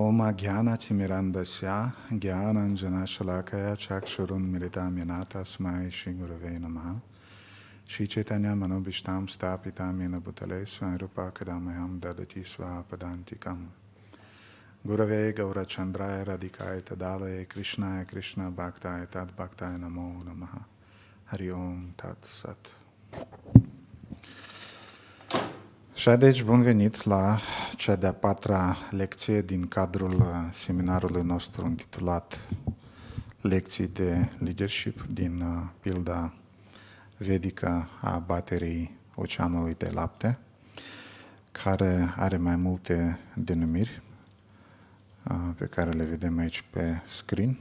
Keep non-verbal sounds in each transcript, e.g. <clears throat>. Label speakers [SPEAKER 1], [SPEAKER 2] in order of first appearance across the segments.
[SPEAKER 1] ओम ज्ञानाचि मिरांदस्या ज्ञानांजनाशलाकया चाक्षुरुन्मिलिता मिनातास्माय नम नमः श्रीचैतन्य मनोभीष्टां स्थापिता मेन भूतले स्वयंरूपाकदामयां ददति स्वापदान्तिकं गुरवे गौरचन्द्राय राधिकाय तदालये कृष्णाय कृष्णभक्ताय तद्भक्ताय नमो नमः हरि ओं तत्सत् Thank Și deci bun venit la cea de-a patra lecție din cadrul uh, seminarului nostru intitulat Lecții de Leadership din uh, pilda vedică a baterii Oceanului de Lapte, care are mai multe denumiri uh, pe care le vedem aici pe screen.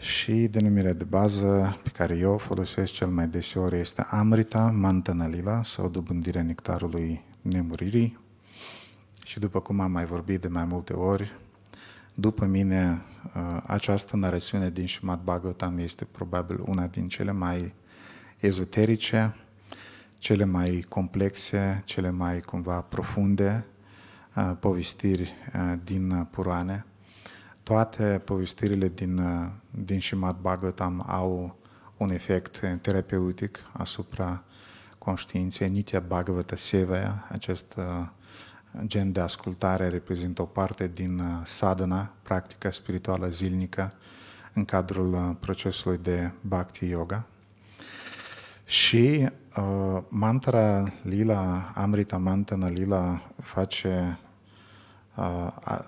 [SPEAKER 1] Și denumirea de bază pe care eu o folosesc cel mai deseori este Amrita Mantanalila sau dobândirea nectarului nemuririi. Și după cum am mai vorbit de mai multe ori, după mine, uh, această narațiune din Shimad Bhagavatam este probabil una din cele mai ezoterice, cele mai complexe, cele mai cumva profunde uh, povestiri uh, din Purane – toate povestirile din, uh, din Shimad Bhagavatam au un efect terapeutic asupra conștiinței. Nitya Bhagavata Sevaya, acest uh, gen de ascultare reprezintă o parte din uh, sadhana, practica spirituală zilnică în cadrul procesului de Bhakti Yoga. Și uh, mantra lila, Amrita Mantana lila face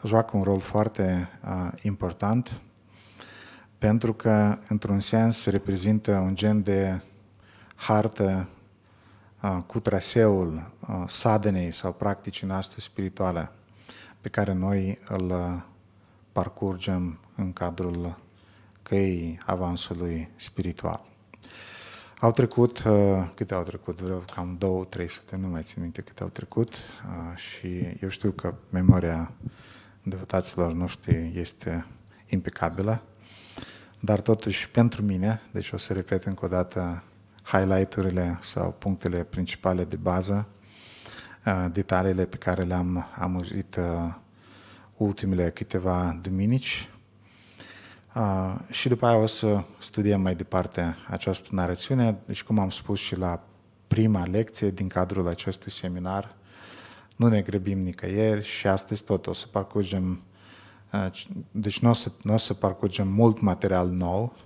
[SPEAKER 1] joacă un rol foarte important pentru că, într-un sens, reprezintă un gen de hartă cu traseul sadenei sau practicii noastre spirituale pe care noi îl parcurgem în cadrul căii avansului spiritual. Au trecut, uh, câte au trecut, vreau cam două, trei sute, nu mai țin minte câte au trecut uh, și eu știu că memoria deputaților noștri este impecabilă, dar totuși pentru mine, deci o să repet încă o dată highlight-urile sau punctele principale de bază, uh, detaliile pe care le-am auzit uh, ultimele câteva duminici Ah, și după aia o să studiem mai departe această narațiune. Deci, cum am spus și la prima lecție din cadrul acestui seminar, nu ne grăbim nicăieri și astăzi tot o să parcurgem, ah, deci nu o să, nu o să parcurgem mult material nou,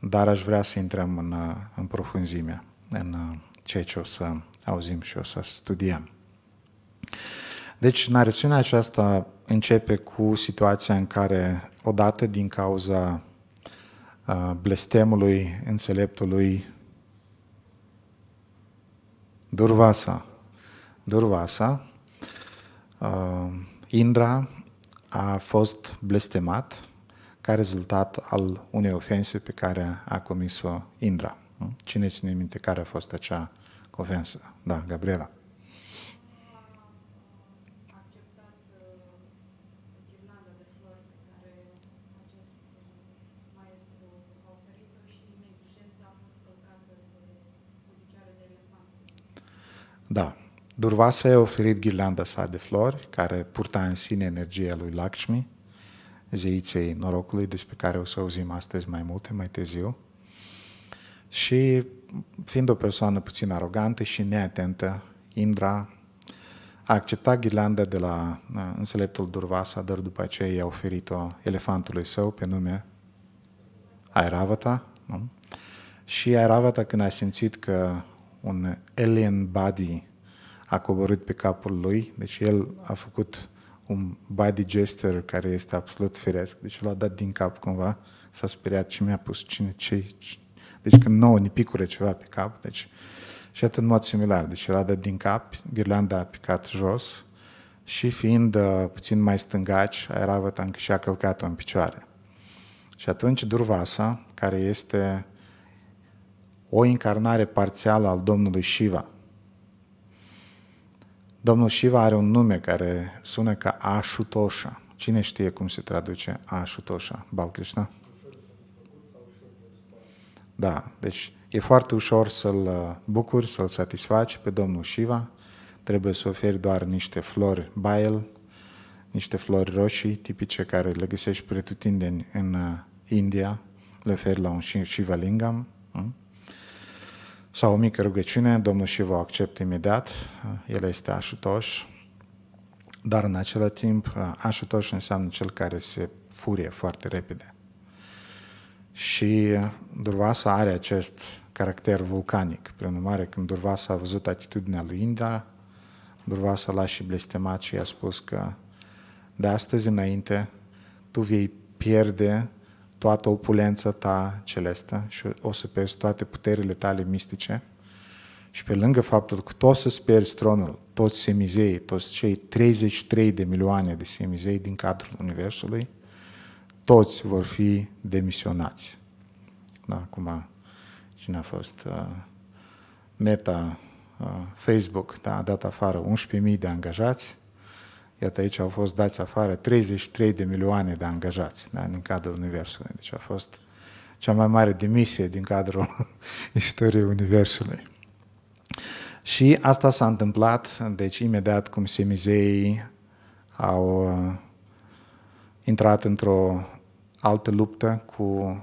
[SPEAKER 1] dar aș vrea să intrăm în, ah, în profunzime, în ceea ce o să auzim și o să studiem. Deci, narațiunea aceasta începe cu situația în care, odată din cauza uh, blestemului înțeleptului Durvasa, Durvasa, uh, Indra a fost blestemat ca rezultat al unei ofense pe care a comis-o Indra. Cine hm? ține minte care a fost acea ofensă? Da, Gabriela. Da. Durvasa i-a oferit ghirlanda sa de flori, care purta în sine energia lui Lakshmi, zeiței norocului, despre care o să auzim astăzi mai multe, mai târziu. Și fiind o persoană puțin arogantă și neatentă, Indra a acceptat ghirlanda de la înțeleptul Durvasa, dar după aceea i-a oferit-o elefantului său pe nume Airavata. Nu? Și Airavata, când a simțit că un alien body a coborât pe capul lui, deci el a făcut un body gesture care este absolut firesc, deci l-a dat din cap cumva, s-a speriat și mi-a pus cine, ce, ce. Deci când nouă ne picure ceva pe cap, deci și atât în mod similar, deci l-a dat din cap, ghirlanda a picat jos și fiind uh, puțin mai stângaci, Airavata încă și-a călcat-o în picioare. Și atunci Durvasa, care este o incarnare parțială al Domnului Shiva. Domnul Shiva are un nume care sună ca Ashutosha. Cine știe cum se traduce Ashutosha? Balkrishna? Da, deci e foarte ușor să-l uh, bucuri, să-l satisfaci pe Domnul Shiva. Trebuie să oferi doar niște flori bael, niște flori roșii tipice care le găsești pretutindeni în uh, India, le oferi la un Shiva Lingam. Mm? sau o mică rugăciune, Domnul și vă accept imediat, El este Așutoș, dar în același timp Așutoș înseamnă cel care se furie foarte repede. Și Durvasa are acest caracter vulcanic. Prin urmare, când Durvasa a văzut atitudinea lui Indra, Durvasa l-a și blestemat și i-a spus că de astăzi înainte tu vei pierde toată opulența ta celestă și o să pierzi toate puterile tale mistice. Și pe lângă faptul că tu o să pierzi tronul, toți semizeii, toți cei 33 de milioane de semizei din cadrul Universului, toți vor fi demisionați. Da, acum, cine a fost uh, meta uh, Facebook, da, a dat afară 11.000 de angajați, Iată, aici au fost dați afară 33 de milioane de angajați da, din cadrul Universului. Deci a fost cea mai mare demisie din cadrul <laughs> istoriei Universului. Și asta s-a întâmplat, deci imediat cum semizeii au uh, intrat într-o altă luptă cu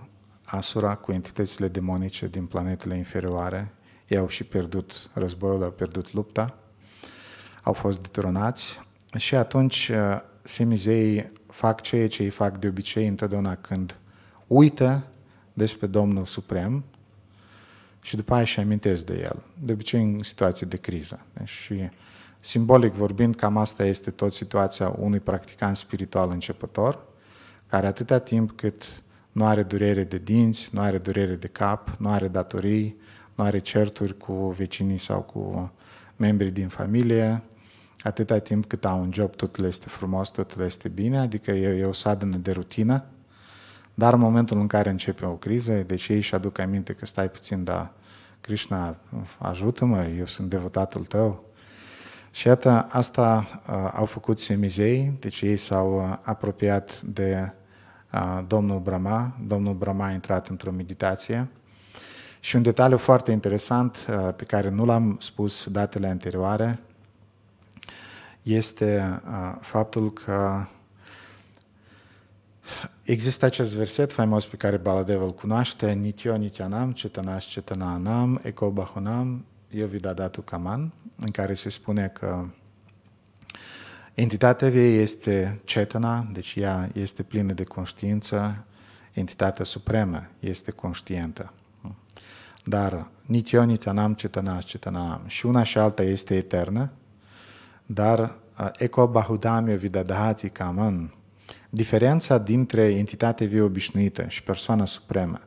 [SPEAKER 1] Asura, cu entitățile demonice din planetele inferioare. Ei au și pierdut războiul, au pierdut lupta, au fost detronați, și atunci uh, semizei fac ceea ce îi fac de obicei întotdeauna când uită despre Domnul Suprem și după aia și amintesc de El, de obicei în situații de criză. Deci, și simbolic vorbind, cam asta este tot situația unui practicant spiritual începător, care atâta timp cât nu are durere de dinți, nu are durere de cap, nu are datorii, nu are certuri cu vecinii sau cu membrii din familie, atâta timp cât au un job, totul este frumos, totul este bine, adică e, e o sadână de rutină, dar în momentul în care începe o criză, deci ei își aduc aminte că stai puțin, dar Krishna, ajută-mă, eu sunt devotatul tău. Și iată, asta uh, au făcut semizei, deci ei s-au uh, apropiat de uh, domnul Brahma. Domnul Brahma a intrat într-o meditație. Și un detaliu foarte interesant, uh, pe care nu l-am spus datele anterioare, este faptul că Există acest verset faimos pe care Baladev îl cunoaște, Nitio Nityanam, Cetanaș Cetananam, Eko Bahunam, datu Kaman, în care se spune că entitatea vie este Cetana, deci ea este plină de conștiință, entitatea supremă este conștientă. Dar nici nici Nitio Nityanam, cetăna Cetananam și una și alta este eternă, dar eco bahudamio vidadhati kaman, diferența dintre entitatea vie obișnuită și persoana supremă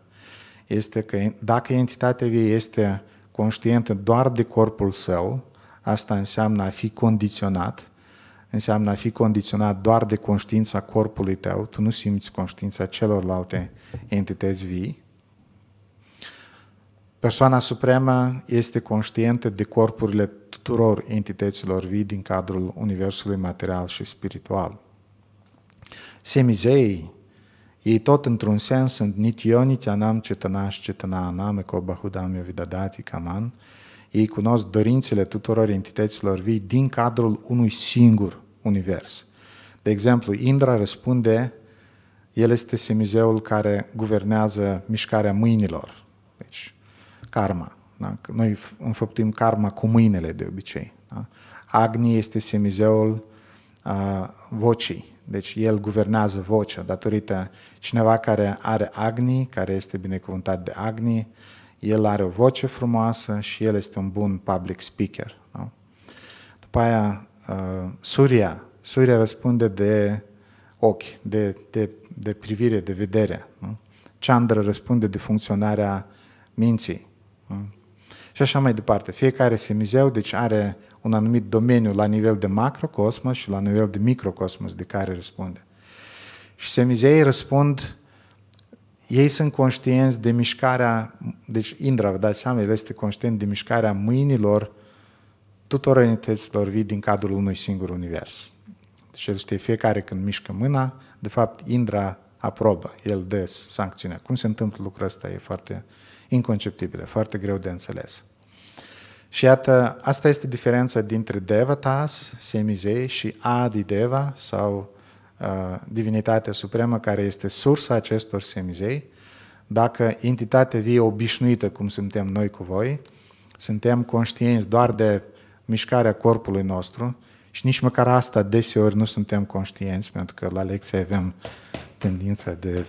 [SPEAKER 1] este că dacă entitatea vie este conștientă doar de corpul său, asta înseamnă a fi condiționat, înseamnă a fi condiționat doar de conștiința corpului tău, tu nu simți conștiința celorlalte entități vii, Persoana supremă este conștientă de corpurile tuturor entităților vii din cadrul universului material și spiritual. Semizei, ei tot într-un sens sunt Nityoni Tyanam cetănaș cetăna Anam Ekobahudam Yovidadati Kaman, ei cunosc dorințele tuturor entităților vii din cadrul unui singur univers. De exemplu, Indra răspunde, el este semizeul care guvernează mișcarea mâinilor. Deci, karma. Da? Noi înfăptuim karma cu mâinile de obicei. Da? Agni este semizeul uh, vocii, deci el guvernează vocea datorită cineva care are Agni, care este binecuvântat de Agni, el are o voce frumoasă și el este un bun public speaker. Da? După aia, uh, Surya. Surya răspunde de ochi, de, de, de privire, de vedere. Nu? Chandra răspunde de funcționarea minții. Da. Și așa mai departe. Fiecare semizeu, deci, are un anumit domeniu la nivel de macrocosmos și la nivel de microcosmos de care răspunde. Și semizeii răspund, ei sunt conștienți de mișcarea, deci Indra, vă dați seama, el este conștient de mișcarea mâinilor tuturor entităților vii din cadrul unui singur univers. Deci el știe fiecare când mișcă mâna, de fapt Indra aprobă, el dă sancțiunea. Cum se întâmplă lucrul ăsta e foarte uh, inconceptibile, foarte greu de înțeles. Și iată, asta este diferența dintre Devatas, semizei, și Adideva, sau uh, Divinitatea Supremă, care este sursa acestor semizei. Dacă entitatea vie obișnuită, cum suntem noi cu voi, suntem conștienți doar de mișcarea corpului nostru și nici măcar asta deseori nu suntem conștienți, pentru că la lecție avem tendința de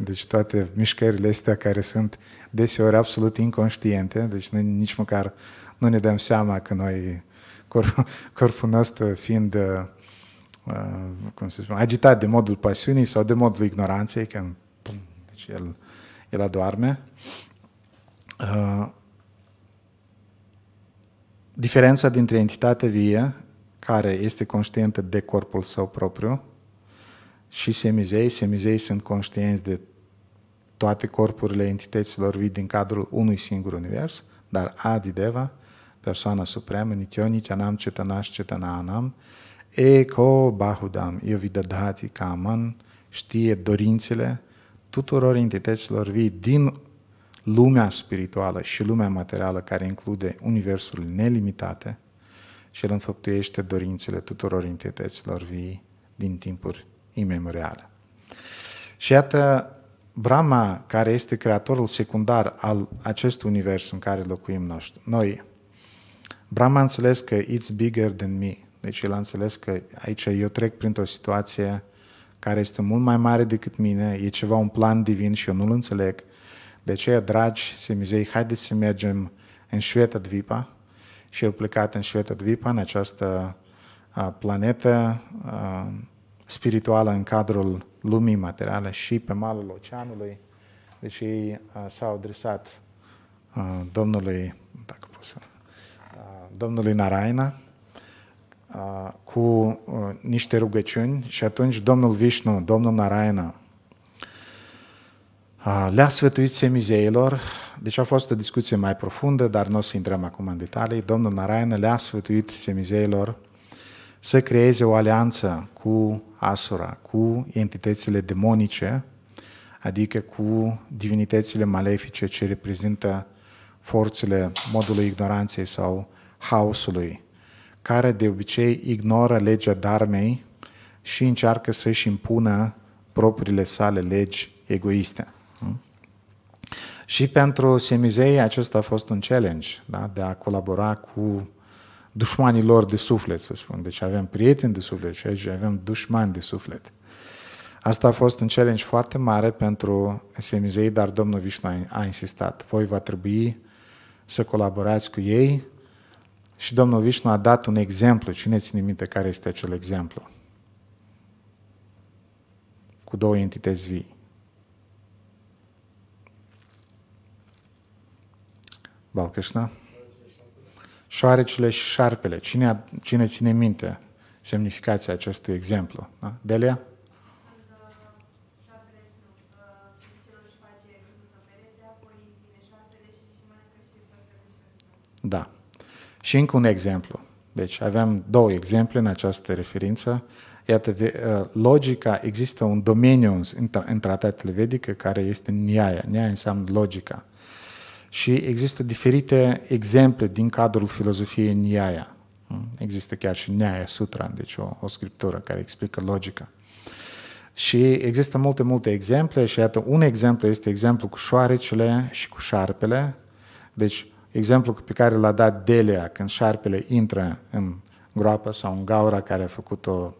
[SPEAKER 1] deci toate mișcările astea care sunt deseori absolut inconștiente, deci noi nici măcar nu ne dăm seama că noi, corpul, <laughs> corpul nostru fiind uh, uh, cum să spun, agitat de modul pasiunii sau de modul ignoranței, că deci el, el adoarme. Uh, diferența dintre entitatea vie, care este conștientă de corpul său propriu, și semizei. Semizei sunt conștienți de toate corpurile entităților vii din cadrul unui singur univers, dar deva, persoana supremă, Nityoni Chanam Cetanash Cetananam, Eko Bahudam, Yovidadhati Kaman, știe dorințele tuturor entităților vii din lumea spirituală și lumea materială care include universul nelimitate și el înfăptuiește dorințele tuturor entităților vii din timpuri imemorială. Și iată, Brahma, care este creatorul secundar al acestui univers în care locuim noi, Brahma a înțeles că it's bigger than me. Deci el a înțeles că aici eu trec printr-o situație care este mult mai mare decât mine, e ceva, un plan divin și eu nu-l înțeleg. De aceea, dragi semizei, haideți să mergem în Dvipa și eu plecat în Dvipa, în această planetă uh, spirituală în cadrul lumii materiale și pe malul oceanului. Deci ei uh, s-au adresat uh, domnului, dacă pot să, uh, domnului Naraina cu niște rugăciuni și atunci domnul Vișnu, domnul Naraina, le-a sfătuit semizeilor, deci a fost o discuție mai profundă, dar nu o să intrăm acum în detalii, domnul Naraina le-a sfătuit semizeilor să creeze o alianță cu Asura, cu entitățile demonice, adică cu divinitățile malefice ce reprezintă forțele modului ignoranței sau haosului, care de obicei ignoră legea darmei și încearcă să-și impună propriile sale legi egoiste. Hm? Și pentru semizei acesta a fost un challenge, da? de a colabora cu dușmanii lor de suflet, să spun. Deci avem prieteni de suflet și aici avem dușmani de suflet. Asta a fost un challenge foarte mare pentru semizei, dar domnul Vișnu a insistat. Voi va trebui să colaborați cu ei și domnul Vișnu a dat un exemplu. Cine ține minte care este acel exemplu? Cu două entități vii. Balcășna? șoarecile și șarpele. Cine, cine ține minte semnificația acestui exemplu? Da? Delia? Da. Și încă un exemplu. Deci avem două exemple în această referință. Iată, ă, logica, există un domeniu în tratatele vedice care este Niaia. Niaia înseamnă logica. Și există diferite exemple din cadrul filozofiei Nyaya. Mm? Există chiar și Nyaya Sutra, deci o, o scriptură care explică logica. Și există multe, multe exemple și iată, un exemplu este exemplu cu șoarecele și cu șarpele. Deci, exemplu pe care l-a dat Delia când șarpele intră în groapă sau în gaura care a făcut-o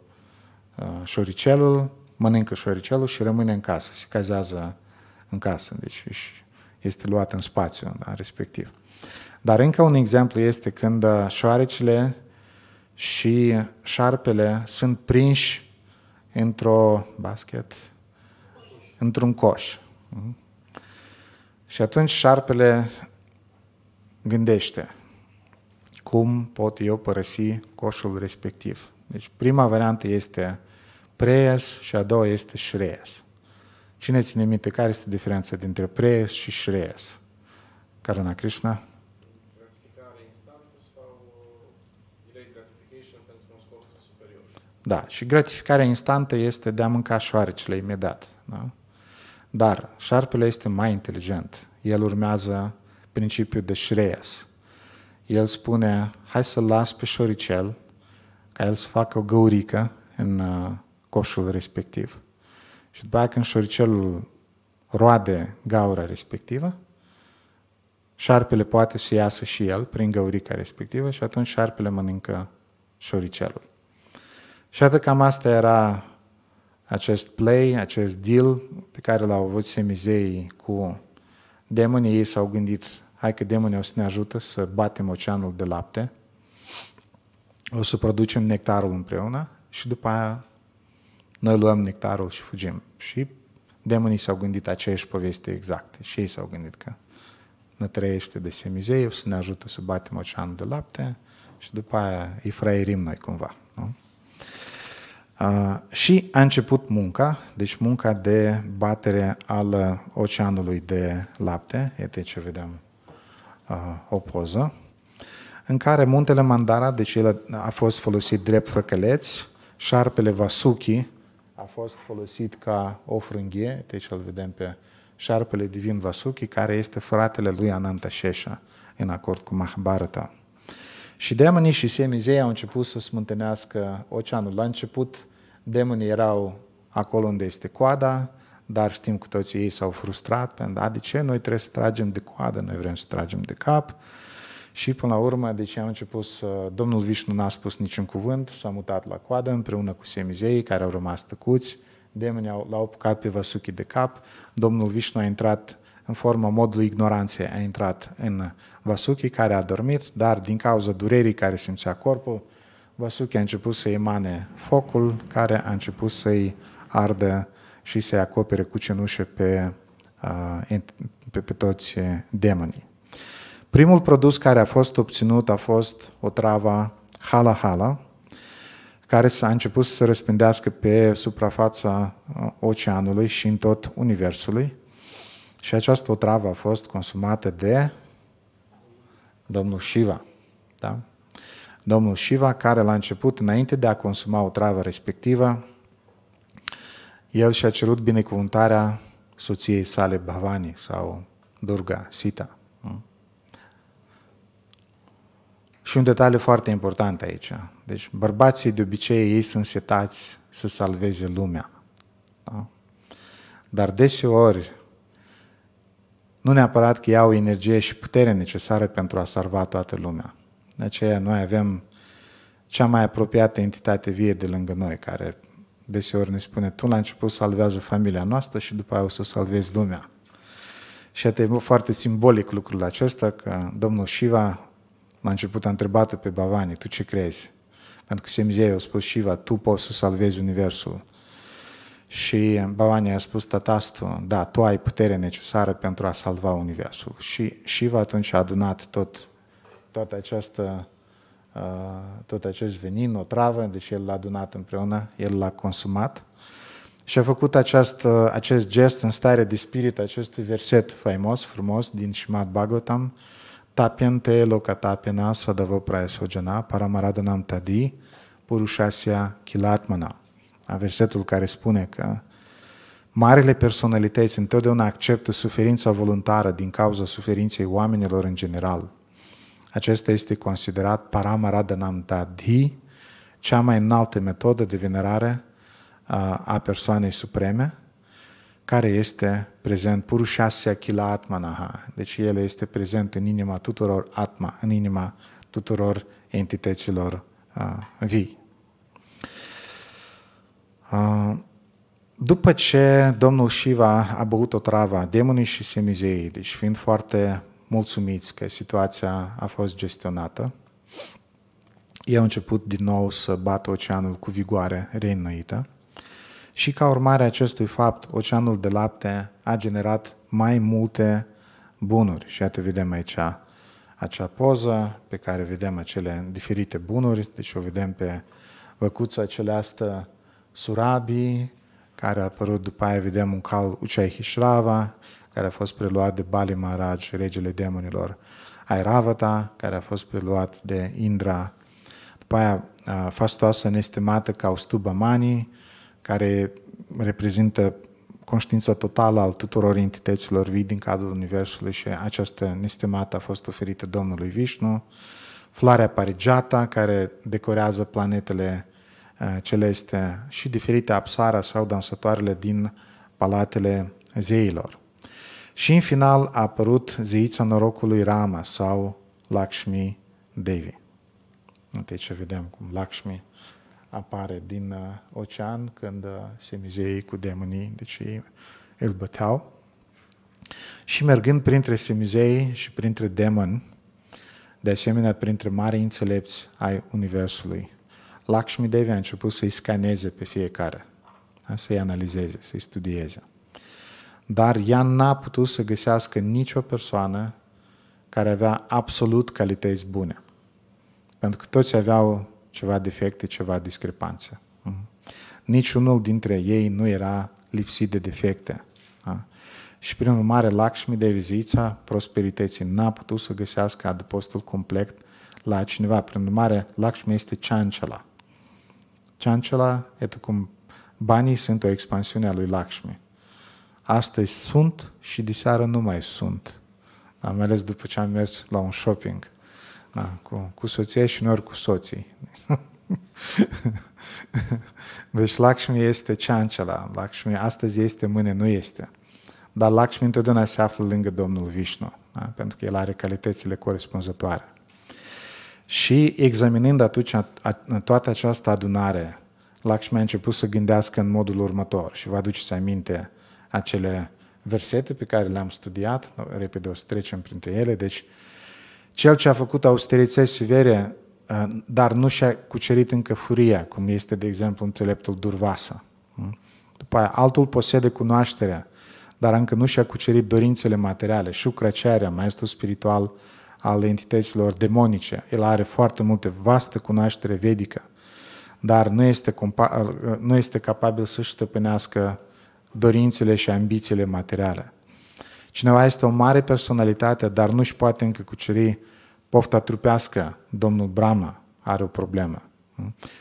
[SPEAKER 1] uh, șoricelul, mănâncă șoricelul și rămâne în casă, se cazează în casă, deci își este luat în spațiu da, respectiv. Dar încă un exemplu este când uh, șoarecile și șarpele sunt prinși într-o basket, într-un coș. Mhm. Și atunci șarpele gândește cum pot eu părăsi coșul respectiv. Deci prima variantă este preies și a doua este șreies. Cine ține minte care este diferența dintre preies și șreies? Karuna Krishna? Uh, da, și gratificarea instantă este de a mânca șoarecele imediat. Da? Dar șarpele este mai inteligent. El urmează principiul de șreias. El spune, hai să l las pe șoricel ca el să facă o găurică în uh, coșul respectiv și după aia când șoricelul roade gaura respectivă, șarpele poate să iasă și el prin gaurica respectivă și atunci șarpele mănâncă șoricelul. Și atât cam asta era acest play, acest deal pe care l-au avut semizeii cu demonii. Ei s-au gândit, hai că demonii o să ne ajută să batem oceanul de lapte, o să producem nectarul împreună și după aia noi luăm nectarul și fugim. Și demonii s-au gândit aceeași poveste exactă. Și ei s-au gândit că ne trăiește de o să ne ajută să batem oceanul de lapte și după aia îi fraierim noi cumva. Nu? Uh, și a început munca, deci munca de batere al oceanului de lapte, iată ce vedem uh, o poză, în care muntele Mandara, deci el a fost folosit drept făcăleț, șarpele Vasuki a fost folosit ca o frânghie, deci îl vedem pe șarpele divin Vasuki, care este fratele lui Ananta Shesha, în acord cu Mahabharata. Și demonii și semizei au început să smântânească oceanul. La început, demonii erau acolo unde este coada, dar știm cu toții ei s-au frustrat, pentru că, de ce noi trebuie să tragem de coadă, noi vrem să tragem de cap, și până la urmă, deci am început să... Domnul Vișnu n-a spus niciun cuvânt, s-a mutat la coadă împreună cu semizeii care au rămas tăcuți, demonii au, l-au apucat pe văsuchii de cap, Domnul Vișnu a intrat în forma modului ignoranței, a intrat în văsuchii care a dormit, dar din cauza durerii care simțea corpul, vasuki a început să emane focul care a început să-i ardă și să-i acopere cu cenușe pe, uh, pe, pe toți demonii. Primul produs care a fost obținut a fost o travă Hala Hala, care s-a început să răspândească pe suprafața uh, oceanului și în tot universului. Și această otravă a fost consumată de domnul Shiva. Da? Domnul Shiva, care la început, înainte de a consuma otrava respectivă, el și-a cerut binecuvântarea soției sale Bhavani sau Durga, Sita. Nu? Și un detaliu foarte important aici. Deci bărbații de obicei ei sunt setați să salveze lumea. Da? Dar deseori, nu neapărat că iau energie și putere necesară pentru a salva toată lumea. De aceea noi avem cea mai apropiată entitate vie de lângă noi, care deseori ne spune, tu la început salvează familia noastră și după aia o să salvezi lumea. Și atât e foarte simbolic lucrul acesta, că domnul Shiva la început a întrebat-o pe Bavani, tu ce crezi? Pentru că Semzei a spus Shiva, tu poți să salvezi Universul. Și Bavani a spus tatastu, da, tu ai puterea necesară pentru a salva Universul. Și Shiva atunci a adunat tot, tot, această tot acest venin, o travă, deci el l-a adunat împreună, el l-a consumat și a făcut acest acest gest în stare de spirit acestui verset faimos, frumos din Shimad Bhagavatam, తప్యంతే లోక తాప్యన సదవప్రాయ సోజన పరమరాధనం తది purușasea kilatmana. a versetul care spune că marele personalități întotdeauna acceptă suferința voluntară din cauza suferinței oamenilor în general. Acesta este considerat paramaradanam tadi, cea mai înaltă metodă de venerare a persoanei supreme, care este prezent purușasya Kila Atmanaha. Deci el este prezent în inima tuturor Atma, în inima tuturor entităților uh, vii. Uh, după ce domnul Shiva a băut o travă, demonii și semizeii, deci fiind foarte mulțumiți că situația a fost gestionată, ei au început din nou să bată oceanul cu vigoare reînnoită și ca urmare a acestui fapt, oceanul de lapte a generat mai multe bunuri. Și iată vedem aici acea poză pe care vedem acele diferite bunuri, deci o vedem pe văcuța celeastă Surabi, care a apărut după aia, vedem un cal Ucai Hishrava, care a fost preluat de Bali Maharaj, regele demonilor, Airavata, care a fost preluat de Indra, după aia fastoasă nestimată ca Ustuba Mani, care reprezintă conștiința totală al tuturor entităților vii din cadrul Universului și această nestemată a fost oferită Domnului Vishnu, floarea parijata care decorează planetele uh, celeste și diferite apsara sau dansatoarele din palatele zeilor. Și în final a apărut zeița norocului Rama sau Lakshmi Devi. Deci vedem cum Lakshmi apare din uh, ocean când uh, mizei cu demonii, deci ei îl băteau. Și mergând printre semizei și printre demoni, de asemenea printre mari înțelepți ai Universului, Lakshmi Devi a început să-i scaneze pe fiecare, să-i analizeze, să-i studieze. Dar ea n-a putut să găsească nicio persoană care avea absolut calități bune. Pentru că toți aveau ceva defecte, ceva discrepanțe. Mhm. Niciunul dintre ei nu era lipsit de defecte. Și prin urmare, Lakshmi de vizița prosperității n-a putut să găsească adăpostul complet la cineva. Prin urmare, Lakshmi este ceancela. Ceancela, este cum banii sunt o expansiune a lui Lakshmi. Astăzi sunt și diseară nu mai sunt. Am ales după ce am mers la un shopping. Na, da, cu, cu soția și uneori cu soții. <laughs> deci Lakshmi este ceancela. Lakshmi astăzi este, mâine nu este. Dar Lakshmi întotdeauna se află lângă Domnul Vișnu, da? pentru că el are calitățile corespunzătoare. Și examinând atunci a, a, toată această adunare, Lakshmi a început să gândească în modul următor și vă aduceți aminte acele versete pe care le-am studiat, repede o să trecem printre ele, deci cel ce a făcut austerițe severe, eh, dar nu și-a cucerit încă furia, cum este, de exemplu, înțeleptul Durvasa. Hmm? După aia, altul posede cunoașterea, dar încă nu și-a cucerit dorințele materiale. Șucrăcearea, maestru spiritual al entităților demonice, el are foarte multe, vastă cunoaștere vedică, dar nu este, eh, nu este capabil să-și stăpânească dorințele și ambițiile materiale. Cineva este o mare personalitate, dar nu-și poate încă cuceri pofta trupească. Domnul Brahma are o problemă.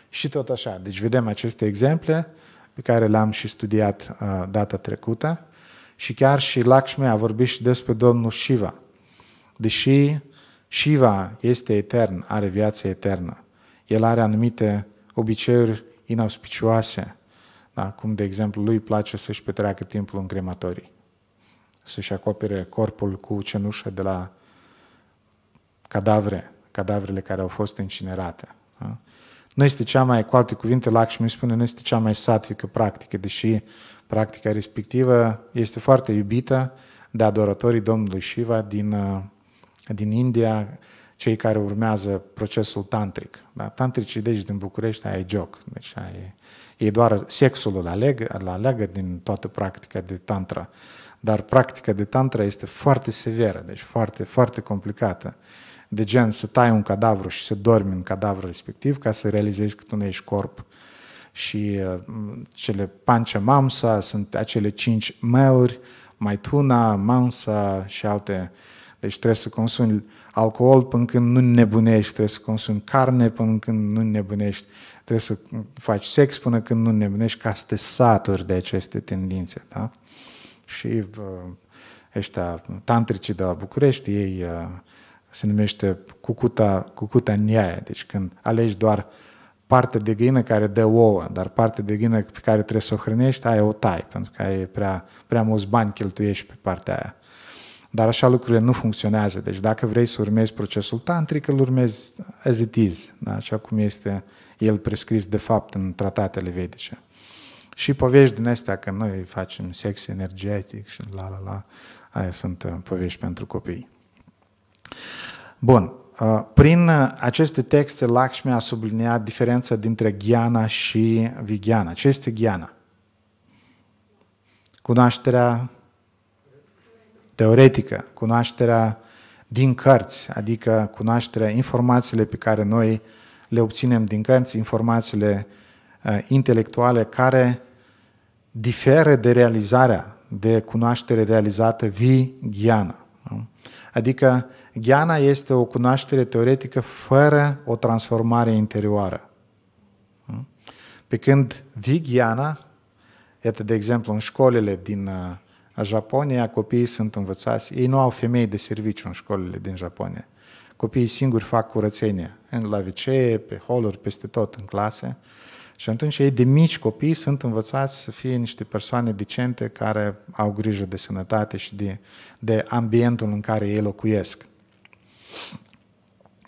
[SPEAKER 1] Și tot așa. Deci vedem aceste exemple pe care le-am și studiat uh, data trecută. Și chiar și Lakshmi a vorbit și despre Domnul Shiva. Deși Shiva este etern, are viață eternă. El are anumite obiceiuri inauspicioase, da? cum de exemplu lui place să-și petreacă timpul în crematorii să-și acopere corpul cu cenușă de la cadavre, cadavrele care au fost incinerate. Da? Nu este cea mai, cu alte cuvinte, Lakshmi spune, nu este cea mai satvică practică, deși practica respectivă este foarte iubită de adoratorii Domnului Shiva din, uh, din India, cei care urmează procesul tantric. Da? Tantricii, deci, din București, ai joc. Deci, ai, e doar sexul la aleg, la alegă din toată practica de tantra. Uh, dar practica de tantra este foarte severă, deci foarte, foarte complicată. De gen să tai un cadavru și să dormi în cadavru respectiv ca să realizezi că tu nu ești corp și uh, cele pancea mamsa sunt acele cinci meuri, mai tuna, mamsa și alte. Deci trebuie să consumi alcool până când nu nebunești, trebuie să consumi carne până când nu nebunești, trebuie să faci sex până când nu nebunești ca să te saturi de aceste tendințe. Da? și uh, ăștia tantrici de la București, ei uh, se numește cucuta, cucuta niaia, deci când alegi doar parte de găină care dă ouă, dar parte de găină pe care trebuie să o hrănești, aia o tai, pentru că e prea, prea mulți bani cheltuiești pe partea aia. Dar așa lucrurile nu funcționează. Deci dacă vrei să urmezi procesul tantric, îl urmezi as it is, da? așa cum este el prescris de fapt în tratatele vedice. Și povești din astea că noi facem sex energetic și la la la, aia sunt uh, povești pentru copii. Bun, uh, prin uh, aceste texte, Lakshmi a subliniat diferența dintre ghiana și vigiana. Ce este ghiana? Cunoașterea teoretică, cunoașterea din cărți, adică cunoașterea informațiile pe care noi le obținem din cărți, informațiile intelectuale care diferă de realizarea, de cunoaștere realizată vi-ghiana. Adică ghiana este o cunoaștere teoretică fără o transformare interioară. Pe când vi-ghiana, iată de exemplu în școlile din uh, Japonia, copiii sunt învățați, ei nu au femei de serviciu în școlile din Japonia. Copiii singuri fac curățenie, la vicee, pe holuri, peste tot, în clase, și atunci ei de mici copii sunt învățați să fie niște persoane decente care au grijă de sănătate și de, de ambientul în care ei locuiesc.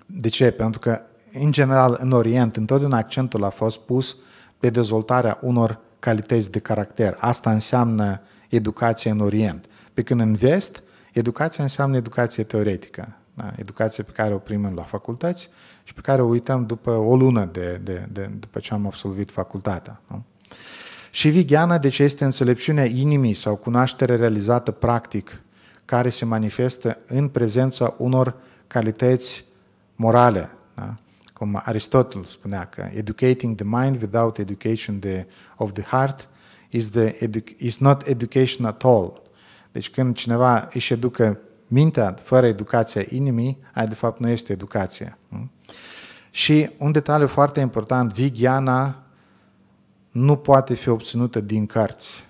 [SPEAKER 1] De ce? Pentru că, în general, în Orient, întotdeauna accentul a fost pus pe dezvoltarea unor calități de caracter. Asta înseamnă educație în Orient. Pe când în Vest, educația înseamnă educație teoretică. Da? Educație pe care o primim la facultăți și pe care o uităm după o lună de, de, de, după ce am absolvit facultatea. Nu? Și vigheana, deci, este înțelepciunea inimii sau cunoaștere realizată practic, care se manifestă în prezența unor calități morale. Da? Cum Aristotel spunea că educating the mind without education the, of the heart is, the edu- is not education at all. Deci când cineva își educă mintea fără educația inimii, aia de fapt nu este educație. Și un detaliu foarte important, vigiana nu poate fi obținută din cărți.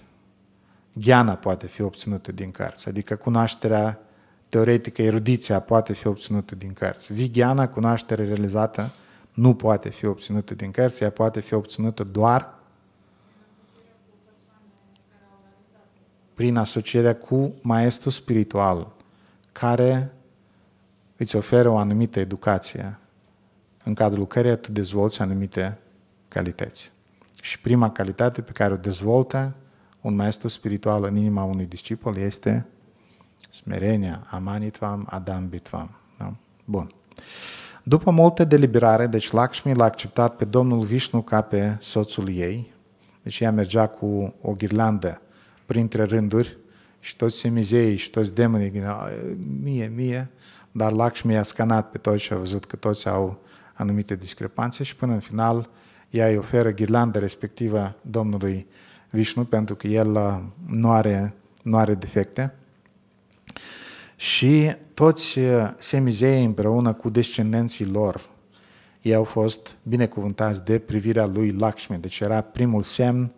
[SPEAKER 1] Ghiana poate fi obținută din cărți, adică cunoașterea teoretică, erudiția poate fi obținută din cărți. Vigiana, cunoaștere realizată, nu poate fi obținută din cărți, ea poate fi obținută doar prin asocierea cu maestru spiritual, care îți oferă o anumită educație în cadrul căreia tu dezvolți anumite calități. Și prima calitate pe care o dezvoltă un maestru spiritual în inima unui discipol este smerenia, amanitvam, adambitvam. Da? Bun. După multă deliberare, deci Lakshmi l-a acceptat pe domnul Vishnu ca pe soțul ei, deci ea mergea cu o ghirlandă printre rânduri și toți semizei și toți demonii gândeau, mie, mie, dar Lakshmi a scanat pe toți și a văzut că toți au anumite discrepanțe și până în final ea îi oferă ghirlanda respectivă Domnului vișnu pentru că el uh, nu are, nu are defecte. Și toți uh, semizeii împreună cu descendenții lor, ei au fost binecuvântați de privirea lui Lakshmi. Deci era primul semn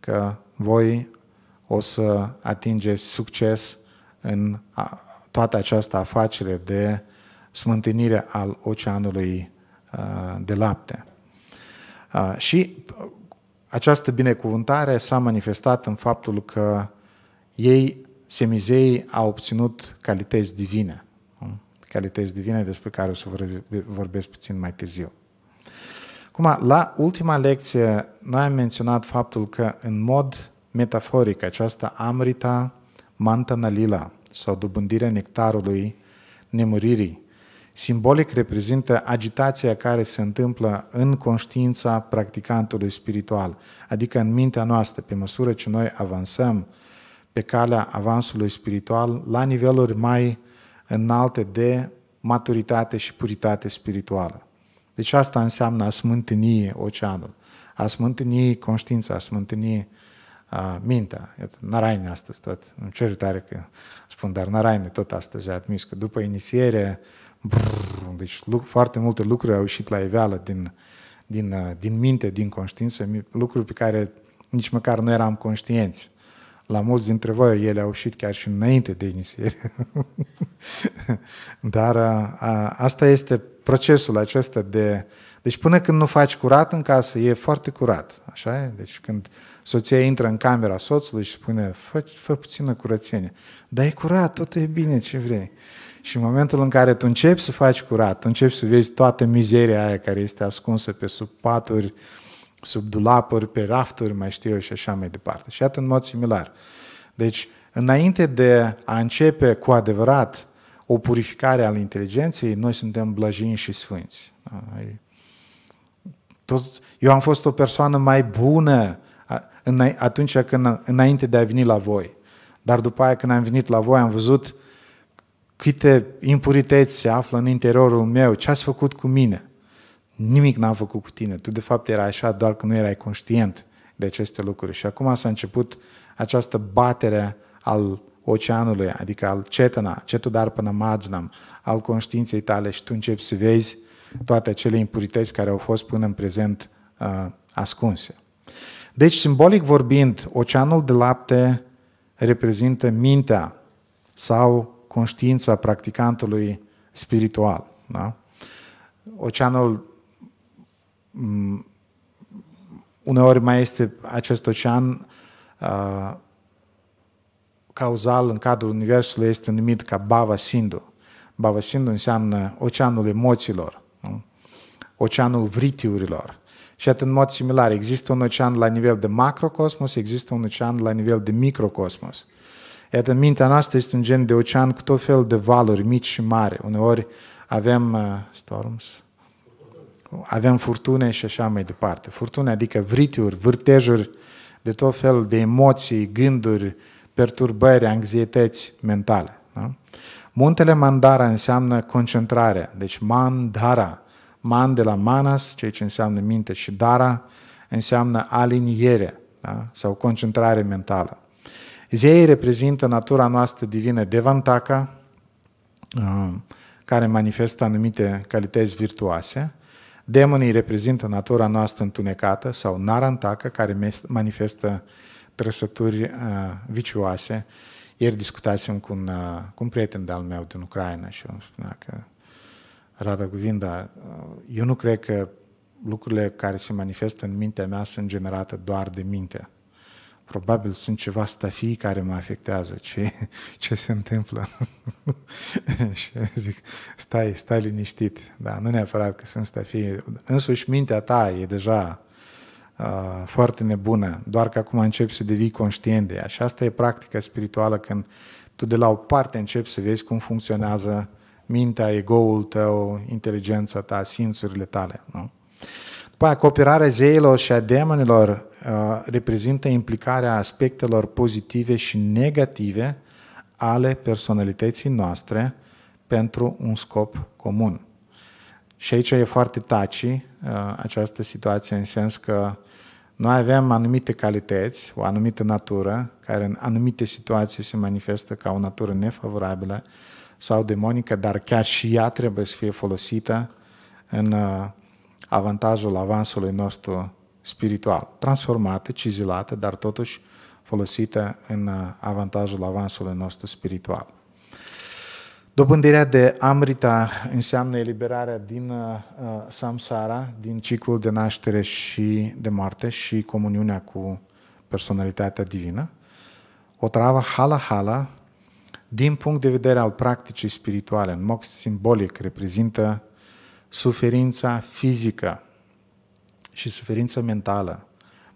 [SPEAKER 1] că voi o să atingeți succes în toată această afacere de smântânire al oceanului uh, de lapte. Uh, și această binecuvântare s-a manifestat în faptul că ei, semizeii, au obținut calități divine. Mm? Calități divine despre care o să vorbesc puțin mai târziu. Acum, la ultima lecție, noi am menționat faptul că în mod metaforică, această amrita mantana lila sau dobândirea nectarului nemuririi, simbolic reprezintă agitația care se întâmplă în conștiința practicantului spiritual, adică în mintea noastră, pe măsură ce noi avansăm pe calea avansului spiritual la niveluri mai înalte de maturitate și puritate spirituală. Deci asta înseamnă a smântâni oceanul, a smântâni conștiința, a smântâni uh, a, mintea. Iată, Naraine astăzi tot. Îmi cer tare că spun, dar Naraine tot astăzi a admis că după inițiere, brrr, deci luc, foarte multe lucruri au ieșit la iveală din, din, uh, din minte, din conștiință, lucruri pe care nici măcar nu eram conștienți. La mulți dintre voi ele au ieșit chiar și înainte de inițiere. <laughs> Dar a, uh, a, asta este procesul acesta de... Deci până când nu faci curat în casă, e foarte curat, așa e? Deci când Soția intră în camera soțului și spune, fă, fă puțină curățenie. Dar e curat, tot e bine, ce vrei. Și în momentul în care tu începi să faci curat, tu începi să vezi toată mizeria aia care este ascunsă pe sub paturi, sub dulapuri, pe rafturi, mai știu eu, și așa mai departe. Și iată în mod similar. Deci, înainte de a începe cu adevărat o purificare al inteligenței, noi suntem blăjini și sfinți. Tot, eu am fost o persoană mai bună atunci când, înainte de a veni la voi. Dar după aia când am venit la voi, am văzut câte impurități se află în interiorul meu, ce ați făcut cu mine. Nimic n-am făcut cu tine. Tu de fapt erai așa, doar că nu erai conștient de aceste lucruri. Și acum s-a început această batere al oceanului, adică al cetul dar până marginam, al conștiinței tale și tu începi să vezi toate acele impurități care au fost până în prezent uh, ascunse. Deci, simbolic vorbind, oceanul de lapte reprezintă mintea sau conștiința practicantului spiritual. Da? Oceanul mm, uneori mai este acest ocean uh, cauzal în cadrul Universului este numit ca Bava Sindhu. Bava Sindhu înseamnă oceanul emoțiilor, nu? oceanul vritiurilor, și atât în mod similar, există un ocean la nivel de macrocosmos, există un ocean la nivel de microcosmos. Iată, în mintea noastră este un gen de ocean cu tot felul de valuri mici și mari. Uneori avem uh, storms, avem furtune și așa mai departe. Furtune adică vritiuri, vârtejuri de tot felul de emoții, gânduri, perturbări, anxietăți mentale. Da? Muntele Mandara înseamnă concentrare, deci Mandara, Man de la manas, ceea ce înseamnă minte, și dara înseamnă aliniere da? sau concentrare mentală. Zeii reprezintă natura noastră divină Devantaka, uh, care manifestă anumite calități virtuoase. Demonii reprezintă natura noastră întunecată sau Narantaka, care manifestă trăsături uh, vicioase. Ieri discutasem cu un, uh, cu un prieten de-al meu din Ucraina și îmi spunea că Rada Guvinda, uh, eu nu cred că lucrurile care se manifestă în mintea mea sunt generate doar de minte. Probabil sunt ceva stafii care mă afectează, ce, <laughs> ce se întâmplă. <laughs> și zic, stai, stai liniștit. Da, nu neapărat că sunt stafii. Însuși mintea ta e deja uh, foarte nebună, doar că acum începi să devii conștient de ea. Și asta e practica spirituală când tu de la o parte începi să vezi cum funcționează mintea, ego-ul tău, inteligența ta, simțurile tale. Nu? După aia, cooperarea zeilor și a demonilor uh, reprezintă implicarea aspectelor pozitive și negative ale personalității noastre pentru un scop comun. Și aici e foarte taci uh, această situație, în sens că noi avem anumite calități, o anumită natură, care în anumite situații se manifestă ca o natură nefavorabilă, sau demonică, dar chiar și ea trebuie să fie folosită în uh, avantajul avansului nostru spiritual. Transformată, cizilată, dar totuși folosită în uh, avantajul avansului nostru spiritual. Dobândirea de amrita înseamnă eliberarea din uh, uh, samsara, din ciclul de naștere și de moarte și comuniunea cu personalitatea divină. Otrava hala hala din punct de vedere al practicii spirituale, în mod simbolic, reprezintă suferința fizică și suferința mentală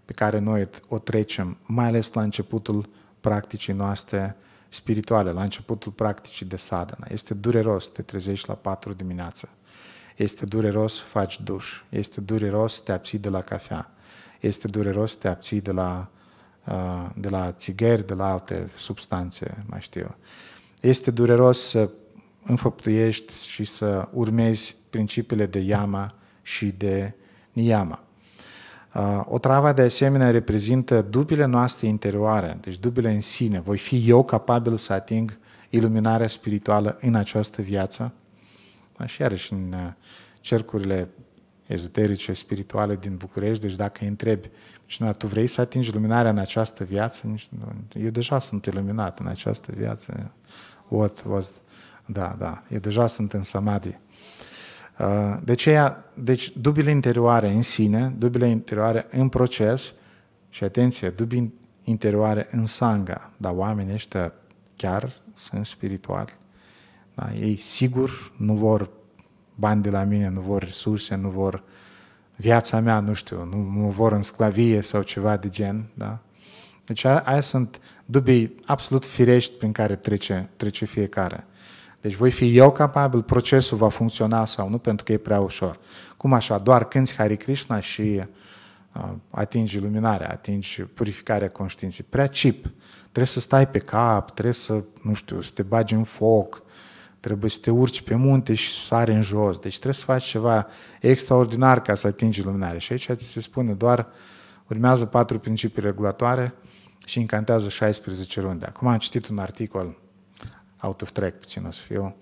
[SPEAKER 1] pe care noi o trecem, mai ales la începutul practicii noastre spirituale, la începutul practicii de sadhana. Este dureros să te trezești la 4 dimineața. Este dureros să faci duș. Este dureros să te abții de la cafea. Este dureros să te abții de la Uh, de la țigări, de la alte substanțe, mai știu Este dureros să înfăptuiești și să urmezi principiile de yama și de niyama. Uh, o travă de asemenea reprezintă dubile noastre interioare, deci dubile în sine. Voi fi eu capabil să ating iluminarea spirituală în această viață? Da, și iarăși în uh, cercurile ezoterice, spirituale din București, deci dacă îi întrebi și nu, tu vrei să atingi luminarea în această viață? Nici, nu, eu deja sunt iluminat în această viață. What was... Da, da, eu deja sunt în samadhi. Uh, deci, ea, deci dubile interioare în sine, dubile interioare în proces și atenție, dubile interioare în sanga, dar oamenii ăștia chiar sunt spirituali. Da? Ei sigur nu vor bani de la mine, nu vor resurse, nu vor viața mea, nu știu, nu mă vor în sclavie sau ceva de gen, da? Deci aia sunt dubii absolut firești prin care trece, trece fiecare. Deci voi fi eu capabil, procesul va funcționa sau nu, pentru că e prea ușor. Cum așa? Doar cânti Hare Krishna și uh, atingi iluminarea, atingi purificarea conștiinței. Prea chip. Trebuie să stai pe cap, trebuie să, nu știu, să te bagi în foc, trebuie să te urci pe munte și sari în jos. Deci trebuie să faci ceva extraordinar ca să atingi luminare. Și aici ți se spune doar urmează patru principii regulatoare și încantează 16 runde. Acum am citit un articol out of track puțin o să fiu,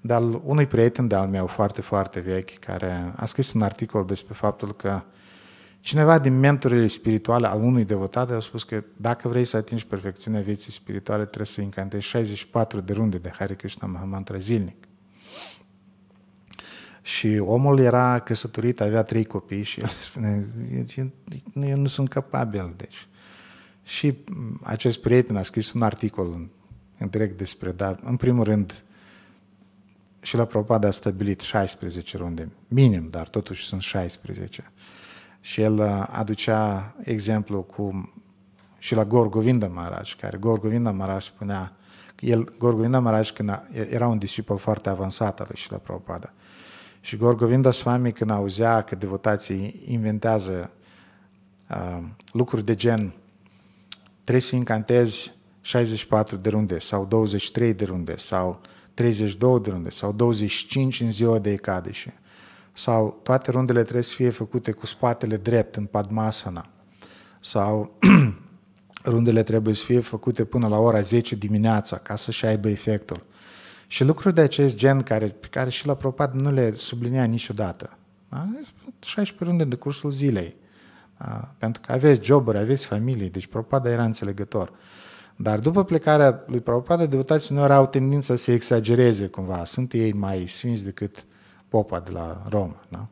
[SPEAKER 1] dar unui prieten de-al meu foarte, foarte vechi, care a scris un articol despre faptul că Cineva din mentorile spirituale al unui devotat a spus că dacă vrei să atingi perfecțiunea vieții spirituale, trebuie să încantezi 64 de runde de Hare Krishna Mahamantra zilnic. Și omul era căsătorit, avea trei copii și el spune, eu nu sunt capabil, deci. Și acest prieten a scris un articol întreg despre, dar în primul rând și la propada a stabilit 16 runde, minim, dar totuși sunt 16. Și el uh, aducea exemplu cu, și la Gorgovinda Maraj, care Gorgovinda Maraj spunea, el, Gorgovinda Maraj când era un discipol foarte avansat al lui la Prabhupada. Și Gorgovinda Swami când auzea că devotații inventează uh, lucruri de gen trebuie să incantezi 64 de runde sau 23 de runde sau 32 de runde sau 25 în ziua de Ecadeșe sau toate rundele trebuie să fie făcute cu spatele drept în Padmasana sau <clears throat> rundele trebuie să fie făcute până la ora 10 dimineața ca să-și aibă efectul. Și lucruri de acest gen care, pe care și la propat nu le sublinea niciodată. Da? 16 runde de cursul zilei. Da? Pentru că aveți joburi, aveți familie, deci propada era înțelegător. Dar după plecarea lui Prabhupada, devotații nu au tendința să se exagereze cumva. Sunt ei mai sfinți decât uh, popa de la Roma. Da?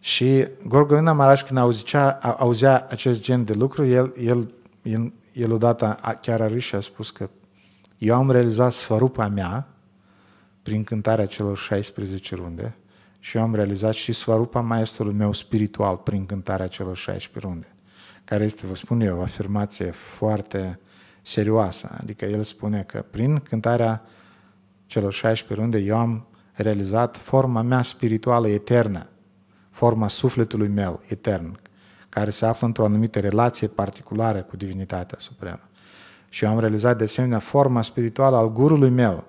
[SPEAKER 1] Și Gorgoina Maraș, când auzicea, auzea acest gen de lucru, el, el, el, el odată chiar a râs și a spus că eu am realizat sfărupa mea prin cântarea celor 16 runde și eu am realizat și sfărupa maestrului meu spiritual prin cântarea celor 16 runde, care este, vă spun eu, o afirmație foarte serioasă. Adică el spune că prin cântarea celor 16 runde eu am realizat forma mea spirituală eternă, forma sufletului meu etern, care se află într-o anumită relație particulară cu Divinitatea Supremă. Și eu am realizat de asemenea forma spirituală al gurului meu,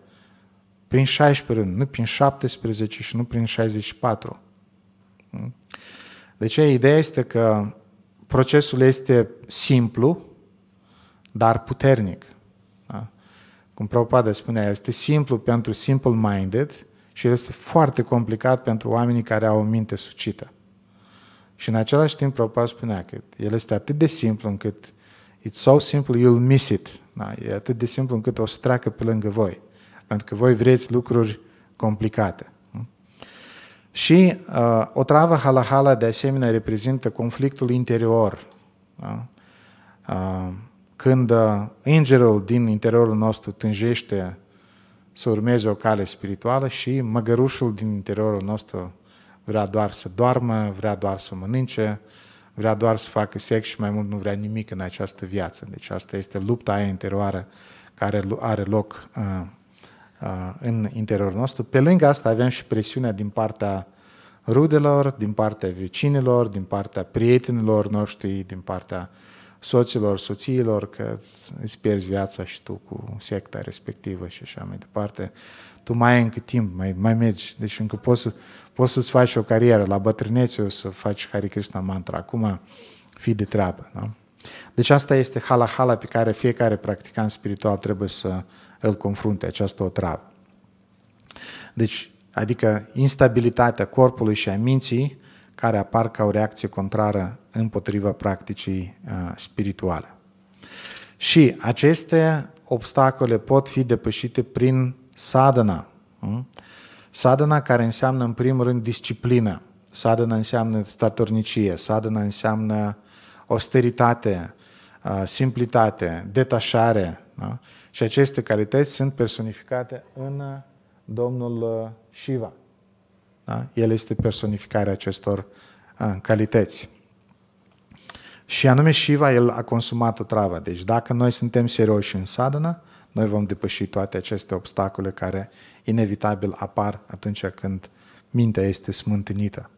[SPEAKER 1] prin 16 rând, nu prin 17 și nu prin 64. Deci ideea este că procesul este simplu, dar puternic. Da? Cum Prabhupada spunea, este simplu pentru simple-minded și este foarte complicat pentru oamenii care au o minte sucită. Și în același timp, Prabhupada spunea că el este atât de simplu încât it's so simple you'll miss it. Da? E atât de simplu încât o să treacă pe lângă voi. Pentru că voi vreți lucruri complicate. Și uh, o travă halahala de asemenea reprezintă conflictul interior. Da? Uh, când uh, îngerul din interiorul nostru tânjește să urmeze o cale spirituală și măgărușul din interiorul nostru vrea doar să doarmă, vrea doar să mănânce, vrea doar să facă sex și mai mult nu vrea nimic în această viață. Deci asta este lupta aia interioară care are loc uh, uh, în interiorul nostru. Pe lângă asta avem și presiunea din partea rudelor, din partea vecinilor, din partea prietenilor noștri, din partea uh, soților, soțiilor că îți pierzi viața și tu cu secta respectivă și așa mai departe. Tu mai ai încă timp, mai, mai mergi, deci încă poți, să, poți să-ți faci o carieră. La bătrânețe o să faci Hare Krishna mantra. Acum fi de treabă. Da? Deci asta este hala-hala pe care fiecare practicant spiritual trebuie să îl confrunte, această o treabă. Deci, adică instabilitatea corpului și a minții care apar ca o reacție contrară împotriva practicii uh, spirituale. Și aceste obstacole pot fi depășite prin sadhana. Hm? Sadhana care înseamnă în primul rând disciplină, sadhana înseamnă statornicie, sadhana înseamnă austeritate, uh, simplitate, detașare. Da? Și aceste calități sunt personificate în Domnul uh, Shiva. Da? El este personificarea acestor calități. Și anume Shiva, el a consumat o travă. Deci dacă noi suntem serioși în sadhana, noi vom depăși toate aceste obstacole care inevitabil apar atunci când mintea este smântânită.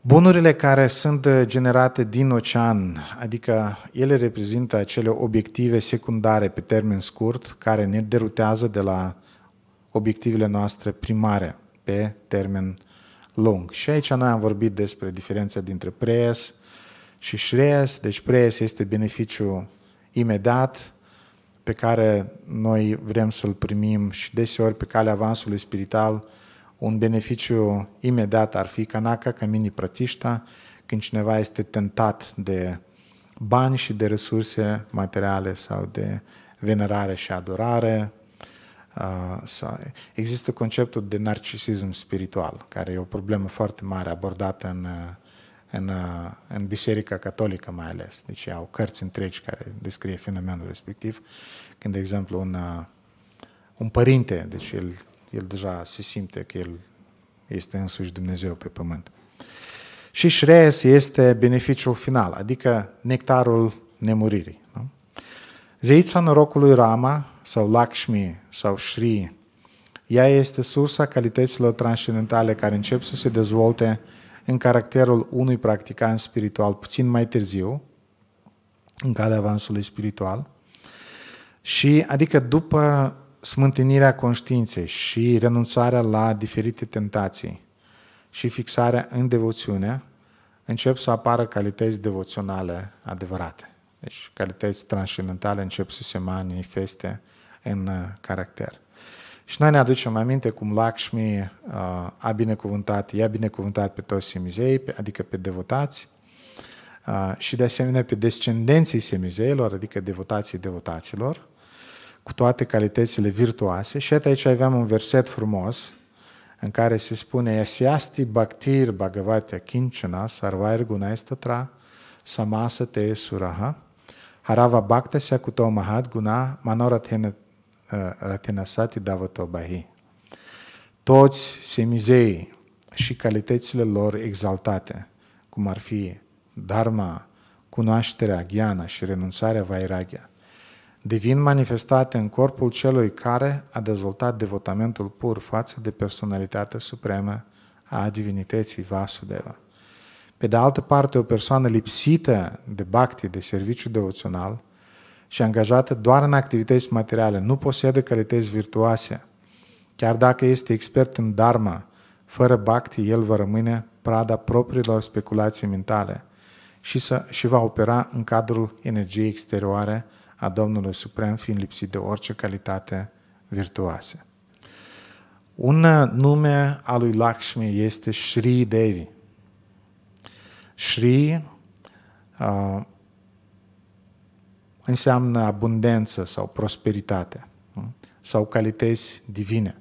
[SPEAKER 1] Bunurile care sunt generate din ocean, adică ele reprezintă acele obiective secundare pe termen scurt care ne derutează de la obiectivele noastre primare pe termen lung. Și aici noi am vorbit despre diferența dintre preas și șres. Deci preas este beneficiu imediat pe care noi vrem să-l primim și deseori pe calea avansului spiritual un beneficiu imediat ar fi canaca, ca mini prătișta, când cineva este tentat de bani și de resurse materiale sau de venerare și adorare, sau există conceptul de narcisism spiritual, care e o problemă foarte mare abordată în, în, în Biserica Catolică mai ales. Deci au cărți întregi care descrie fenomenul respectiv. Când, de exemplu, un, un părinte, deci el, el deja se simte că el este însuși Dumnezeu pe pământ. Și șrees este beneficiul final, adică nectarul nemuririi. Zeița norocului Rama sau Lakshmi sau Shri, ea este sursa calităților transcendentale care încep să se dezvolte în caracterul unui practicant spiritual puțin mai târziu, în calea avansului spiritual, și adică după smântenirea conștiinței și renunțarea la diferite tentații și fixarea în devoțiune, încep să apară calități devoționale adevărate. Deci calități transcendentale încep să se manifeste în uh, caracter. Și noi ne aducem aminte cum Lakshmi uh, a binecuvântat, i-a binecuvântat pe toți semizei, adică pe devotați, uh, și de asemenea pe descendenții semizeilor, adică devotații devotaților, cu toate calitățile virtuoase. Și aici aveam un verset frumos în care se spune "Asiasti bhaktir bhagavatya kinchana sarvair gunaistatra samasa te suraha harava bhaktasya kuto mahat guna manorathena eh, ratenasati bahi Toți semizeii și calitățile lor exaltate, cum ar fi dharma, cunoașterea, ghiana și renunțarea vairagya, devin manifestate în corpul celui care a dezvoltat devotamentul pur față de personalitatea supremă a divinității Vasudeva. Pe de altă parte, o persoană lipsită de bhakti, de serviciu devoțional și angajată doar în activități materiale, nu posedă calități virtuoase. Chiar dacă este expert în dharma, fără bhakti, el va rămâne prada propriilor speculații mentale și, să, și va opera în cadrul energiei exterioare a Domnului Suprem, fiind lipsit de orice calitate virtuoasă. Un nume al lui Lakshmi este Sri Devi. Shri uh, înseamnă abundență sau prosperitate sau calități divine.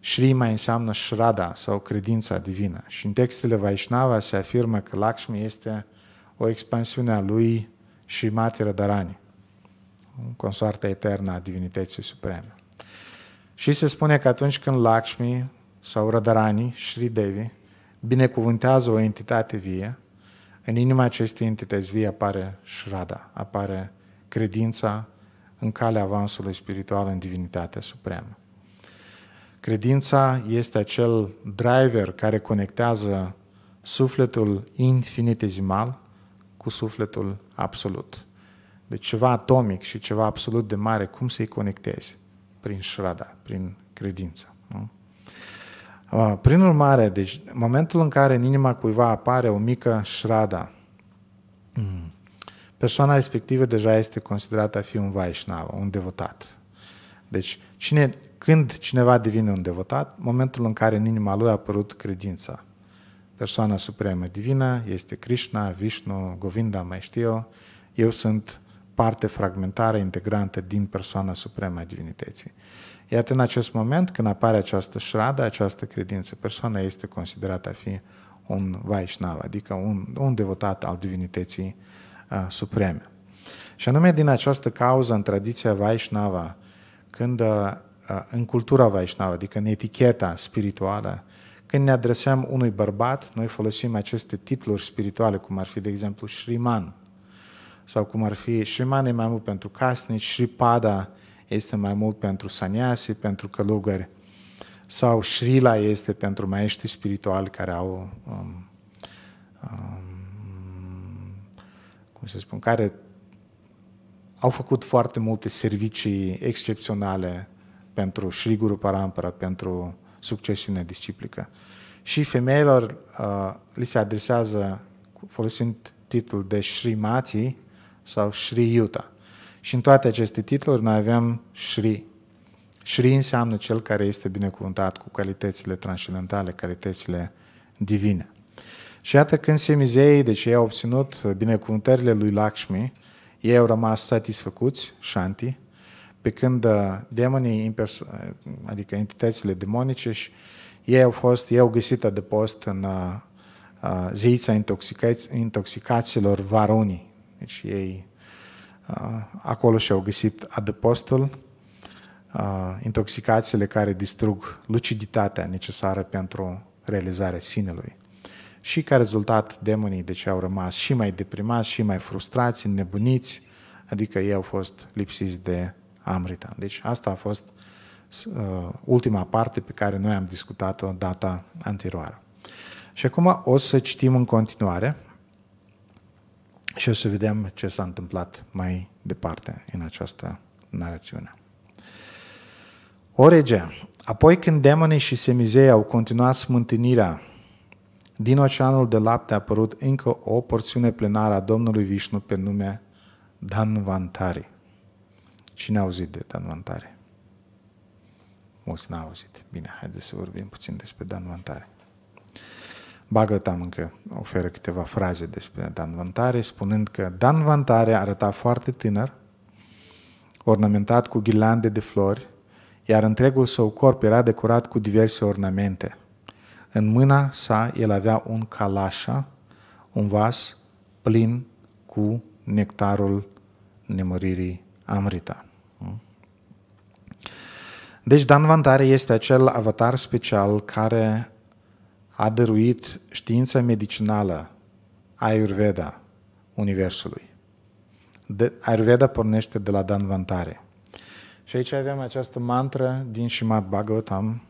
[SPEAKER 1] Shri mai înseamnă shrada sau credința divină. Și în textele Vaishnava se afirmă că Lakshmi este o expansiune a lui și Matira Dharani, consoarta eternă a Divinității Supreme. Și se spune că atunci când Lakshmi sau Radharani, Shri Devi, binecuvântează o entitate vie, în inima acestei entități vie apare șrada, apare credința în calea avansului spiritual în divinitatea supremă. Credința este acel driver care conectează sufletul infinitezimal cu sufletul absolut. Deci ceva atomic și ceva absolut de mare, cum să-i conectezi? Prin șrada, prin credință. Uh, prin urmare, deci, în momentul în care în inima cuiva apare o mică șrada, mm, persoana respectivă deja este considerată a fi un Vaishnava, un devotat. Deci, cine, când cineva devine un devotat, momentul în care în inima lui a apărut credința. Persoana supremă divină este Krishna, Vishnu, Govinda, mai știu eu, eu sunt parte fragmentară, integrantă din persoana supremă a divinității. Iată, în acest moment, când apare această șradă, această credință, persoana este considerată a fi un Vaishnava, adică un, un devotat al Divinității uh, Supreme. Și anume din această cauză, în tradiția Vaishnava, când uh, în cultura Vaishnava, adică în eticheta spirituală, când ne adresăm unui bărbat, noi folosim aceste titluri spirituale, cum ar fi, de exemplu, Shriman, sau cum ar fi Shriman e mai mult pentru casnici, Shripada este mai mult pentru saniasi, pentru călugări, sau Srila este pentru maestri spirituali care au, um, um, cum să spun, care au făcut foarte multe servicii excepționale pentru Sri Guru Parampara, pentru succesiunea disciplică. Și femeilor uh, li se adresează folosind titlul de Mati sau Sri Yuta. Și în toate aceste titluri noi avem Shri. Shri înseamnă cel care este binecuvântat cu calitățile transcendentale, calitățile divine. Și iată când semizeii, deci ei au obținut binecuvântările lui Lakshmi, ei au rămas satisfăcuți, shanti, pe când uh, demonii, uh, adică entitățile demonice, ei au fost, ei au găsit adăpost în uh, zeița intoxicaților varunii. Deci ei Uh, acolo și-au găsit adăpostul, uh, intoxicațiile care distrug luciditatea necesară pentru realizarea sinelui. Și ca rezultat, demonii deci au rămas și mai deprimați, și mai frustrați, nebuniți, adică ei au fost lipsiți de amrita. Deci asta a fost uh, ultima parte pe care noi am discutat-o data anterioară. Și acum o să citim în continuare și o să vedem ce s-a întâmplat mai departe în această narațiune. O rege, apoi când demonii și semizei au continuat smântânirea, din oceanul de lapte a apărut încă o porțiune plenară a Domnului Vișnu pe nume Danvantari. Cine a auzit de Danvantari? Mulți n-au auzit. Bine, haideți să vorbim puțin despre Danvantari. Bagătam încă, oferă câteva fraze despre Dan Vantare, spunând că Dan Vantare arăta foarte tânăr, ornamentat cu ghilande de flori, iar întregul său corp era decorat cu diverse ornamente. În mâna sa el avea un calașa, un vas plin cu nectarul nemuririi Amrita. Deci Dan Vantare este acel avatar special care a dăruit știința medicinală Ayurveda Universului. De, Ayurveda pornește de la Danvantare. Și aici avem această mantră din Shimad Bhagavatam,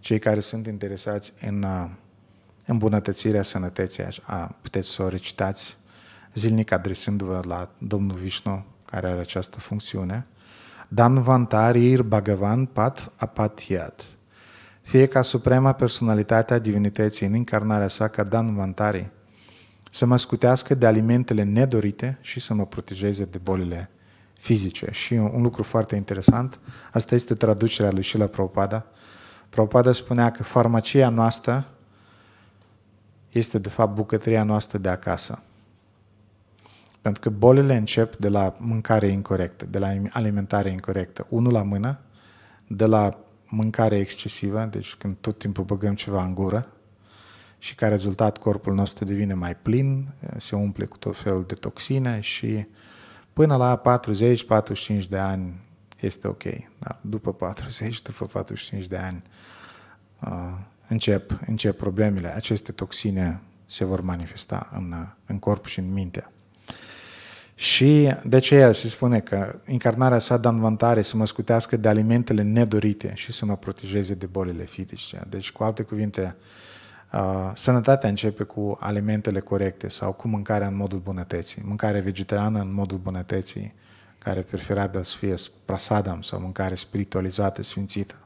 [SPEAKER 1] cei care sunt interesați în uh, îmbunătățirea sănătății, a, puteți să o recitați zilnic adresându-vă la Domnul Vishnu, care are această funcțiune. Dan Vantarir Bhagavan Pat Apatyat fie ca suprema personalitate a divinității în încarnarea sa ca Dan Vantari, să mă scutească de alimentele nedorite și să mă protejeze de bolile fizice. Și un lucru foarte interesant, asta este traducerea lui Shila Prabhupada. Prabhupada spunea că farmacia noastră este de fapt bucătăria noastră de acasă. Pentru că bolile încep de la mâncare incorrectă, de la alimentare incorrectă. Unul la mână, de la mâncare excesivă, deci când tot timpul băgăm ceva în gură și ca rezultat corpul nostru devine mai plin, se umple cu tot felul de toxine și până la 40-45 de ani este ok. Dar după 40, după 45 de ani uh, încep, încep problemele. Aceste toxine se vor manifesta în, uh, în corp și în mintea. Și de aceea se spune că incarnarea sa dă în vântare să mă scutească de alimentele nedorite și să mă protejeze de bolile fitice. Deci, cu alte cuvinte, uh, sănătatea începe cu alimentele corecte sau cu mâncarea în modul bunătății. Mâncarea vegetariană în modul bunătății, care preferabil să fie prasadam sau mâncare spiritualizată, sfințită.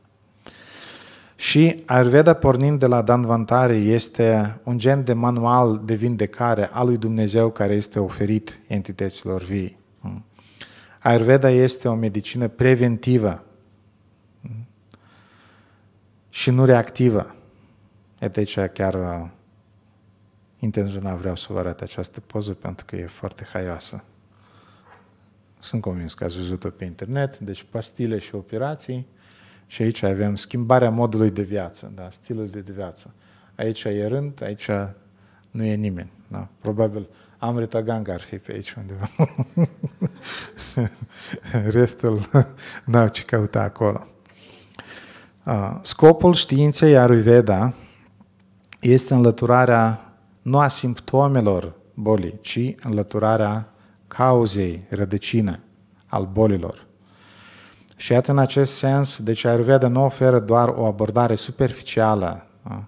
[SPEAKER 1] Și Ayurveda, pornind de la Danvantari, este un gen de manual de vindecare al lui Dumnezeu care este oferit entităților vii. Mm. Ayurveda este o medicină preventivă mm, și nu reactivă. E de aceea chiar uh, intenționat vreau să vă arăt această poză pentru că e foarte haioasă. Sunt convins că ați văzut-o pe internet, deci pastile și operații și aici avem schimbarea modului de viață, da? stilului de viață. Aici e rând, aici nu e nimeni. Da? Probabil Amrita Ganga ar fi pe aici undeva. <laughs> Restul n-au da, ce căuta acolo. Scopul științei Ayurveda este înlăturarea nu a simptomelor bolii, ci înlăturarea cauzei, rădăcină al bolilor. Și iată în acest sens, deci Ayurveda nu oferă doar o abordare superficială, da?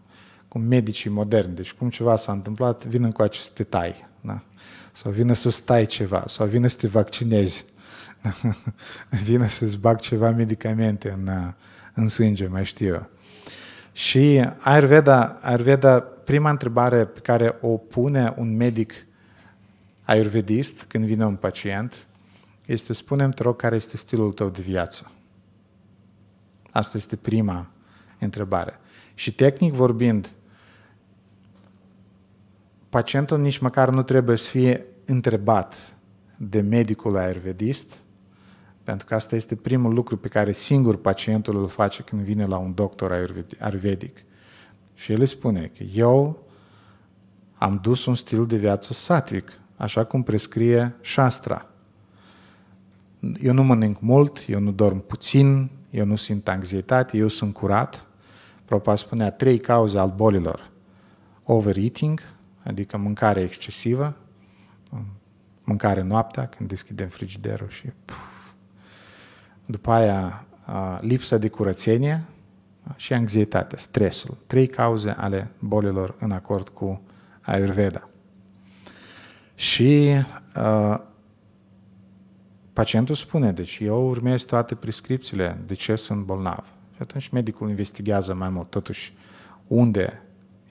[SPEAKER 1] cum medicii moderni, deci cum ceva s-a întâmplat, vin cu aceste tai. Da? Sau vină să stai ceva, sau vină să te vaccinezi, da? <laughs> vină să-ți bag ceva medicamente în, în sânge, mai știu eu. Și Ayurveda, Ayurveda, prima întrebare pe care o pune un medic ayurvedist când vine un pacient – este spunem te rog, care este stilul tău de viață? Asta este prima întrebare. Și tehnic vorbind, pacientul nici măcar nu trebuie să fie întrebat de medicul aervedist, pentru că asta este primul lucru pe care singur pacientul îl face când vine la un doctor ayurvedic. Și el îi spune că eu am dus un stil de viață satric, așa cum prescrie șastra eu nu mănânc mult, eu nu dorm puțin, eu nu simt anxietate, eu sunt curat. Propa spunea trei cauze al bolilor. Overeating, adică mâncare excesivă, mâncare noaptea, când deschidem frigiderul și... Puf. După aia, lipsa de curățenie și anxietate, stresul. Trei cauze ale bolilor în acord cu Ayurveda. Și uh, pacientul spune, deci eu urmez toate prescripțiile, de ce sunt bolnav? Și atunci medicul investigează mai mult, totuși, unde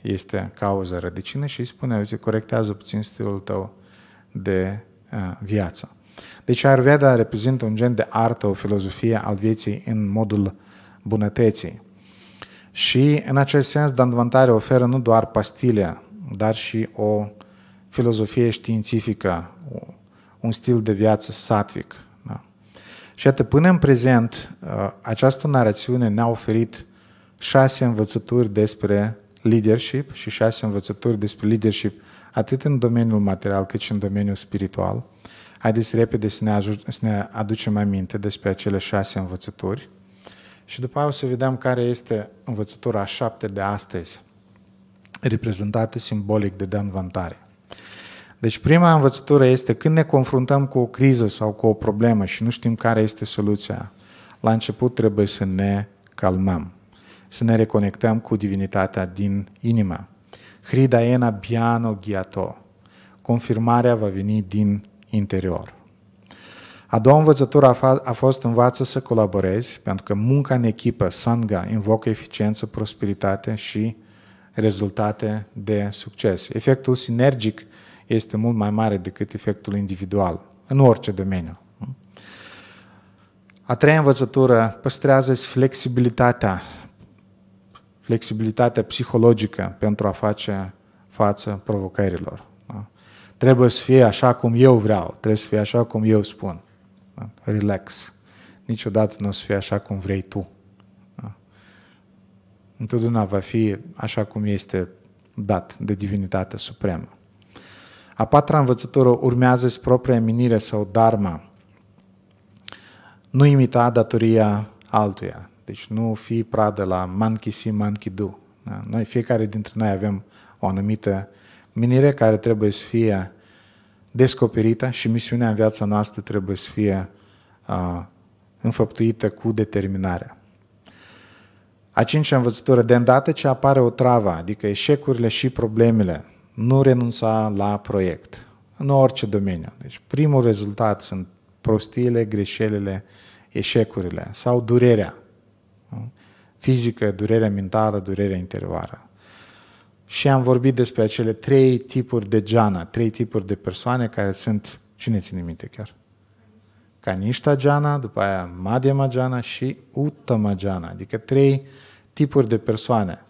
[SPEAKER 1] este cauza rădicină și îi spune, uite, corectează puțin stilul tău de uh, viață. Deci Ayurveda reprezintă un gen de artă, o filozofie al vieții în modul bunătății. Și în acest sens, Dandvantare oferă nu doar pastile, dar și o filozofie științifică, un stil de viață satvic. Da? Și iată, până în prezent, uh, această narațiune ne-a oferit șase învățături despre leadership și șase învățături despre leadership atât în domeniul material cât și în domeniul spiritual. Haideți repede să ne, să ne aducem aminte despre acele șase învățături și după aia o să vedem care este învățătura șapte de astăzi, reprezentată simbolic de Dan Vantare. Deci prima învățătură este când ne confruntăm cu o criză sau cu o problemă și nu știm care este soluția, la început trebuie să ne calmăm, să ne reconectăm cu divinitatea din inimă. Hridaena biano ghiato. Confirmarea va veni din interior. A doua învățătură a, fost învață să colaborezi, pentru că munca în echipă, sanga, invocă eficiență, prosperitate și rezultate de succes. Efectul sinergic este mult mai mare decât efectul individual, în orice domeniu. A treia învățătură păstrează flexibilitatea, flexibilitatea psihologică pentru a face față provocărilor. Da? Trebuie să fie așa cum eu vreau, trebuie să fie așa cum eu spun. Da? Relax. Niciodată nu o să fie așa cum vrei tu. Da? Întotdeauna va fi așa cum este dat de Divinitatea Supremă. A patra învățătură urmează propria minire sau dharma. Nu imita datoria altuia. Deci nu fi pradă la manchi si manchi du. Da? Noi, fiecare dintre noi avem o anumită minire care trebuie să fie descoperită și misiunea în viața noastră trebuie să fie uh, înfăptuită cu determinare. A cincea învățătură, de îndată ce apare o travă, adică eșecurile și problemele, nu renunța la proiect, în orice domeniu. Deci primul rezultat sunt prostiile, greșelile, eșecurile sau durerea. Fizică, durerea mentală, durerea interioară. Și am vorbit despre acele trei tipuri de jana, trei tipuri de persoane care sunt, cine ține minte chiar? Kanishta jana, după aia Madhyama jana și Uttama jana, adică trei tipuri de persoane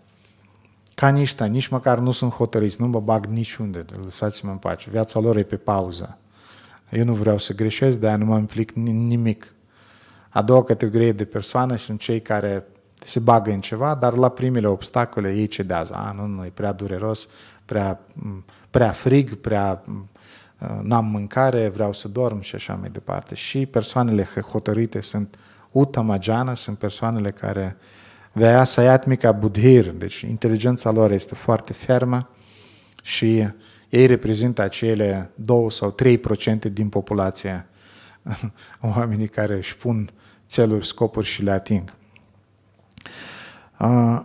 [SPEAKER 1] ca niște, nici măcar nu sunt hotărâți, nu mă bag niciunde, lăsați-mă în pace, viața lor e pe pauză. Eu nu vreau să greșesc, de-aia nu mă implic nimic. A doua categorie de persoane sunt cei care se bagă în ceva, dar la primele obstacole ei cedează. A, nu, nu, e prea dureros, prea, prea frig, prea n-am mâncare, vreau să dorm și așa mai departe. Și persoanele hotărâte sunt utamajana, sunt persoanele care uh, vea saiatmica budhir, deci inteligența lor este foarte fermă și ei reprezintă acele 2 sau 3% din populație, <laughs> oamenii care își pun țeluri, scopuri și le ating. Uh,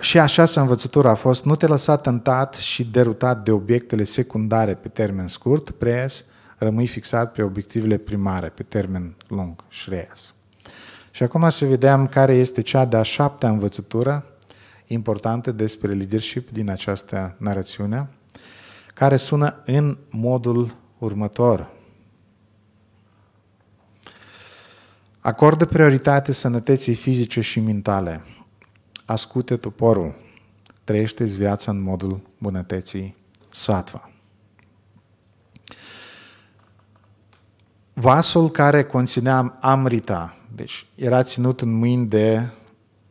[SPEAKER 1] și așa să învățătura a fost, nu te lăsa tentat și derutat de obiectele secundare pe termen scurt, preas, rămâi fixat pe obiectivele primare pe termen lung, șreas. Și acum să vedem care este cea de-a șaptea învățătură importantă despre leadership din această narațiune, care sună în modul următor. Acordă prioritate sănătății fizice și mentale. Ascute toporul. trăiește viața în modul bunătății satva. Vasul care conținea amrita, deci era ținut în mâini de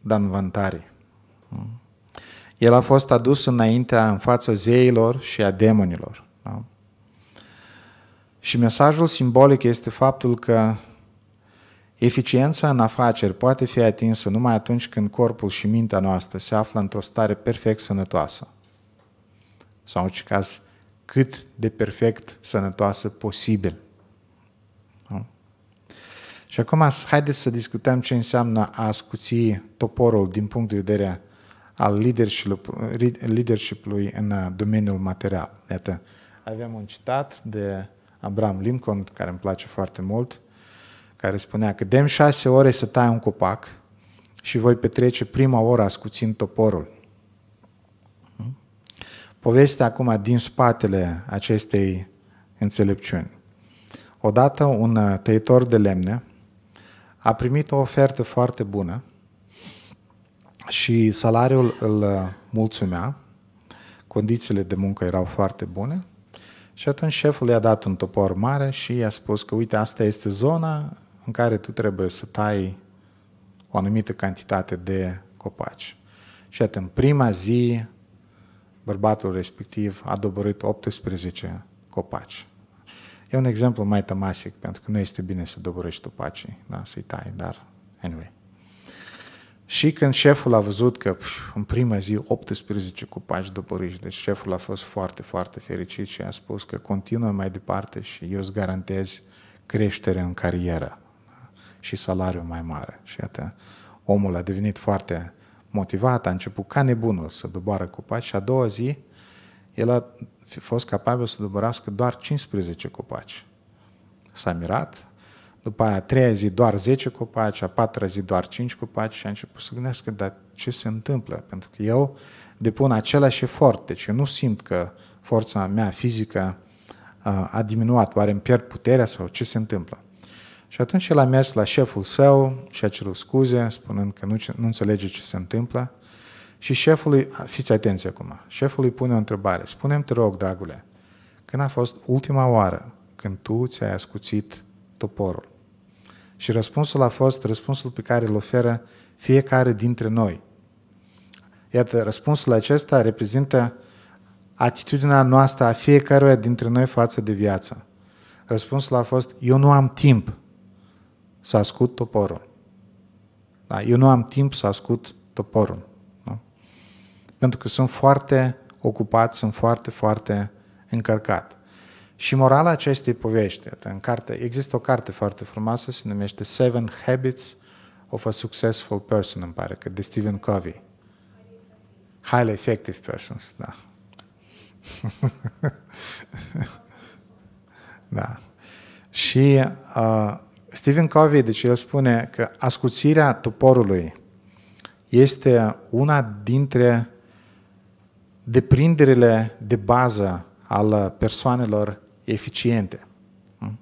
[SPEAKER 1] Dan Vantari. El a fost adus înaintea, în fața zeilor și a demonilor. Da? Și mesajul simbolic este faptul că eficiența în afaceri poate fi atinsă numai atunci când corpul și mintea noastră se află într-o stare perfect sănătoasă. Sau, în orice caz, cât de perfect sănătoasă posibil. Și acum haideți să discutăm ce înseamnă a scuți toporul din punct de vedere al leadership-ului, în uh, domeniul material. Iată, avem un citat de Abraham Lincoln, care îmi place foarte mult, care spunea că dăm șase ore să tai un copac și voi petrece prima oră ascuțind toporul. Hmm? Povestea acum din spatele acestei înțelepciuni. Odată un uh, tăitor de lemne a primit o ofertă foarte bună și salariul îl uh, mulțumea, condițiile de muncă erau foarte bune și atunci șeful i-a dat un topor mare și i-a spus că uite, asta este zona în care tu trebuie să tai o anumită cantitate de copaci. Și atunci, în prima zi, bărbatul respectiv a dobărât 18 copaci. E un exemplu mai tămasic, pentru că nu este bine să doborești tu pacii, da? să-i tai, dar anyway. Și când șeful a văzut că pf, în prima zi 18 copaci doboriști, deci șeful a fost foarte, foarte fericit și a spus că continuă mai departe și eu îți garantez creștere în carieră da? și salariu mai mare. Și iată, omul a devenit foarte motivat, a început ca nebunul să doboară pași și a doua zi el a fi fost capabil să dobărească doar 15 copaci. S-a mirat, după aia a treia zi doar 10 copaci, a patra zi doar 5 copaci și a început să gândească, dar ce se întâmplă? Pentru că eu depun același efort, deci eu nu simt că forța mea fizică a diminuat, oare îmi pierd puterea sau ce se întâmplă? Și atunci el a mers la șeful său și a cerut scuze, spunând că nu, nu înțelege ce se întâmplă și șefului, fiți atenți acum, șeful îi pune o întrebare. Spune-mi, te rog, dragule, când a fost ultima oară când tu ți-ai ascuțit toporul? Și răspunsul a fost răspunsul pe care îl oferă fiecare dintre noi. Iată, răspunsul acesta reprezintă atitudinea noastră a fiecăruia dintre noi față de viață. Răspunsul a fost, eu nu am timp să ascult toporul. Da, eu nu am timp să ascult toporul. Pentru că sunt foarte ocupat, sunt foarte, foarte încărcat. Și morala acestei povești, în carte, există o carte foarte frumoasă, se numește Seven Habits of a Successful Person, îmi pare că, de Stephen Covey. Highly Effective Persons, da. <laughs> da. Și uh, Stephen Covey, deci el spune că ascuțirea toporului este una dintre deprinderile de bază al persoanelor eficiente. Mm?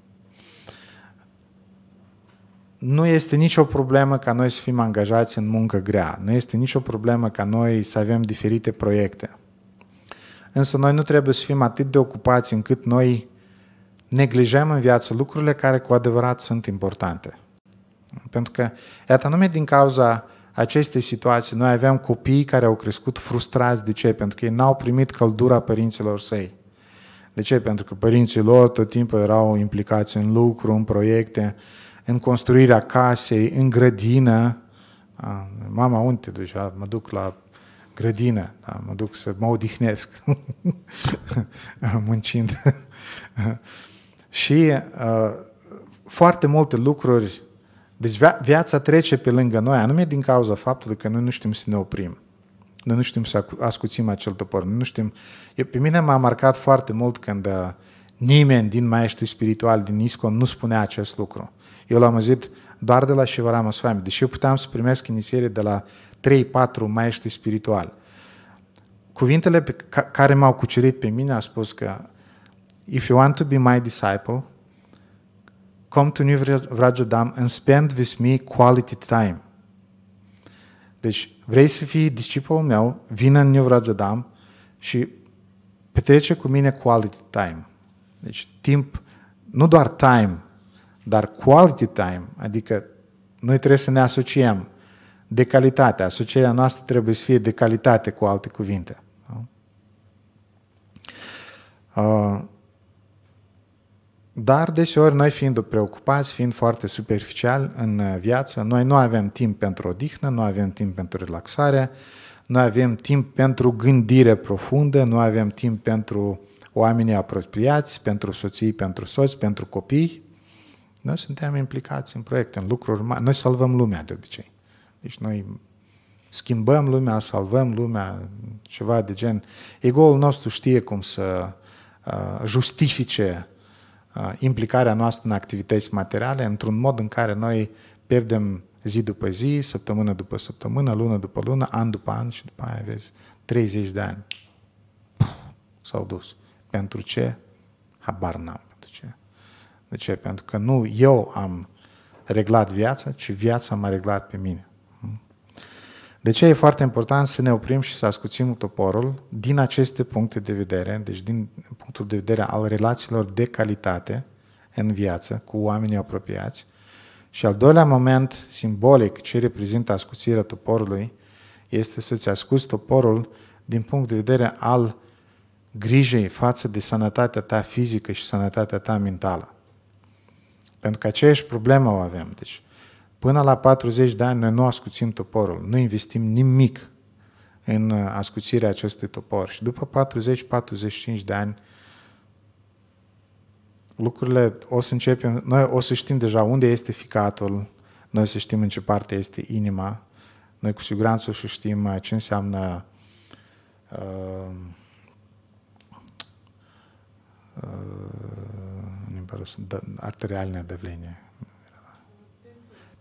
[SPEAKER 1] Nu este nicio problemă ca noi să fim angajați în muncă grea, nu este nicio problemă ca noi să avem diferite proiecte. Însă noi nu trebuie să fim atât de ocupați încât noi neglijăm în viață lucrurile care cu adevărat sunt importante. Pentru că, iată, numai din cauza aceste situații. Noi aveam copii care au crescut frustrați. De ce? Pentru că ei n-au primit căldura părinților săi. De ce? Pentru că părinții lor tot timpul erau implicați în lucru, în proiecte, în construirea casei, în grădină. Mama, unde te duci? Mă duc la grădină, da? mă duc să mă odihnesc <laughs> muncind. <laughs> și uh, foarte multe lucruri deci viața trece pe lângă noi, anume din cauza faptului că noi nu știm să ne oprim. Noi nu știm să ascuțim acel topor. Noi nu știm. Eu, pe mine m-a marcat foarte mult când uh, nimeni din maestrii spirituali din ISCON nu spunea acest lucru. Eu l-am auzit doar de la Shivarama Swami, deși eu puteam să primesc inițiere de la 3-4 maestri spirituali. Cuvintele pe care m-au cucerit pe mine a spus că if you want to be my disciple, come to New Vrajadam and spend with me quality time. Deci, vrei să fii discipul meu, vină în New Vrajadam și petrece cu mine quality time. Deci, timp, nu doar time, dar quality time, adică noi trebuie să ne asociem de calitate. Asocierea noastră trebuie să fie de calitate, cu alte cuvinte. Da? Uh, dar deseori noi fiind preocupați, fiind foarte superficial în viață, noi nu avem timp pentru odihnă, nu avem timp pentru relaxare, nu avem timp pentru gândire profundă, nu avem timp pentru oamenii apropiați, pentru soții, pentru soți, pentru copii. Noi suntem implicați în proiecte, în lucruri mari. Noi salvăm lumea de obicei. Deci noi schimbăm lumea, salvăm lumea, ceva de gen. Egoul nostru știe cum să uh, justifice implicarea noastră în activități materiale într-un mod în care noi pierdem zi după zi, săptămână după săptămână, lună după lună, an după an și după aia vezi 30 de ani. Puh, s-au dus. Pentru ce? Habar n-am. Pentru ce? De ce? Pentru că nu eu am reglat viața, ci viața m-a reglat pe mine. De ce e foarte important să ne oprim și să ascuțim toporul din aceste puncte de vedere, deci din punctul de vedere al relațiilor de calitate în viață cu oamenii apropiați. Și al doilea moment simbolic ce reprezintă ascuțirea toporului este să-ți ascuți toporul din punct de vedere al grijei față de sănătatea ta fizică și sănătatea ta mentală. Pentru că aceeași problemă o avem. Deci, Până la 40 de ani noi nu ascuțim toporul, nu investim nimic în uh, ascuțirea acestui topor. Și după 40-45 de ani, lucrurile o să începem, noi o să știm deja unde este ficatul, noi o să știm în ce parte este inima, noi cu siguranță o să știm uh, ce înseamnă uh, uh, arterialne davlenie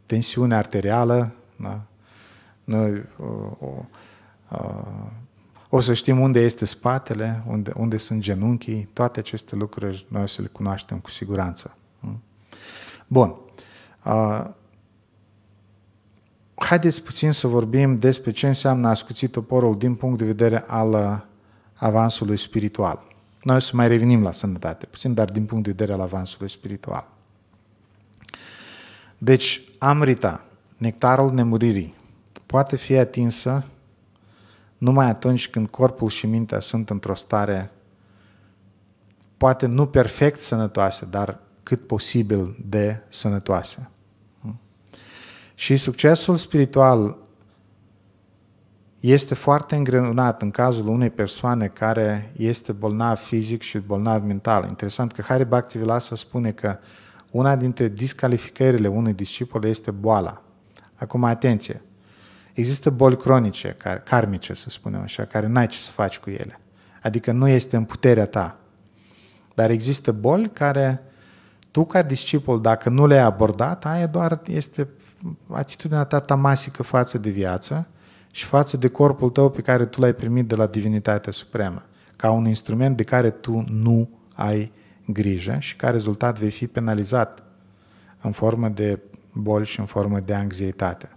[SPEAKER 1] tensiune arterială, da? noi o, o, o să știm unde este spatele, unde, unde sunt genunchii, toate aceste lucruri noi o să le cunoaștem cu siguranță. Mm? Bun. Haideți puțin să vorbim despre ce înseamnă ascuțit toporul din punct de vedere al avansului spiritual. Noi o să mai revenim la sănătate, puțin, dar din punct de vedere al avansului spiritual. Deci, amrita, nectarul nemuririi, poate fi atinsă numai atunci când corpul și mintea sunt într-o stare poate nu perfect sănătoasă, dar cât posibil de sănătoasă. Și succesul spiritual este foarte îngrenunat în cazul unei persoane care este bolnav fizic și bolnav mental. Interesant că Hari Bhaktivilasa spune că uh, una dintre discalificările unui discipol este boala. Acum, atenție! Există boli cronice, karmice, să spunem așa, care n-ai ce să faci cu ele. Adică nu este în puterea ta. Dar există boli care tu, ca discipol, dacă nu le-ai abordat, aia doar este atitudinea ta tamasică față de viață și față de corpul tău pe care tu l-ai primit de la Divinitatea Supremă, ca un instrument de care tu nu ai grijă și ca rezultat vei fi penalizat în formă de boli și în formă de anxietate.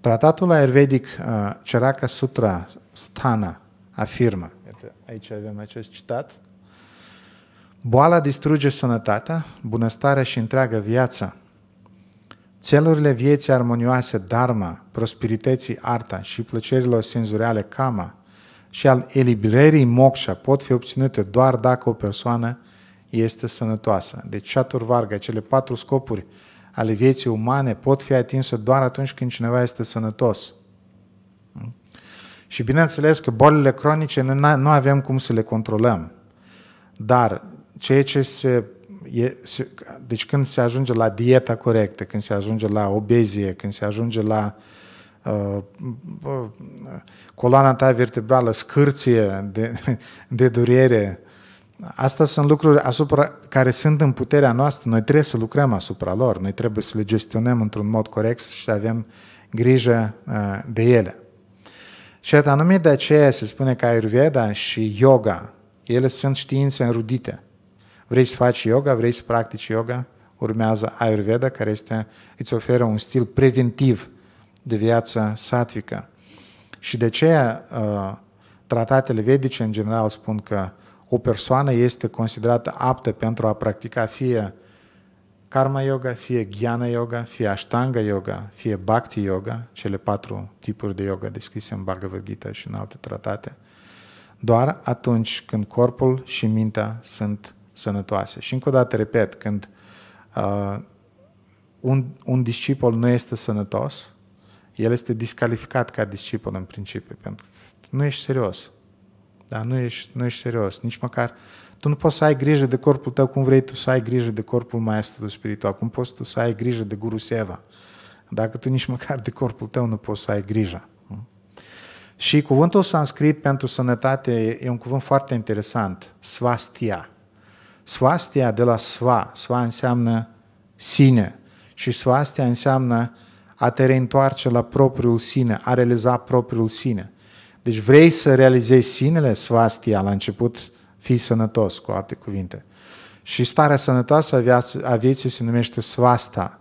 [SPEAKER 1] Tratatul ayurvedic uh, Ceraka Sutra Stana afirmă, iată, aici avem acest citat, boala distruge sănătatea, bunăstarea și întreaga viață. Țelurile vieții armonioase, dharma, prosperității, arta și plăcerilor senzoriale, kama, și al eliberării moksha pot fi obținute doar dacă o persoană este sănătoasă. Deci Chatur Varga, cele patru scopuri ale vieții umane pot fi atinse doar atunci când cineva este sănătos. Și bineînțeles că bolile cronice nu avem cum să le controlăm. Dar ceea ce se, e, se... Deci când se ajunge la dieta corectă, când se ajunge la obezie, când se ajunge la uh, uh, coloana ta vertebrală scârție de, <laughs> de durere, uh, Asta sunt lucruri asupra care sunt în puterea noastră. Noi trebuie să lucrăm asupra lor, noi trebuie să le gestionăm într-un mod corect și să avem grijă uh, de ele. Și anume de aceea se spune că Ayurveda și yoga, ele sunt științe înrudite. Vrei să faci yoga, vrei să practici yoga, urmează Ayurveda, care este, îți oferă un stil preventiv de viață satvică. Și de aceea uh, tratatele vedice, în general, spun că o persoană este considerată aptă pentru a practica fie karma yoga, fie jnana yoga, fie ashtanga yoga, fie bhakti yoga, cele patru tipuri de yoga descrise în Bhagavad Gita și în alte tratate, doar atunci când corpul și mintea sunt sănătoase. Și încă o dată repet, când uh, un, un discipol nu este sănătos, el este discalificat ca discipol în principiu, pentru că nu ești serios. Da? Nu ești, nu ești serios, nici măcar... Tu nu poți să ai grijă de corpul tău cum vrei tu să ai grijă de corpul maestrului spiritual, cum poți tu să ai grijă de guru seva, dacă tu nici măcar de corpul tău nu poți să ai grijă. Și cuvântul sanscrit pentru sănătate e un cuvânt foarte interesant, svastia. Svastia de la sva, sva înseamnă sine și svastia înseamnă a te reîntoarce la propriul sine, a realiza propriul sine. Deci vrei să realizezi sinele, svastia, la început fii sănătos, cu alte cuvinte. Și starea sănătoasă a, viață, a vieții se numește svasta.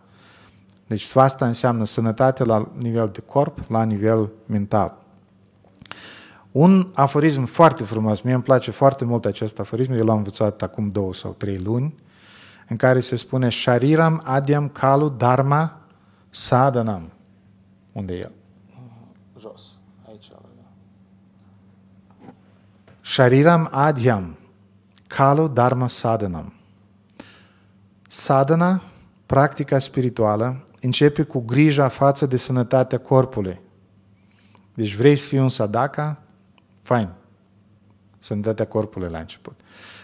[SPEAKER 1] Deci svasta înseamnă sănătate la nivel de corp, la nivel mental. Un aforism foarte frumos, mie îmi place foarte mult acest aforism, eu l-am învățat acum două sau trei luni, în care se spune Shariram adiam Kalu Dharma sadanam. Unde e el? Shariram adhyam, kalu dharma sadhanam. Sadhana, practica spirituală, începe cu grija față de sănătatea corpului. Deci vrei să fii un sadaka? Fain. Sănătatea corpului la început.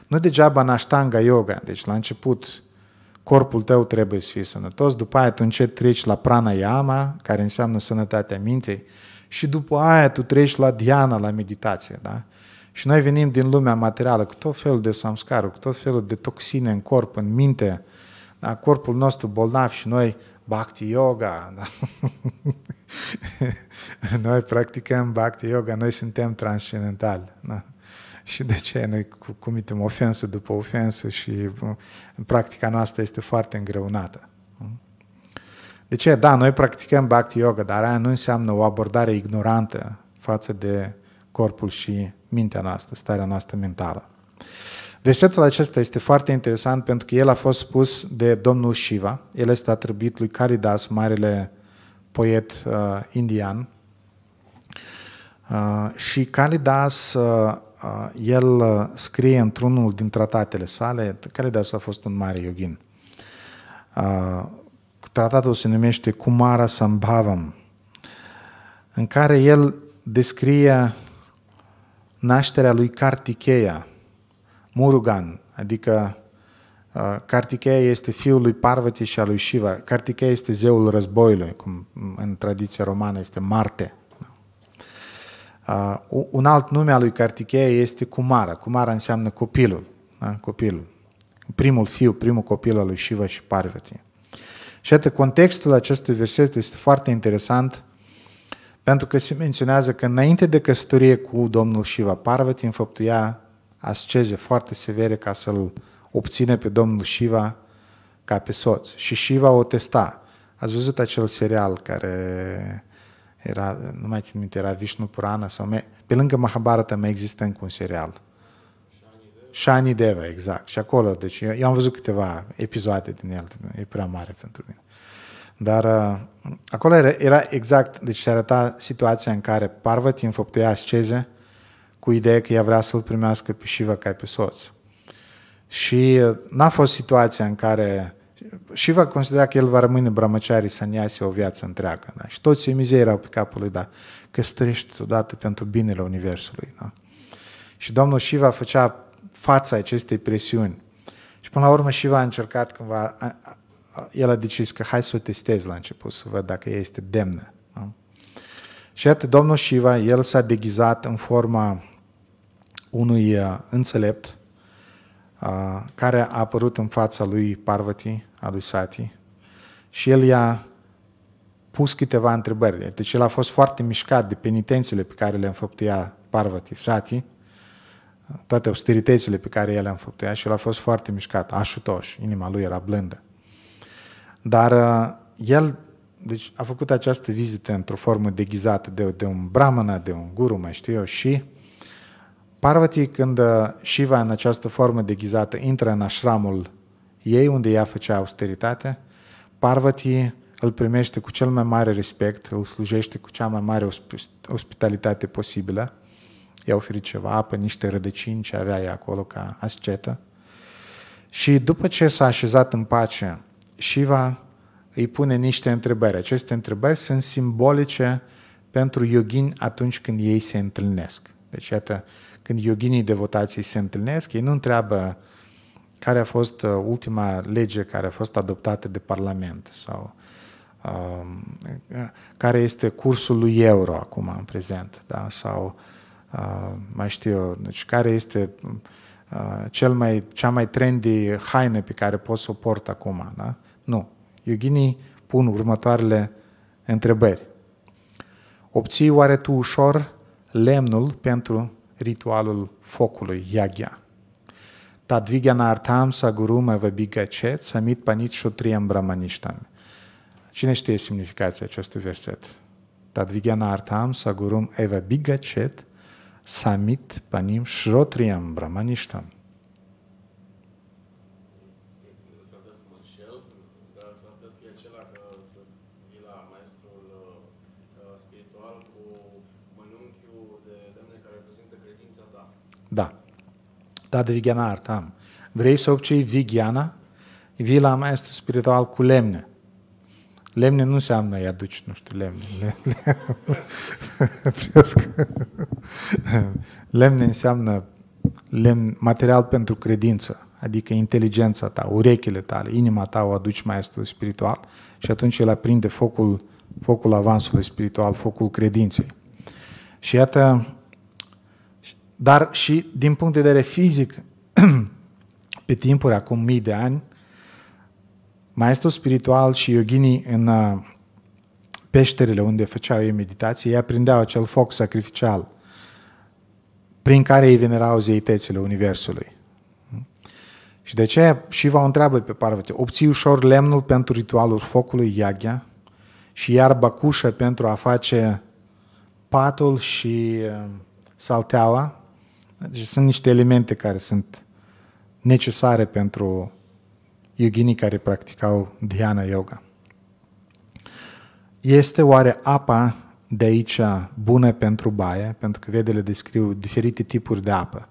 [SPEAKER 1] Nu degeaba în ashtanga yoga, deci la început corpul tău trebuie să fie sănătos, după aia tu încet treci la pranayama, care înseamnă sănătatea mintei, și după aia tu treci la dhyana, la meditație, da? Și noi venim din lumea materială cu tot felul de samscaruri, cu tot felul de toxine în corp, în minte, da? corpul nostru bolnav și noi bhakti yoga. Da? <laughs> noi practicăm bhakti yoga, noi suntem transcendentali. Da? Și de ce noi comitem ofensă după ofensă și în practica noastră este foarte îngreunată. De ce? Da, noi practicăm bhakti yoga, dar aia nu înseamnă o abordare ignorantă față de uh, corpul și mintea noastră, starea noastră mentală. Versetul acesta este foarte interesant pentru că el a fost spus de domnul Shiva, el este atribuit lui Caridas, marele poet uh, indian. Uh, și Calidas, uh, uh, el uh, scrie într-unul din tratatele sale, Calidas a fost un mare yogin. Uh, tratatul se numește Kumara Sambhavam, în care el descrie nașterea lui Kartikeya, Murugan, adică Kartikeya uh, este fiul lui Parvati și al lui Shiva. Kartikeya este zeul războiului, cum mm, în tradiția romană este Marte. Uh, un alt nume al lui Kartikeya este Kumara. Kumara înseamnă copilul, da? copilul. Primul fiu, primul copil al lui Shiva și Parvati. Și atât, contextul acestui verset este foarte interesant pentru că se menționează că înainte de căsătorie cu domnul Shiva, Parvati înfăptuia asceze foarte severe ca să-l obține pe domnul Shiva ca pe soț. Și Shiva o testa. Ați văzut acel serial care era, nu mai țin minte, era Vishnu Purana sau... Me- pe lângă Mahabharata mai există încă un serial. Shani Deva, exact. Și acolo, deci eu, eu am văzut câteva episoade din el, e prea mare pentru mine. Dar uh, acolo era, era exact, deci se arăta situația în care Parvati înfăptuia asceze cu ideea că ea vrea să-l primească pe Shiva ca pe soț. Și uh, n-a fost situația în care Shiva considera că el va rămâne brămăcearii iasă o viață întreagă. Da? Și toți semizei erau pe capul lui, da, căsătorește odată pentru binele Universului. Da? Și Domnul Shiva făcea fața acestei presiuni. Și până la urmă Shiva a încercat cumva, a, el a decis că hai să o testez la început, să văd dacă ea este demnă. Da? Și iată, Domnul Shiva, el s-a deghizat în forma unui uh, înțelept uh, care a apărut în fața lui Parvati, a lui Sati, și el i-a pus câteva întrebări. Deci el a fost foarte mișcat de penitențele pe care le a înfăptuia Parvati, Sati, toate austeritățile pe care el le a înfăptuia și el a fost foarte mișcat, așutoș, inima lui era blândă. Dar uh, el deci, a făcut această vizită într-o formă deghizată de, de un brahmana, de un guru, mai știu eu, și Parvati, când uh, Shiva în această formă deghizată intră în așramul ei, unde ea făcea austeritate, Parvati îl primește cu cel mai mare respect, îl slujește cu cea mai mare ospitalitate posibilă, i-a oferit ceva apă, niște rădăcini ce avea ea acolo ca ascetă. Și după ce s-a așezat în pace Shiva îi pune niște întrebări. Aceste întrebări sunt simbolice pentru yogini atunci când ei se întâlnesc. Deci, iată, când yoginii devotații se întâlnesc, ei nu întreabă care a fost uh, ultima lege care a fost adoptată de Parlament sau um, care este cursul lui euro acum în prezent, da? sau uh, mai știu eu, deci care este uh, cel mai, cea mai trendy haină pe care pot să o port acum. Da? Nu. Iughinii pun următoarele întrebări. Obții oare tu ușor lemnul pentru ritualul focului, yagya? Tadvigya artam sa guruma vabigacet samit panit shutriyam brahmanishtam. Cine știe semnificația acestui verset? Tadvigya artam sa gurum eva bigacet samit panim shrotriyam brahmanishtam. Da. Tad vigiana artam. Vrei să obții vigiana? Vila este spiritual cu lemne. Lemne nu înseamnă i-a duci, nu știu, lemne. <laughs> lemne. lemne înseamnă lemn, material pentru credință, adică inteligența ta, urechile tale, inima ta o aduci maestru spiritual și atunci el aprinde focul, focul avansului spiritual, focul credinței. Și iată, dar și din punct de vedere fizic, <clears throat> pe timpuri, acum mii de ani, maestru spiritual și yoginii în uh, peșterile unde făceau ei meditații, ei aprindeau acel foc sacrificial prin care ei venerau zeitățile Universului. Și de aceea Și vă întreabă pe Parvati, obții ușor lemnul pentru ritualul focului Yagya și iarba cușă pentru a face patul și uh, salteaua? Deci sunt niște elemente care sunt necesare pentru yoginii care practicau Dhyana Yoga. Este oare apa de aici bună pentru baie? Pentru că vedele descriu diferite tipuri de apă.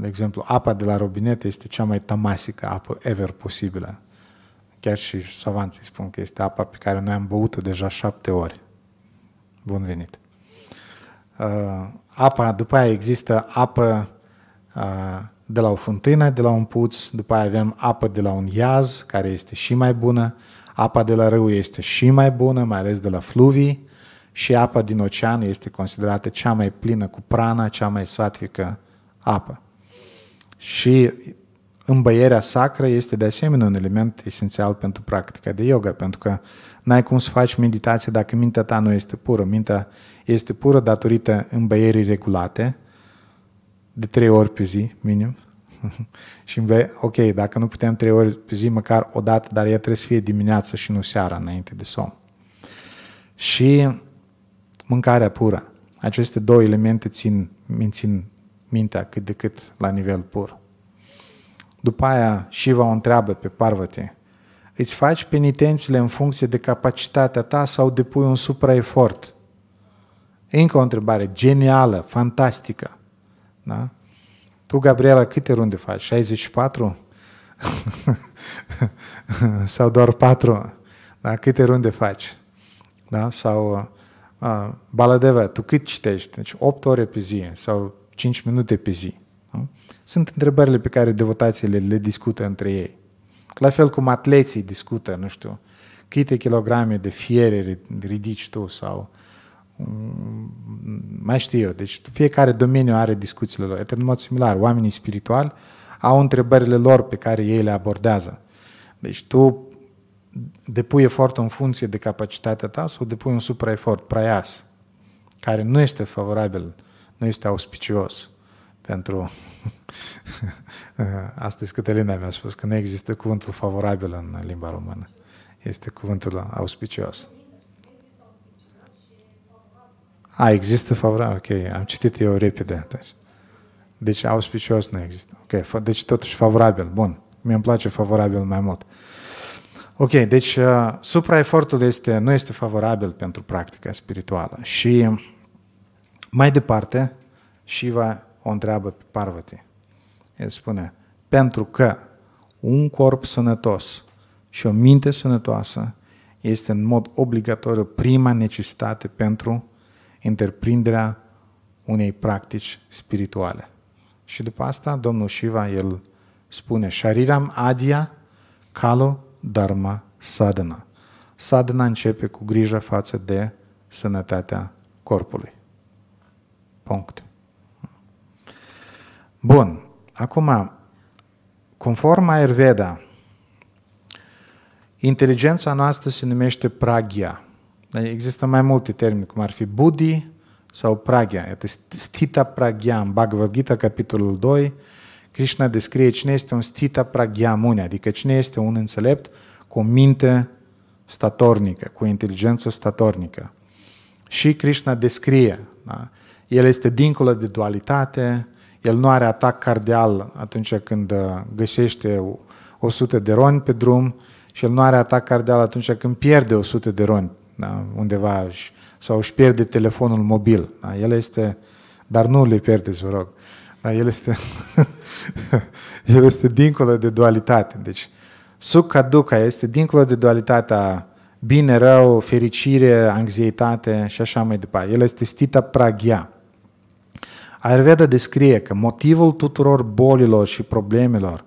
[SPEAKER 1] De exemplu, apa de la robinet este cea mai tamasică apă ever posibilă. Chiar și savanții spun că este apa pe care noi am băut-o deja șapte ori. Bun venit! Uh, apa, după aia există apă de la o fântână, de la un puț, după aia avem apă de la un iaz, care este și mai bună, apa de la râu este și mai bună, mai ales de la fluvii, și apa din ocean este considerată cea mai plină cu prana, cea mai satvică apă. Și îmbăierea sacră este de asemenea un element esențial pentru practica de yoga, pentru că n-ai cum să faci meditație dacă mintea ta nu este pură. Mintea este pură datorită îmbăierii regulate, de trei ori pe zi, minim. <laughs> și înve- ok, dacă nu putem trei ori pe zi, măcar o dată, dar ea trebuie să fie dimineața și nu seara, înainte de somn. Și mâncarea pură. Aceste două elemente țin, mințin mintea cât de cât la nivel pur. După aia Shiva o întreabă pe Parvati, îți faci penitențele în funcție de capacitatea ta sau depui un supraefort? Încă o întrebare genială, fantastică. Da? Tu, Gabriela, câte runde faci? 64? <laughs> sau doar 4? Da? Câte runde faci? Da? Sau uh, Baladeva, tu cât citești? Deci 8 ore pe zi sau 5 minute pe zi sunt întrebările pe care devotațiile le discută între ei. La fel cum atleții discută, nu știu, câte kilograme de fiere ridici tu sau mm, mai știu eu. Deci fiecare domeniu are discuțiile lor. Este în mod similar. Oamenii spirituali au întrebările lor pe care ei le abordează. Deci tu depui efort în funcție de capacitatea ta sau depui un supraefort, praias, care nu este favorabil, nu este auspicios pentru... <laughs> Astăzi Cătălina mi-a spus că nu există cuvântul favorabil în limba română. Este cuvântul auspicios. A, există favorabil? Ok, am citit eu repede Deci auspicios nu există. Ok, deci totuși favorabil, bun. mi îmi place favorabil mai mult. Ok, deci uh, supraefortul este, nu este favorabil pentru practica spirituală. Și mai departe, Shiva o întreabă pe Parvati. El spune, pentru că un corp sănătos și o minte sănătoasă este în mod obligatoriu prima necesitate pentru întreprinderea unei practici spirituale. Și după asta, domnul Shiva, el spune, Shariram Adia Kalo Dharma Sadhana. Sadhana începe cu grijă față de sănătatea corpului. Punct. Bun. Acum, conform Ayurveda, inteligența noastră se numește pragya. Există mai multe termeni, cum ar fi buddhi sau pragya. Este stita pragya. În Bhagavad Gita, capitolul 2, Krishna descrie cine este un stita pragya mune, adică cine este un înțelept cu o minte statornică, cu inteligență statornică. Și Krishna descrie. Da? El este dincolo de dualitate, el nu are atac cardial atunci când uh, găsește 100 de roni pe drum și el nu are atac cardial atunci când pierde 100 de roni da? undeva sau își pierde telefonul mobil. Da? El este, dar nu le pierdeți, vă rog. Da? El, este, <laughs> el este dincolo de dualitate. Deci, Sukha Dukha este dincolo de dualitatea bine, rău, fericire, anxietate și așa mai departe. El este stita pragia. Ayurveda descrie că motivul tuturor bolilor și problemelor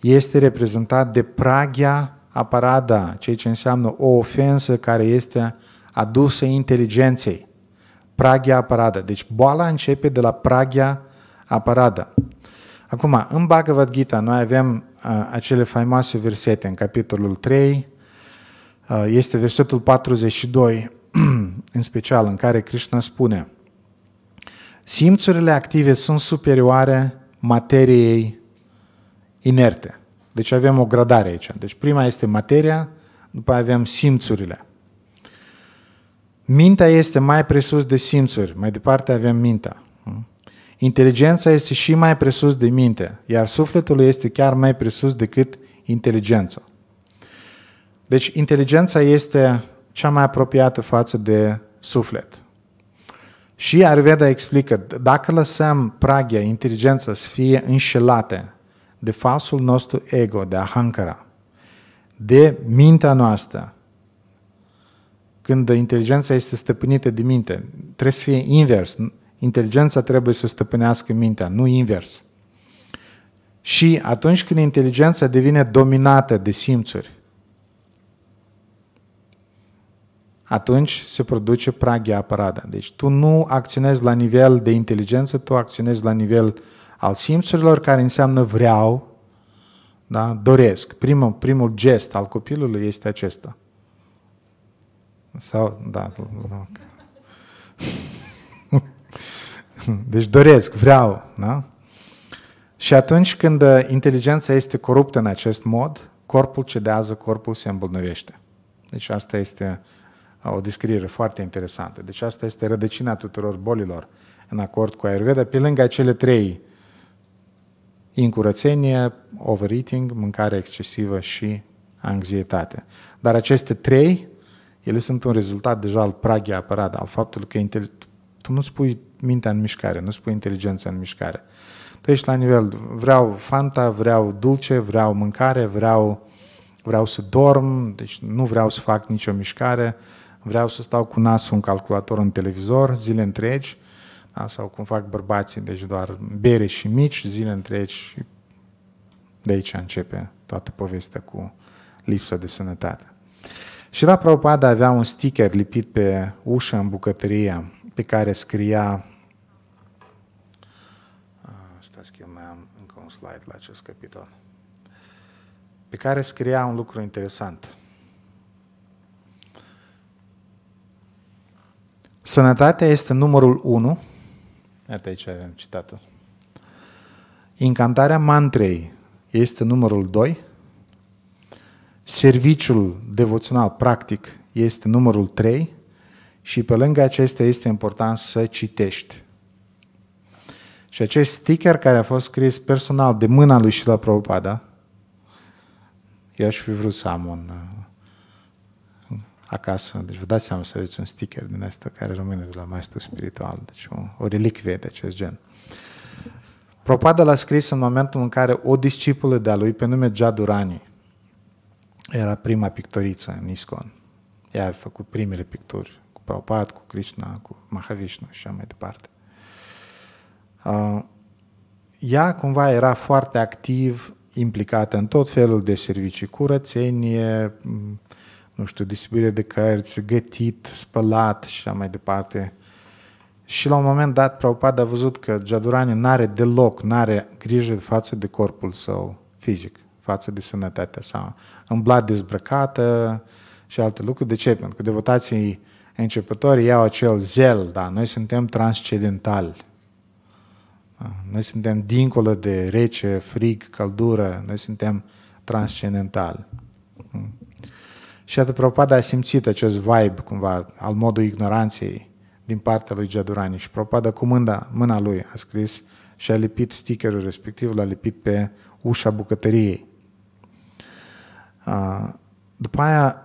[SPEAKER 1] este reprezentat de pragia aparada, ceea ce înseamnă o ofensă care este adusă inteligenței. Pragia aparada. Deci boala începe de la pragia aparada. Acum, în Bhagavad Gita noi avem uh, acele faimoase versete în capitolul 3, uh, este versetul 42, <clears throat> în special, în care Krishna spune – Simțurile active sunt superioare materiei inerte. Deci avem o gradare aici. Deci prima este materia, după avem simțurile. Mintea este mai presus de simțuri, mai departe avem mintea. Hmm? Inteligența este și mai presus de minte, iar sufletul este chiar mai presus decât inteligența. Deci inteligența este cea mai apropiată față de suflet. Și Arveda explică, dacă lăsăm pragia inteligența să fie înșelate de falsul nostru ego, de ahankara, de mintea noastră, când inteligența este stăpânită de minte, trebuie să fie invers. Inteligența trebuie să stăpânească mintea, nu invers. Și atunci când inteligența devine dominată de simțuri, atunci se produce praghia aparată. Deci tu nu acționezi la nivel de inteligență, tu acționezi la nivel al simțurilor, care înseamnă vreau, da? doresc. Primul, primul gest al copilului este acesta. Sau, da, da. <laughs> Deci doresc, vreau, da? Și atunci când uh, inteligența este coruptă în acest mod, corpul cedează, corpul se îmbolnăvește. Deci asta este uh, o descriere foarte interesantă. Deci asta este rădăcina tuturor bolilor în acord cu Ayurveda, pe lângă acele trei incurățenie, overeating, mâncare excesivă și anxietate. Dar aceste trei, ele sunt un rezultat deja al praghii apărat, al faptului că tu nu spui mintea în mișcare, nu spui inteligența în mișcare. Tu ești la nivel, vreau fanta, vreau dulce, vreau mâncare, vreau, vreau să dorm, deci nu vreau să fac nicio mișcare, uh, vreau să stau cu nasul în calculator în televizor zile întregi, da? sau cum fac bărbații, deci doar bere și mici zile întregi. De aici începe toată povestea cu lipsa de sănătate. Și la Prabhupada avea un sticker lipit pe ușă în bucătărie pe care scria Stați că eu mai am încă un slide la acest capitol pe care scria un lucru interesant. Sănătatea este numărul 1. Iată aici citatul. Incantarea mantrei este numărul 2. Serviciul devoțional practic este numărul 3 și pe lângă acestea este important să citești. Și acest sticker care a fost scris personal de mâna lui Șila Prabhupada, eu aș fi vrut să am un uh, acasă. Deci vă dați seama să aveți un sticker din asta care rămâne de la maestru spiritual, deci o, o relicvie de acest gen. Propada l-a scris în momentul în care o discipulă de-a lui, pe nume Jadurani era prima pictoriță în Iscon. Ea a făcut primele picturi cu Prabhupada, cu Krishna, cu Mahavishnu și așa mai departe. Uh, ea cumva era foarte activ implicată în tot felul de servicii, curățenie, nu știu, distribuire de cărți, gătit, spălat și așa mai departe. Și la un moment dat, Prabhupada a văzut că Jadurani nu are deloc, nu are grijă față de corpul său fizic, față de sănătatea sa. Îmblat dezbrăcată și alte lucruri. De ce? Pentru că devotații începători iau acel zel, da, noi suntem transcendentali. Da, noi suntem dincolo de rece, frig, căldură, noi suntem transcendentali. Și atât Prabhupada a simțit acest vibe, cumva, al modului ignoranței din partea lui Jadurani. Și Prabhupada cu mânda, mâna lui a scris și a lipit stickerul respectiv, l-a lipit pe ușa bucătăriei. După aia,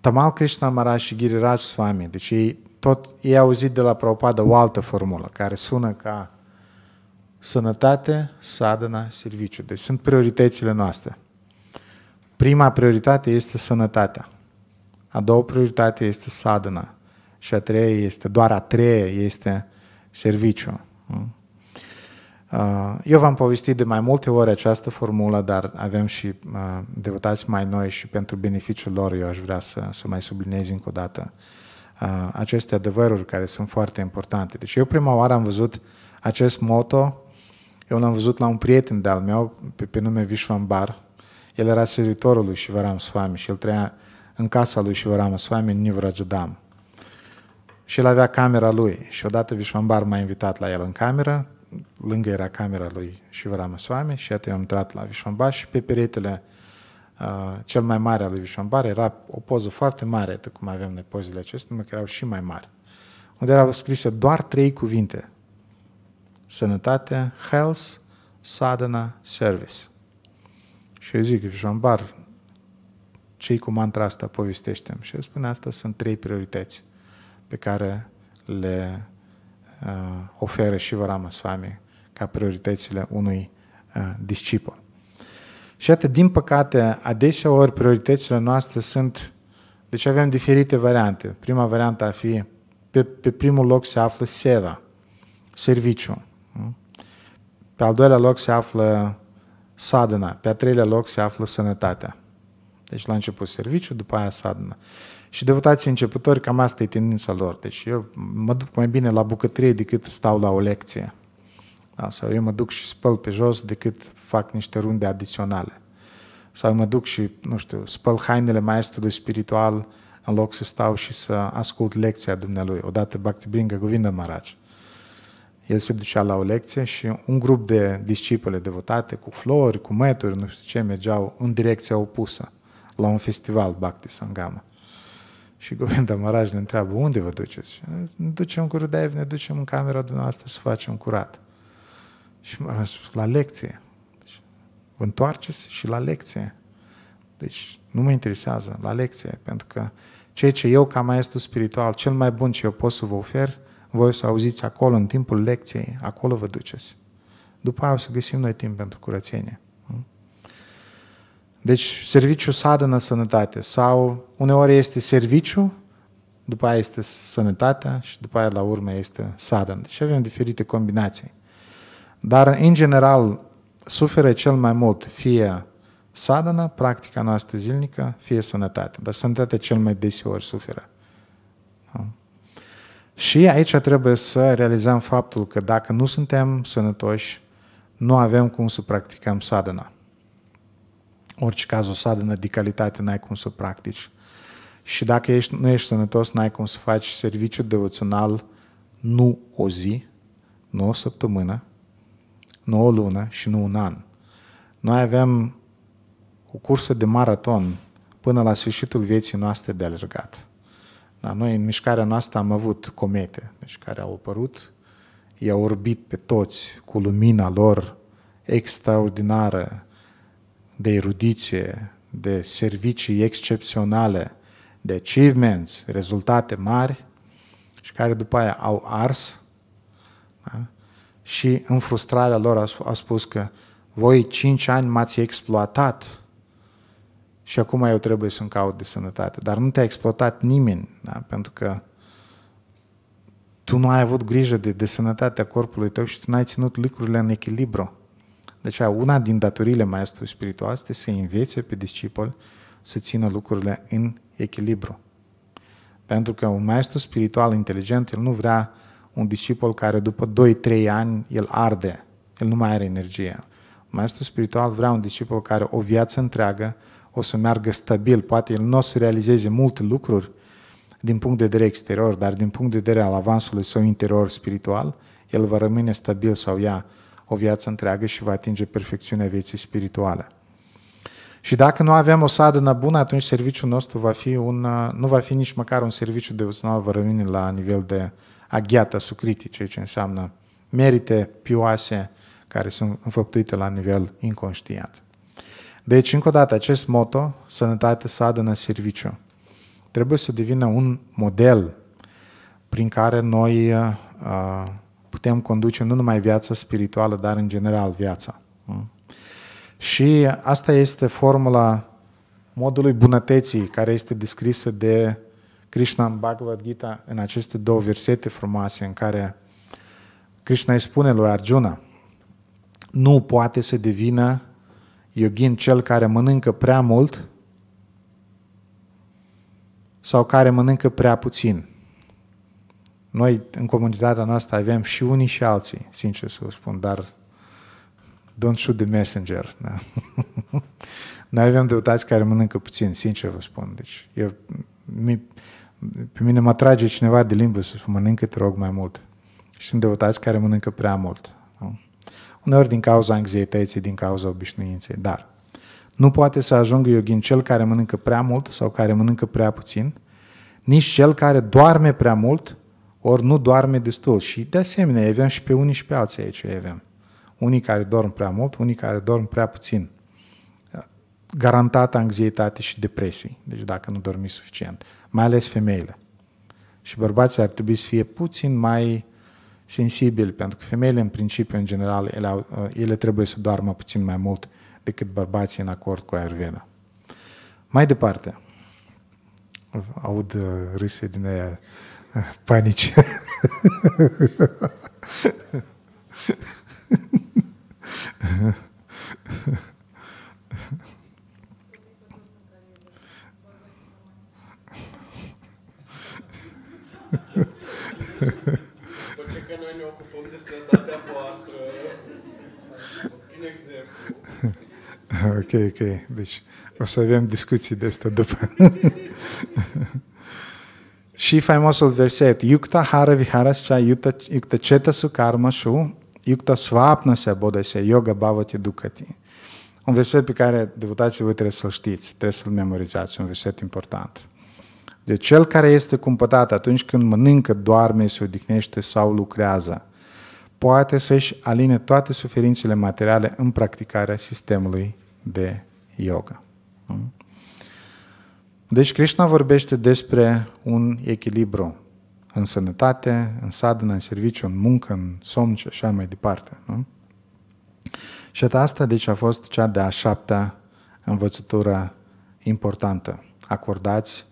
[SPEAKER 1] Tamal Krishna mara și Giriraj Swami, deci ei, tot, ei au auzit de la Prabhupada o altă formulă, care sună ca sănătate, sadhana, serviciu. Deci sunt prioritățile noastre. Prima prioritate este sănătatea. A doua prioritate este sadhana. Și a treia este, doar a treia este serviciu. Mm? Uh, eu v-am povestit de mai multe ori această formulă, dar avem și uh, devotați mai noi și pentru beneficiul lor eu aș vrea să, să mai subliniez încă o dată uh, aceste adevăruri care sunt foarte importante. Deci eu prima oară am văzut acest moto, eu l-am văzut la un prieten de-al meu, pe, pe nume Vishwan Bar, el era servitorul lui Shivaram Swami și el trăia în casa lui Shivaram Swami în Nivrajudam. Și el avea camera lui și odată Vishwambar m-a invitat la el în cameră, lângă era camera lui Shivaram Swami și atunci am intrat la Vishwambar și pe peretele uh, cel mai mare al lui Vishwambar era o poză foarte mare, de cum avem noi pozele acestea, numai că erau și mai mari, unde erau scrise doar trei cuvinte. Sănătate, health, sadhana, service. Și eu zic, Jean Bar, cei cu mantra asta povestește -mi. Și eu spun, asta sunt trei priorități pe care le uh, oferă și Ramaswamy ca prioritățile unui uh, discipol. Și atât, din păcate, adesea ori prioritățile noastre sunt... Deci avem diferite variante. Prima variantă a fi, pe, pe primul loc se află seva, serviciu. Pe al doilea loc se află Sadana. Pe a treilea loc se află sănătatea. Deci la început serviciu, după aia sadana. Și devotații începători, cam asta e tendința lor. Deci eu mă duc mai bine la bucătărie decât stau la o lecție. Da? Sau eu mă duc și spăl pe jos decât fac niște runde adiționale. Sau mă duc și, nu știu, spăl hainele maestrului spiritual în loc să stau și să ascult lecția dumnealui. Odată Bhakti Bringa Govinda Maharaj el se ducea la o lecție și un grup de discipole devotate cu flori, cu mături, nu știu ce, mergeau în direcția opusă, la un festival Bhakti Sangama. Și Govinda Maraj ne întreabă, unde vă duceți? Ne ducem în Gurudev, ne ducem în camera dumneavoastră să facem curat. Și mă spus, la lecție. Deci, vă întoarceți și la lecție. Deci nu mă interesează, la lecție, pentru că ceea ce eu ca maestru spiritual, cel mai bun ce eu pot să vă ofer, voi o să auziți acolo în timpul lecției, acolo vă duceți. După aia o să găsim noi timp pentru curățenie. Hm? Deci serviciu sadănă sănătate sau uneori este serviciu, după aia este sănătatea și după aia la urmă este sadă. Deci avem diferite combinații. Dar în general suferă cel mai mult fie sadana, practica noastră zilnică, fie sănătate. Dar sănătatea cel mai deseori suferă. Și aici trebuie să realizăm faptul că dacă nu suntem sănătoși, nu avem cum să practicăm sadhana. Orice caz o sadhana de calitate n-ai cum să practici. Și dacă ești, nu ești sănătos, n-ai cum să faci serviciu devoțional nu o zi, nu o săptămână, nu o lună și nu un an. Noi avem o cursă de maraton până la sfârșitul vieții noastre de alergat. Da, noi în mișcarea noastră am avut comete, deci care au apărut, i-au orbit pe toți cu lumina lor extraordinară, de erudiție, de servicii excepționale, de achievements, rezultate mari, și care după aia au ars da? și în frustrarea lor a spus că voi cinci ani m-ați exploatat și acum eu trebuie să-mi caut de sănătate. Dar nu te-a exploatat nimeni, da? pentru că tu nu ai avut grijă de, de sănătatea corpului tău și tu n-ai ținut lucrurile în echilibru. Deci una din datoriile maestrului spiritual este să învețe pe discipol să țină lucrurile în echilibru. Pentru că un maestru spiritual inteligent, el nu vrea un discipol care după 2-3 ani el arde, el nu mai are energie. Un maestru spiritual vrea un discipol care o viață întreagă o să meargă stabil, poate el nu o să realizeze multe lucruri din punct de vedere exterior, dar din punct de vedere al avansului său interior spiritual, el va rămâne stabil sau ia o viață întreagă și va atinge perfecțiunea vieții spirituale. Și dacă nu avem o sadă bună, atunci serviciul nostru va fi un, nu va fi nici măcar un serviciu devoțional, va rămâne la nivel de aghiata sucriti, ceea ce înseamnă merite pioase care sunt înfăptuite la nivel inconștient. Deci, încă o dată, acest moto, sănătate, în serviciu, trebuie să devină un model prin care noi uh, putem conduce nu numai viața spirituală, dar în general viața. Mm? Și asta este formula modului bunătății care este descrisă de Krishna în Bhagavad Gita în aceste două versete frumoase în care Krishna îi spune lui Arjuna nu poate să devină Ioghin cel care mănâncă prea mult sau care mănâncă prea puțin. Noi, în comunitatea noastră, avem și unii și alții, sincer să vă spun, dar don't shoot the messenger. Da? <laughs> Noi avem deutați care mănâncă puțin, sincer vă spun. Deci, eu, mi, pe mine mă atrage cineva de limbă să spun, mănâncă, te rog, mai mult. Și sunt deutați care mănâncă prea mult uneori din cauza anxietății, din cauza obișnuinței, dar nu poate să ajungă yogin cel care mănâncă prea mult sau care mănâncă prea puțin, nici cel care doarme prea mult, ori nu doarme destul. Și de asemenea, avem și pe unii și pe alții aici avem. Unii care dorm prea mult, unii care dorm prea puțin. Garantată anxietate și depresii, deci dacă nu dormi suficient, mai ales femeile. Și bărbații ar trebui să fie puțin mai uh, sensibili, pentru că femeile, în principiu, în general, ele, au, uh, ele trebuie să doarmă puțin mai mult decât bărbații în acord cu Ayurveda. Mai departe, aud uh, râse din aia uh, panici. <laughs> <laughs> Ok, ok. Deci o să avem discuții de asta după. <laughs> și faimosul verset, Yukta hara viharascha yukta, yukta karma shu yukta svapnasya se yoga bhavati dukati. Un verset pe care devotații, voi trebuie să-l știți, trebuie să-l memorizați, un verset important. De deci, cel care este cumpătat atunci când mănâncă, doarme, se odihnește sau lucrează, poate să-și aline toate suferințele materiale în practicarea sistemului de yoga. Mm? Deci Krishna vorbește despre un echilibru în sănătate, în sadhana, în serviciu, în muncă, în somn și așa mai departe. Nu? Și asta, deci, a fost cea de-a șaptea învățătură importantă. Acordați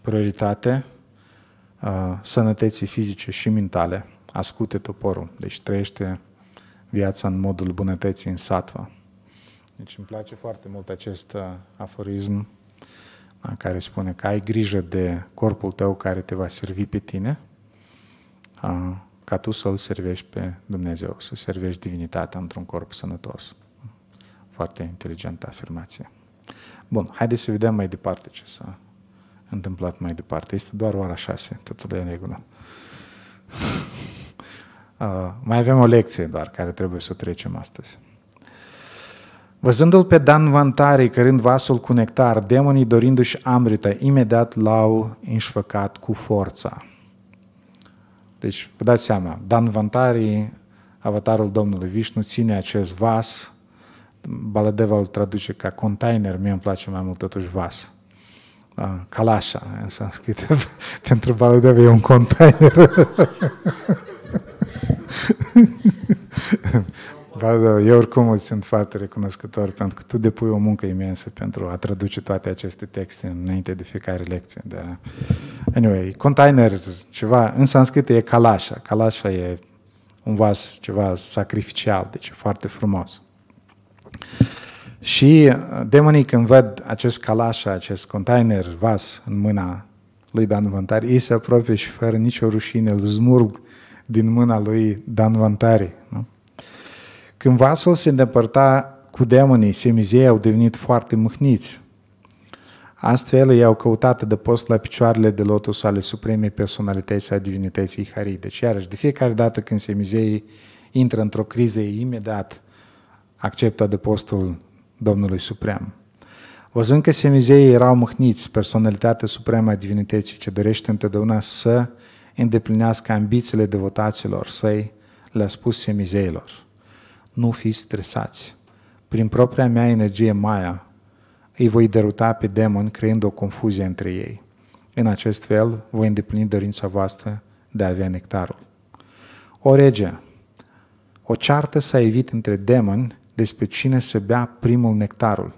[SPEAKER 1] prioritate uh, sănătății fizice și mentale, ascute toporul, deci trăiește viața în modul bunătății în satva. Deci îmi place foarte mult acest uh, aforism uh, care spune că ai grijă de corpul tău care te va servi pe tine, uh, ca tu să-L servești pe Dumnezeu, să servești divinitatea într-un corp sănătos. Foarte inteligentă afirmație. Bun, haideți să vedem mai departe ce s-a întâmplat mai departe. Este doar ora șase, totul e în regulă. <laughs> mai avem o lecție doar care trebuie să o trecem astăzi. Văzându-l pe Dan Vantari cărând vasul cu nectar, demonii dorindu-și amrită, imediat l-au înșfăcat cu forța. Deci, vă dați seama, Dan Vantari, avatarul Domnului Vișnu, ține acest vas, Baladeva îl traduce ca container, mie îmi place mai mult totuși vas. Da, Calașa, în sanscrit. <laughs> pentru Baladeva e un container. <laughs> Da, da, eu oricum îți sunt foarte recunoscător pentru că tu depui o muncă imensă pentru a traduce toate aceste texte înainte de fiecare lecție. Da. Anyway, container, ceva, în sanscrit e kalasha. Kalasha e un vas ceva sacrificial, deci foarte frumos. Și uh, demonii când văd acest kalasha, acest container, vas în mâna lui Dan Vantari, ei se apropie și fără nicio rușine îl zmurg din mâna lui Dan Vantari. Nu? Când vasul se îndepărta cu demonii, semizei au devenit foarte mâhniți. Astfel, i-au căutat de post la picioarele de lotus ale supremei personalități a divinității Harii. Deci, iarăși, de fiecare dată când semizeii intră într-o criză, imediat acceptă de postul Domnului Suprem. Văzând că semizeii erau mâhniți, personalitatea supremă a divinității ce dorește întotdeauna să îndeplinească ambițiile devotaților săi, le-a spus semizeilor – nu fiți stresați. Prin propria mea energie Maya îi voi deruta pe demon creând o confuzie între ei. În acest fel voi îndeplini dorința voastră de a avea nectarul. O rege, o ceartă s-a evit între demoni despre cine să bea primul nectarul.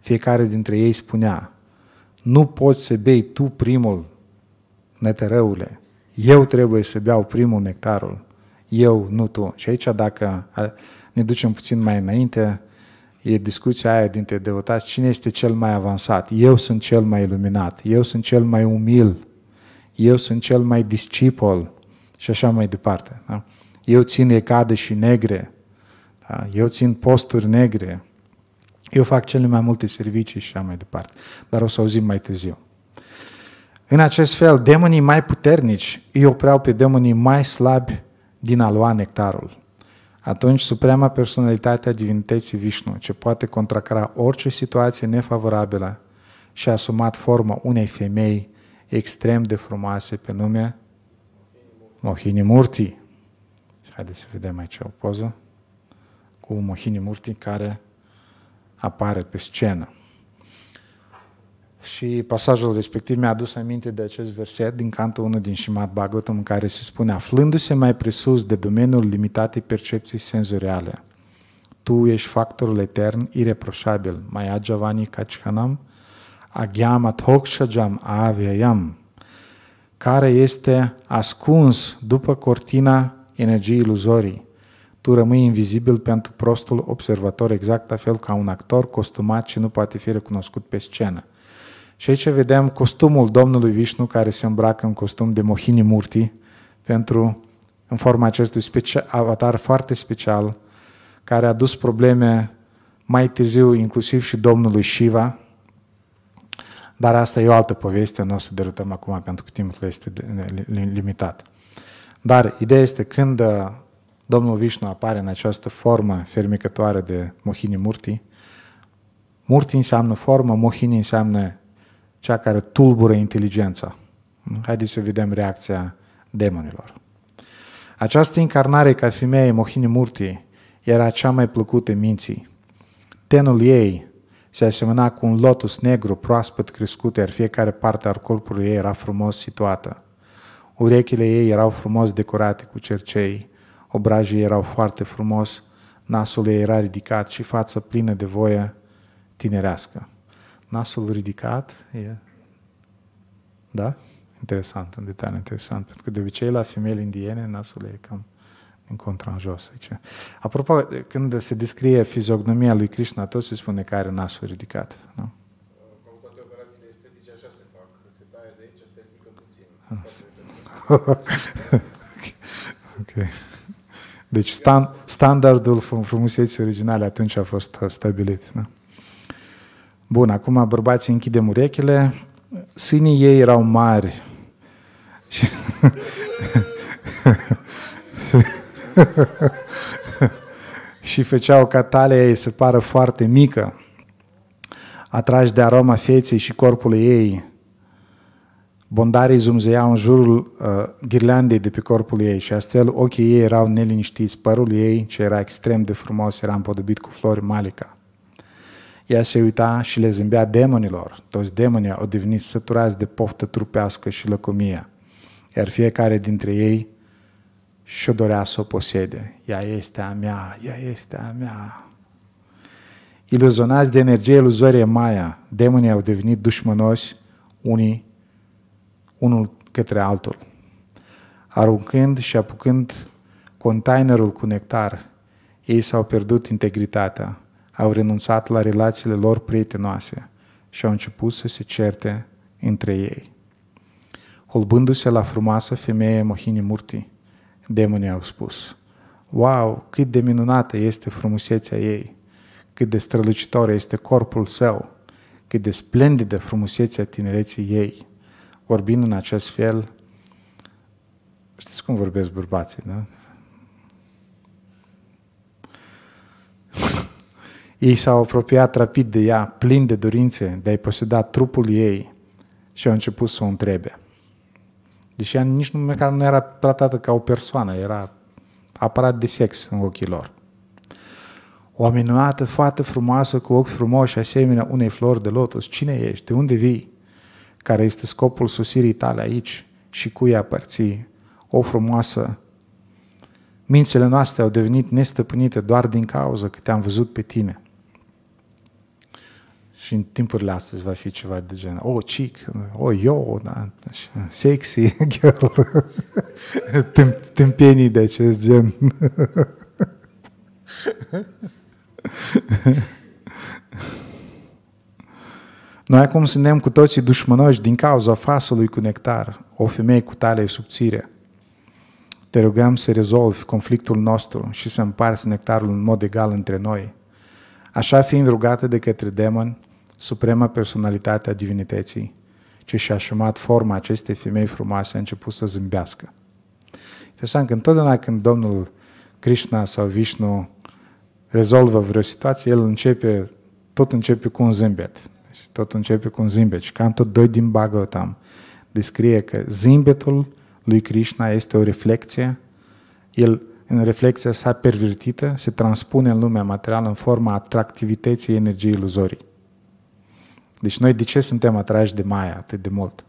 [SPEAKER 1] Fiecare dintre ei spunea, nu poți să bei tu primul, netărăule, eu trebuie să beau primul nectarul, eu, nu tu. Și aici dacă ne ducem puțin mai înainte, e discuția aia dintre devotați, cine este cel mai avansat? Eu sunt cel mai iluminat, eu sunt cel mai umil, eu sunt cel mai discipol și așa mai departe. Da? Eu țin ecade și negre, da? eu țin posturi negre, eu fac cele mai multe servicii și așa mai departe. Dar o să auzim mai târziu. În acest fel, demonii mai puternici îi opreau pe demonii mai slabi din a lua nectarul atunci suprema personalitate a divinității Vișnu, ce poate contracara orice situație nefavorabilă și a asumat forma unei femei extrem de frumoase pe nume Mohini Murti. Haideți să vedem aici o poză cu Mohini Murti care apare pe scenă. Și pasajul respectiv mi-a adus aminte de acest verset din cantul 1 din Shimat Bhagavatam în care se spune Aflându-se mai presus de domeniul limitatei percepții senzoriale, tu ești factorul etern, ireproșabil, Maya Javani Kachkanam, Agyam Adhokshajam Avyayam, care este ascuns după cortina energiei iluzorii. Tu rămâi invizibil pentru prostul observator exact la fel ca un actor costumat și nu poate fi recunoscut pe scenă. Și aici vedem costumul Domnului Vișnu care se îmbracă în costum de Mohini Murti pentru, în forma acestui special, avatar foarte special care a dus probleme mai târziu inclusiv și Domnului Shiva, dar asta e o altă poveste, nu o să derutăm acum pentru că timpul este limitat. Dar ideea este când uh, Domnul Vișnu apare în această formă fermecătoare de Mohini Murti, Murti înseamnă formă, Mohini înseamnă cea care tulbură inteligența. Haideți să vedem reacția demonilor. Această incarnare ca femeie Mohini Murti era cea mai plăcută minții. Tenul ei se asemăna cu un lotus negru proaspăt crescut, iar fiecare parte al corpului ei era frumos situată. Urechile ei erau frumos decorate cu cercei, obrajii erau foarte frumos, nasul ei era ridicat și fața plină de voie tinerească nasul ridicat e... Da? Interesant, un detaliu interesant, pentru că de obicei la femeile indiene nasul e cam în contra în jos. Aici. Apropo, când se descrie fiziognomia lui Krishna, tot se spune că are nasul ridicat. Nu? Cum toate operațiile estetice așa se fac, se taie de aici, se ridică puțin. <laughs> ok. Deci stand, standardul frumuseții originale atunci a fost stabilit. Nu? Bun, acum bărbații închidem urechile. Sânii ei erau mari. <laughs> Și... făceau ca talia ei să pară foarte mică, atrași de aroma feței și corpului ei. Bondarii zumzeiau în jurul uh, ghirlandei de pe corpul ei și astfel ochii ei erau neliniștiți, părul ei, ce era extrem de frumos, era împodobit cu flori malica ea se uita și le zâmbea demonilor. Toți demonii au devenit săturați de poftă trupească și lăcomia, iar fiecare dintre ei și-o dorea să o posede. Ea este a mea, ea este a mea. Iluzionați de energie iluzorie maia, demonii au devenit dușmănoși unii, unul către altul. Aruncând și apucând containerul cu nectar, ei s-au pierdut integritatea au renunțat la relațiile lor prietenoase și au început să se certe între ei. Holbându-se la frumoasă femeie Mohini Murti, demonii au spus, Wow, cât de minunată este frumusețea ei, cât de strălucitor este corpul său, cât de splendidă frumusețea tinereții ei. Vorbind în acest fel, știți cum vorbesc bărbații, da? Ei s-au apropiat rapid de ea, plin de dorințe de a-i poseda trupul ei și au început să o întrebe. Deși ea nici nu, măcar nu era tratată ca o persoană, era aparat de sex în ochii lor. O minunată fată frumoasă cu ochi frumoși asemenea unei flori de lotus. Cine ești? De unde vii? Care este scopul susirii tale aici și cu ea aparții? O frumoasă Mințile noastre au devenit nestăpânite doar din cauza că te-am văzut pe tine și în timpurile astăzi va fi ceva de gen, oh, chic, oh, yo, da, sexy <laughs> girl, <laughs> tâmpenii de acest gen. <laughs> Noi acum suntem cu toții dușmănoși din cauza fasului cu nectar, o femeie cu tale subțire. Te rugăm să rezolvi conflictul nostru și să împarți nectarul în mod egal între noi. Așa fiind rugată de către demon, Suprema personalitate a divinității, ce și-a asumat forma acestei femei frumoase, a început să zâmbească. Interesant că întotdeauna când Domnul Krishna sau Vishnu rezolvă vreo situație, el începe, tot începe cu un zâmbet. Deci tot începe cu un zâmbet. Și Cantul 2 din Bhagavatam descrie că zâmbetul lui Krishna este o reflexie, el în reflexia sa pervertită se transpune în lumea materială în forma atractivității energiei iluzorii. Deci noi de ce suntem atrași de Maia atât de mult?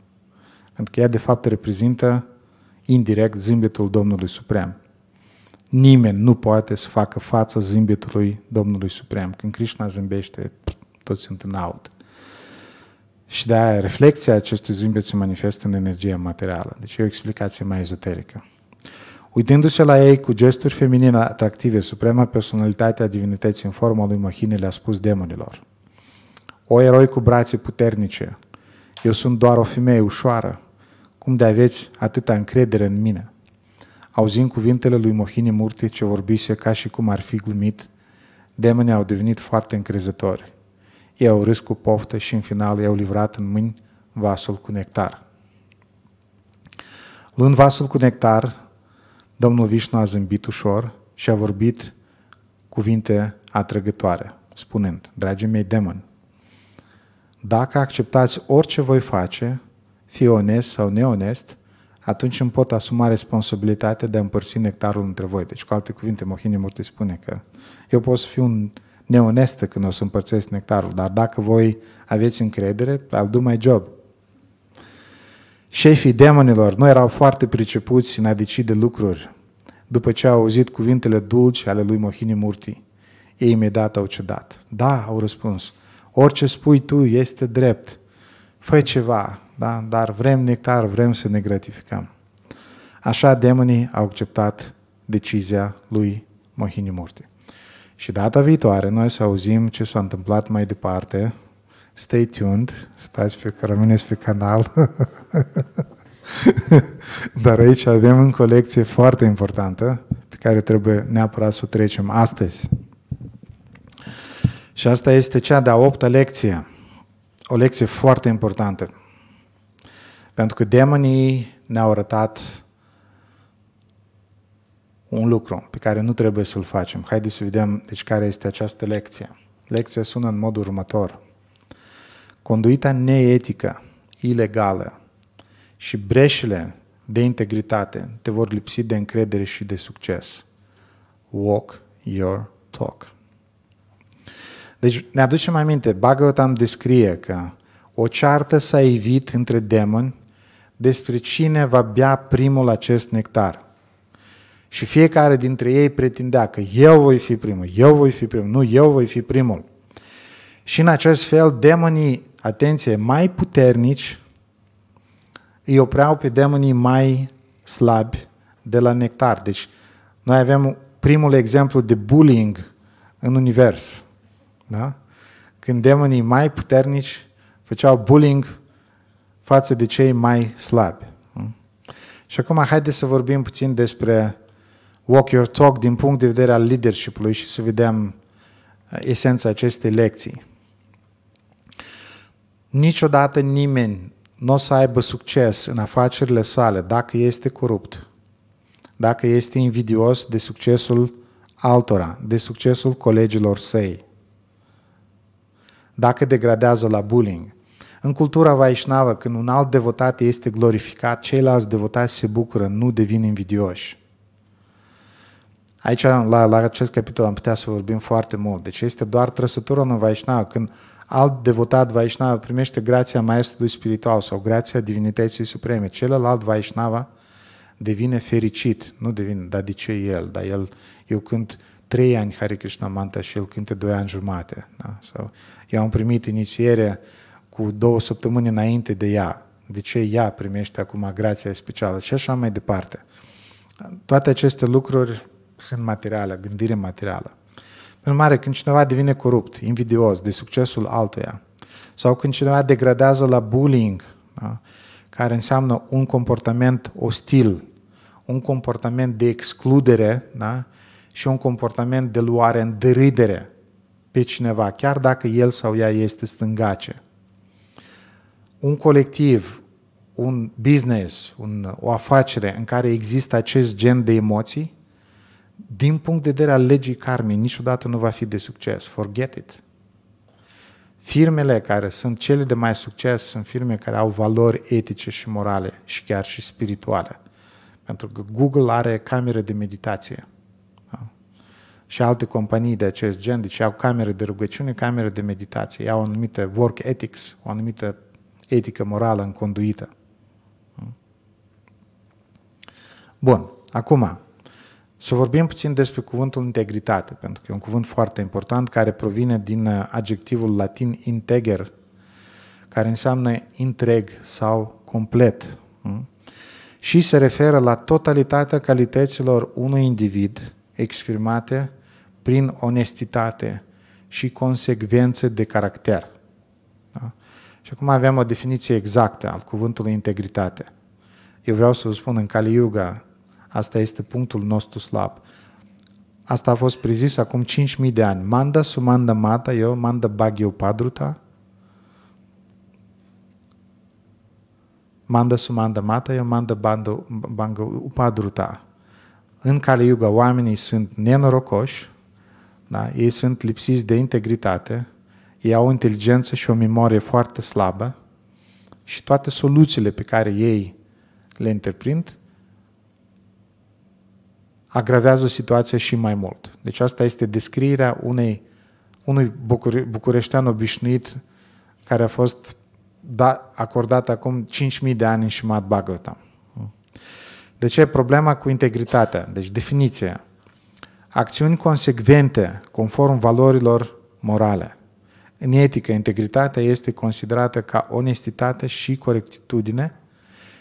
[SPEAKER 1] Pentru că ea de fapt reprezintă indirect zâmbetul Domnului Suprem. Nimeni nu poate să facă față zâmbetului Domnului Suprem. Când Krishna zâmbește, toți sunt în aut. Și de reflexia acestui zâmbet se manifestă în energia materială. Deci e o explicație mai ezoterică. Uitându-se la ei cu gesturi feminine atractive, suprema personalitatea divinității în forma lui Mahine le-a spus demonilor – o eroi cu brațe puternice, eu sunt doar o femeie ușoară, cum de aveți atâta încredere în mine? Auzind cuvintele lui Mohini Murti ce vorbise ca și cum ar fi glumit, demonii au devenit foarte încrezători. Ei au râs cu poftă și în final i-au livrat în mâini vasul cu nectar. Luând vasul cu nectar, Domnul Vișnu a zâmbit ușor și a vorbit cuvinte atrăgătoare, spunând, dragii mei demoni, dacă acceptați orice voi face, fie onest sau neonest, atunci îmi pot asuma responsabilitatea de a împărți nectarul între voi. Deci, cu alte cuvinte, Mohini Murti spune că eu pot să fiu un neonestă când o să împărțesc nectarul, dar dacă voi aveți încredere, I'll do my job. Șefii demonilor nu erau foarte pricepuți în a decide lucruri după ce au auzit cuvintele dulci ale lui Mohini Murti. Ei imediat au cedat. Da, au răspuns. Orice spui tu este drept. Fă ceva, da? dar vrem nectar, vrem să ne gratificăm. Așa demonii au acceptat decizia lui Murti. Și data viitoare noi să auzim ce s-a întâmplat mai departe. Stay tuned, stați pe, rămâneți pe canal. <laughs> Dar aici avem o colecție foarte importantă pe care trebuie neapărat să o trecem astăzi. Și asta este cea de-a opta lecție. O lecție foarte importantă. Pentru că demonii ne-au arătat un lucru pe care nu trebuie să-l facem. Haideți să vedem deci, care este această lecție. Lecția sună în modul următor. Conduita neetică, ilegală și breșele de integritate te vor lipsi de încredere și de succes. Walk your talk. Deci ne aducem aminte, Bhagavatam descrie că o ceartă s-a evit între demoni despre cine va bea primul acest nectar. Și fiecare dintre ei pretindea că eu voi fi primul, eu voi fi primul, nu, eu voi fi primul. Și în acest fel, demonii, atenție, mai puternici îi opreau pe demonii mai slabi de la nectar. Deci, noi avem primul exemplu de bullying în univers. Da? Când demonii mai puternici făceau bullying față de cei mai slabi. Mm? Și acum haideți să vorbim puțin despre walk your talk din punct de vedere al leadership-ului și să vedem uh, esența acestei lecții. Niciodată nimeni nu o să aibă succes în afacerile sale dacă este corupt, dacă este invidios de succesul altora, de succesul colegilor săi dacă degradează la bullying. În cultura Vaishnava, când un alt devotat este glorificat, ceilalți devotați se bucură, nu devin invidioși. Aici, la, la acest capitol, am putea să vorbim foarte mult. Deci este doar trăsătura în Vaishnava. Când alt devotat Vaishnava primește grația maestrului spiritual sau grația divinității supreme, celălalt Vaishnava devine fericit. Nu devine, dar de ce el? Dar el, eu când trei ani Hare Krishna Manta și el cânte doi ani jumate. Da? Sau, eu am primit inițierea cu două săptămâni înainte de ea. De ce ea primește acum grația specială și așa mai departe. Toate aceste lucruri sunt materiale, gândire materială. Prin mare, când cineva devine corupt, invidios de succesul altuia, sau când cineva degradează la bullying, da? care înseamnă un comportament ostil, un comportament de excludere da? și un comportament de luare în deridere pe cineva, chiar dacă el sau ea este stângace. Un colectiv, un business, un, o afacere în care există acest gen de emoții, din punct de vedere al legii karmei, niciodată nu va fi de succes. Forget it. Firmele care sunt cele de mai succes sunt firme care au valori etice și morale și chiar și spirituale. Pentru că Google are camere de meditație și alte companii de acest gen, deci au camere de rugăciune, camere de meditație, au o anumită work ethics, o anumită etică morală în Bun, acum, să vorbim puțin despre cuvântul integritate, pentru că e un cuvânt foarte important care provine din uh, adjectivul latin integer, care înseamnă întreg sau complet. Mm? Și se referă la totalitatea calităților unui individ exprimate prin onestitate și consecvență de caracter. Da? Și acum avem o definiție exactă al cuvântului integritate. Eu vreau să vă spun, în Kali Yuga, asta este punctul nostru slab. Asta a fost prezis acum 5.000 de ani. Manda sumanda mata, eu manda bagyo padruta. Manda sumanda mata, eu manda bandu, bandu upadruta. În Kali Yuga oamenii sunt nenorocoși, da? Ei sunt lipsiți de integritate, ei au inteligență și o memorie foarte slabă și toate soluțiile pe care ei le întreprind agravează situația și mai mult. Deci asta este descrierea unei, unui bucure, bucureștean obișnuit care a fost da, acordat acum 5.000 de ani în Shimad Bhagavatam. De ce? Problema cu integritatea, deci definiția acțiuni consecvente conform valorilor morale. În etică, integritatea este considerată ca onestitate și corectitudine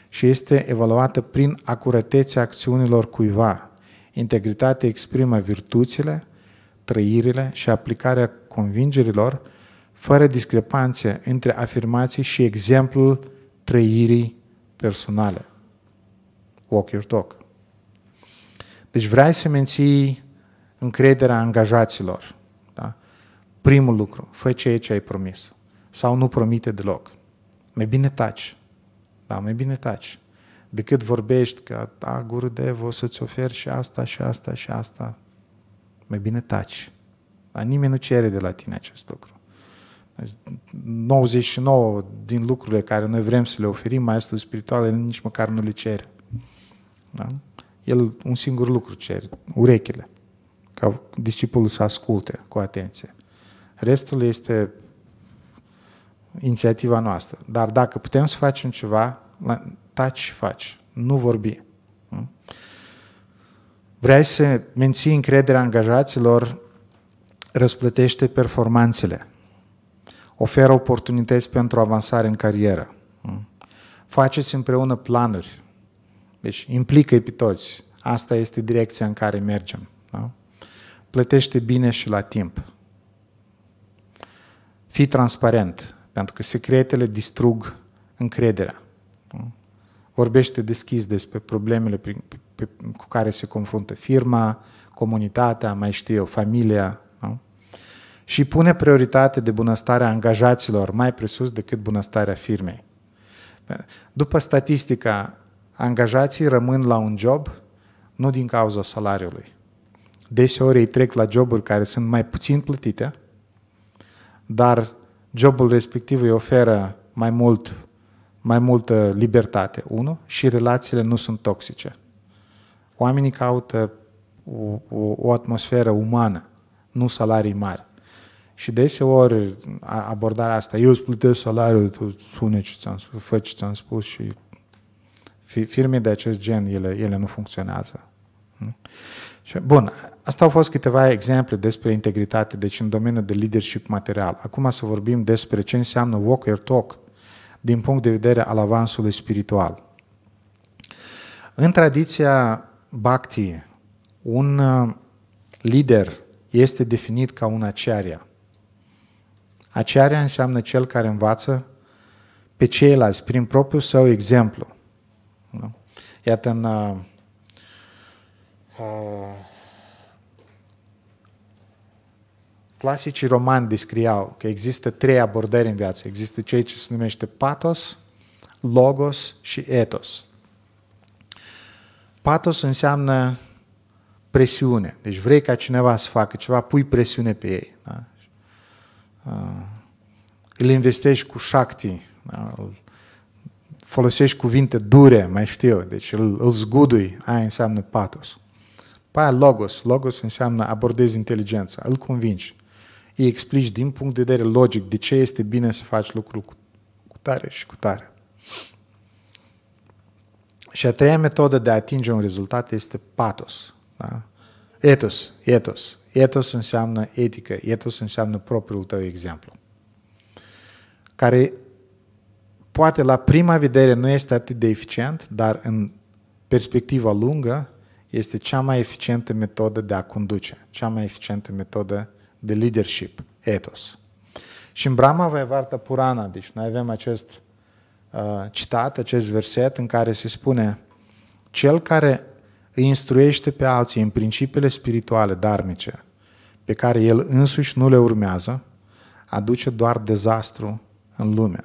[SPEAKER 1] și este evaluată prin acuratețea acțiunilor cuiva. Integritatea exprimă virtuțile, trăirile și aplicarea convingerilor fără discrepanțe între afirmații și exemplul trăirii personale. Walk your talk. Deci vrei să menții încrederea angajaților. Da? Primul lucru, fă ceea ce ai promis. Sau nu promite deloc. Mai bine taci. Da, mai bine taci. Decât vorbești că, da, gurudev, o să-ți oferi și asta, și asta, și asta. Mai bine taci. Dar nimeni nu cere de la tine acest lucru. 99 deci, din lucrurile care noi vrem să le oferim, maestrul spiritual, el nici măcar nu le cere. Da? El un singur lucru cere, urechile ca discipulul să asculte cu atenție. Restul este inițiativa noastră. Dar dacă putem să facem ceva, taci și faci. Nu vorbi. Hm? Vrei să menții încrederea angajaților, răsplătește performanțele. Oferă oportunități pentru avansare în carieră. Hm? Faceți împreună planuri. Deci implică-i pe toți. Asta este direcția în care mergem plătește bine și la timp. Fii transparent, pentru că secretele distrug încrederea. Vorbește deschis despre problemele pe, pe, cu care se confruntă firma, comunitatea, mai știu eu, familia. Nu? Și pune prioritate de bunăstarea angajaților mai presus decât bunăstarea firmei. După statistica, angajații rămân la un job nu din cauza salariului, deseori ei trec la joburi care sunt mai puțin plătite, dar jobul respectiv îi oferă mai mult mai multă libertate, unu, și relațiile nu sunt toxice. Oamenii caută o, o, o atmosferă umană, nu salarii mari. Și deseori abordarea asta, eu îți plătesc salariul, tu spune ce ți-am spus, fă ce ți-am spus și firme de acest gen, ele, ele nu funcționează. Bun, Asta au fost câteva exemple despre integritate, deci în domeniul de leadership material. Acum să vorbim despre ce înseamnă walk your talk din punct de vedere al avansului spiritual. În tradiția Bhakti, un uh, lider este definit ca un acharya. Acharya înseamnă cel care învață pe ceilalți prin propriul său exemplu. Iată în uh, uh Clasicii romani descriau că există trei abordări în viață. Există ceea ce se numește patos, logos și etos. Patos înseamnă presiune. Deci vrei ca cineva să facă ceva, pui presiune pe ei. Da? Îl investești cu șacti, da? folosești cuvinte dure, mai știu, deci îl, îl zgudui, aia înseamnă patos. Pa logos. Logos înseamnă abordezi inteligența, îl convingi îi explici din punct de vedere logic de ce este bine să faci lucrul cu, cu tare și cu tare. Și a treia metodă de a atinge un rezultat este patos. Da? Etos, etos. Etos înseamnă etică, etos înseamnă propriul tău exemplu. Care poate la prima vedere nu este atât de eficient, dar în perspectiva lungă este cea mai eficientă metodă de a conduce, cea mai eficientă metodă de leadership, ethos. Și în Brahma Vaivarta Purana, deci noi avem acest uh, citat, acest verset în care se spune cel care îi instruiește pe alții în principiile spirituale, darmice, pe care el însuși nu le urmează, aduce doar dezastru în lume.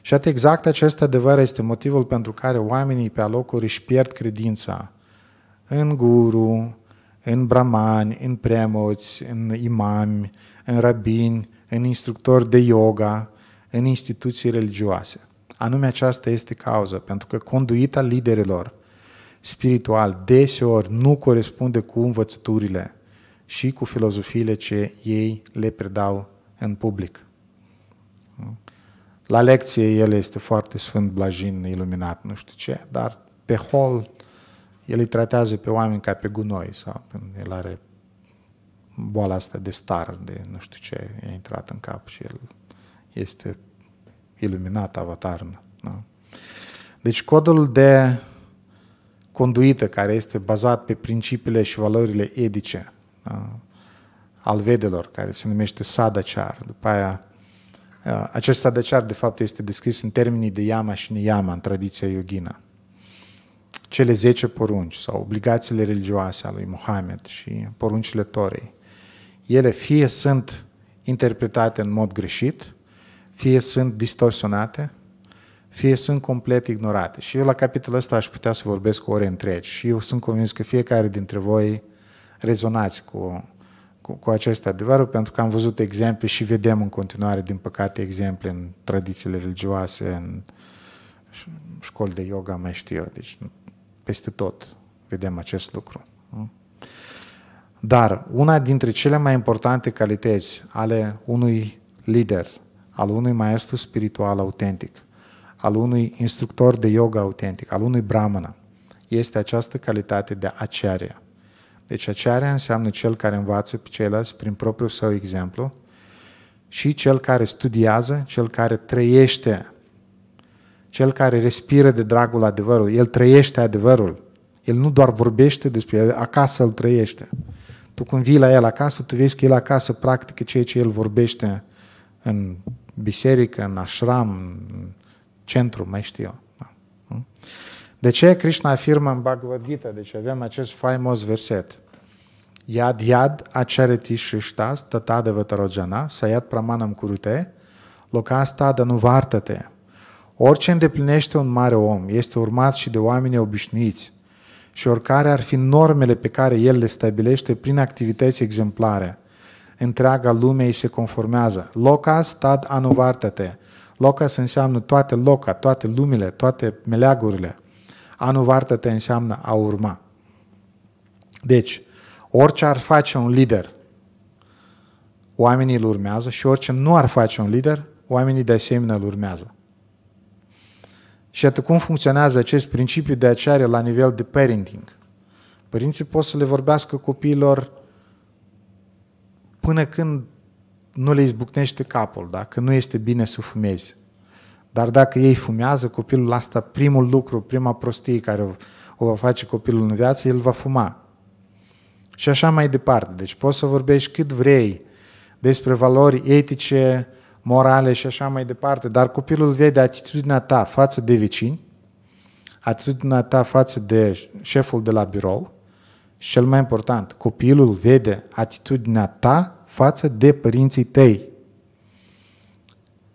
[SPEAKER 1] Și atât exact acest adevăr este motivul pentru care oamenii pe alocuri își pierd credința în guru, în bramani, în premoți, în imami, în rabini, în instructori de yoga, în instituții religioase. Anume aceasta este cauza, pentru că conduita liderilor spiritual deseori nu corespunde cu învățăturile și cu filozofiile ce ei le predau în public. La lecție el este foarte sfânt, blajin, iluminat, nu știu ce, dar pe hol el îi tratează pe oameni ca pe gunoi sau el are boala asta de star, de nu știu ce, i-a intrat în cap și el este iluminat, avatar. Nu? Da? Deci codul de conduită care este bazat pe principiile și valorile edice da? al vedelor, care se numește sadachar. După aia, acest sadachar de fapt este descris în termenii de yama și niyama în tradiția yogină cele 10 porunci sau obligațiile religioase ale lui Mohamed și poruncile Torei, ele fie sunt interpretate în mod greșit, fie sunt distorsionate, fie sunt complet ignorate. Și eu la capitolul ăsta aș putea să vorbesc ore întregi și eu sunt convins că fiecare dintre voi rezonați cu, cu, cu acest adevăr, pentru că am văzut exemple și vedem în continuare, din păcate, exemple în tradițiile religioase, în școli de yoga, mai știu eu, deci peste tot vedem acest lucru. Dar una dintre cele mai importante calități ale unui lider, al unui maestru spiritual autentic, al unui instructor de yoga autentic, al unui brahmana, este această calitate de acerere. Deci acearea înseamnă cel care învață pe ceilalți prin propriul său exemplu și cel care studiază, cel care trăiește cel care respiră de dragul adevărului, el trăiește adevărul. El nu doar vorbește despre el, acasă îl trăiește. Tu când vii la el acasă, tu vezi că el acasă practică ceea ce el vorbește în biserică, în așram, în centru, mai știu eu. Da. Hm? De ce Krishna afirmă în Bhagavad Gita? Deci avem acest faimos verset. Iad iad acereti shishtas tatadeva să iad pramanam curute locasta de nu vartate. Orice îndeplinește un mare om este urmat și de oameni obișnuiți și oricare ar fi normele pe care el le stabilește prin activități exemplare. Întreaga lume îi se conformează. Locas tad anuvartate. Locas înseamnă toate loca, toate lumile, toate meleagurile. Anuvartate înseamnă a urma. Deci, orice ar face un lider, oamenii îl urmează și orice nu ar face un lider, oamenii de asemenea îl urmează. Și atât cum funcționează acest principiu de aceare la nivel de parenting. Părinții pot să le vorbească copiilor până când nu le izbucnește capul, da? că nu este bine să fumezi. Dar dacă ei fumează, copilul asta, primul lucru, prima prostie care o va face copilul în viață, el va fuma. Și așa mai departe. Deci poți să vorbești cât vrei despre valori etice, morale și așa mai departe, dar copilul vede atitudinea ta față de vecini, atitudinea ta față de șeful de la birou și cel mai important, copilul vede atitudinea ta față de părinții tăi.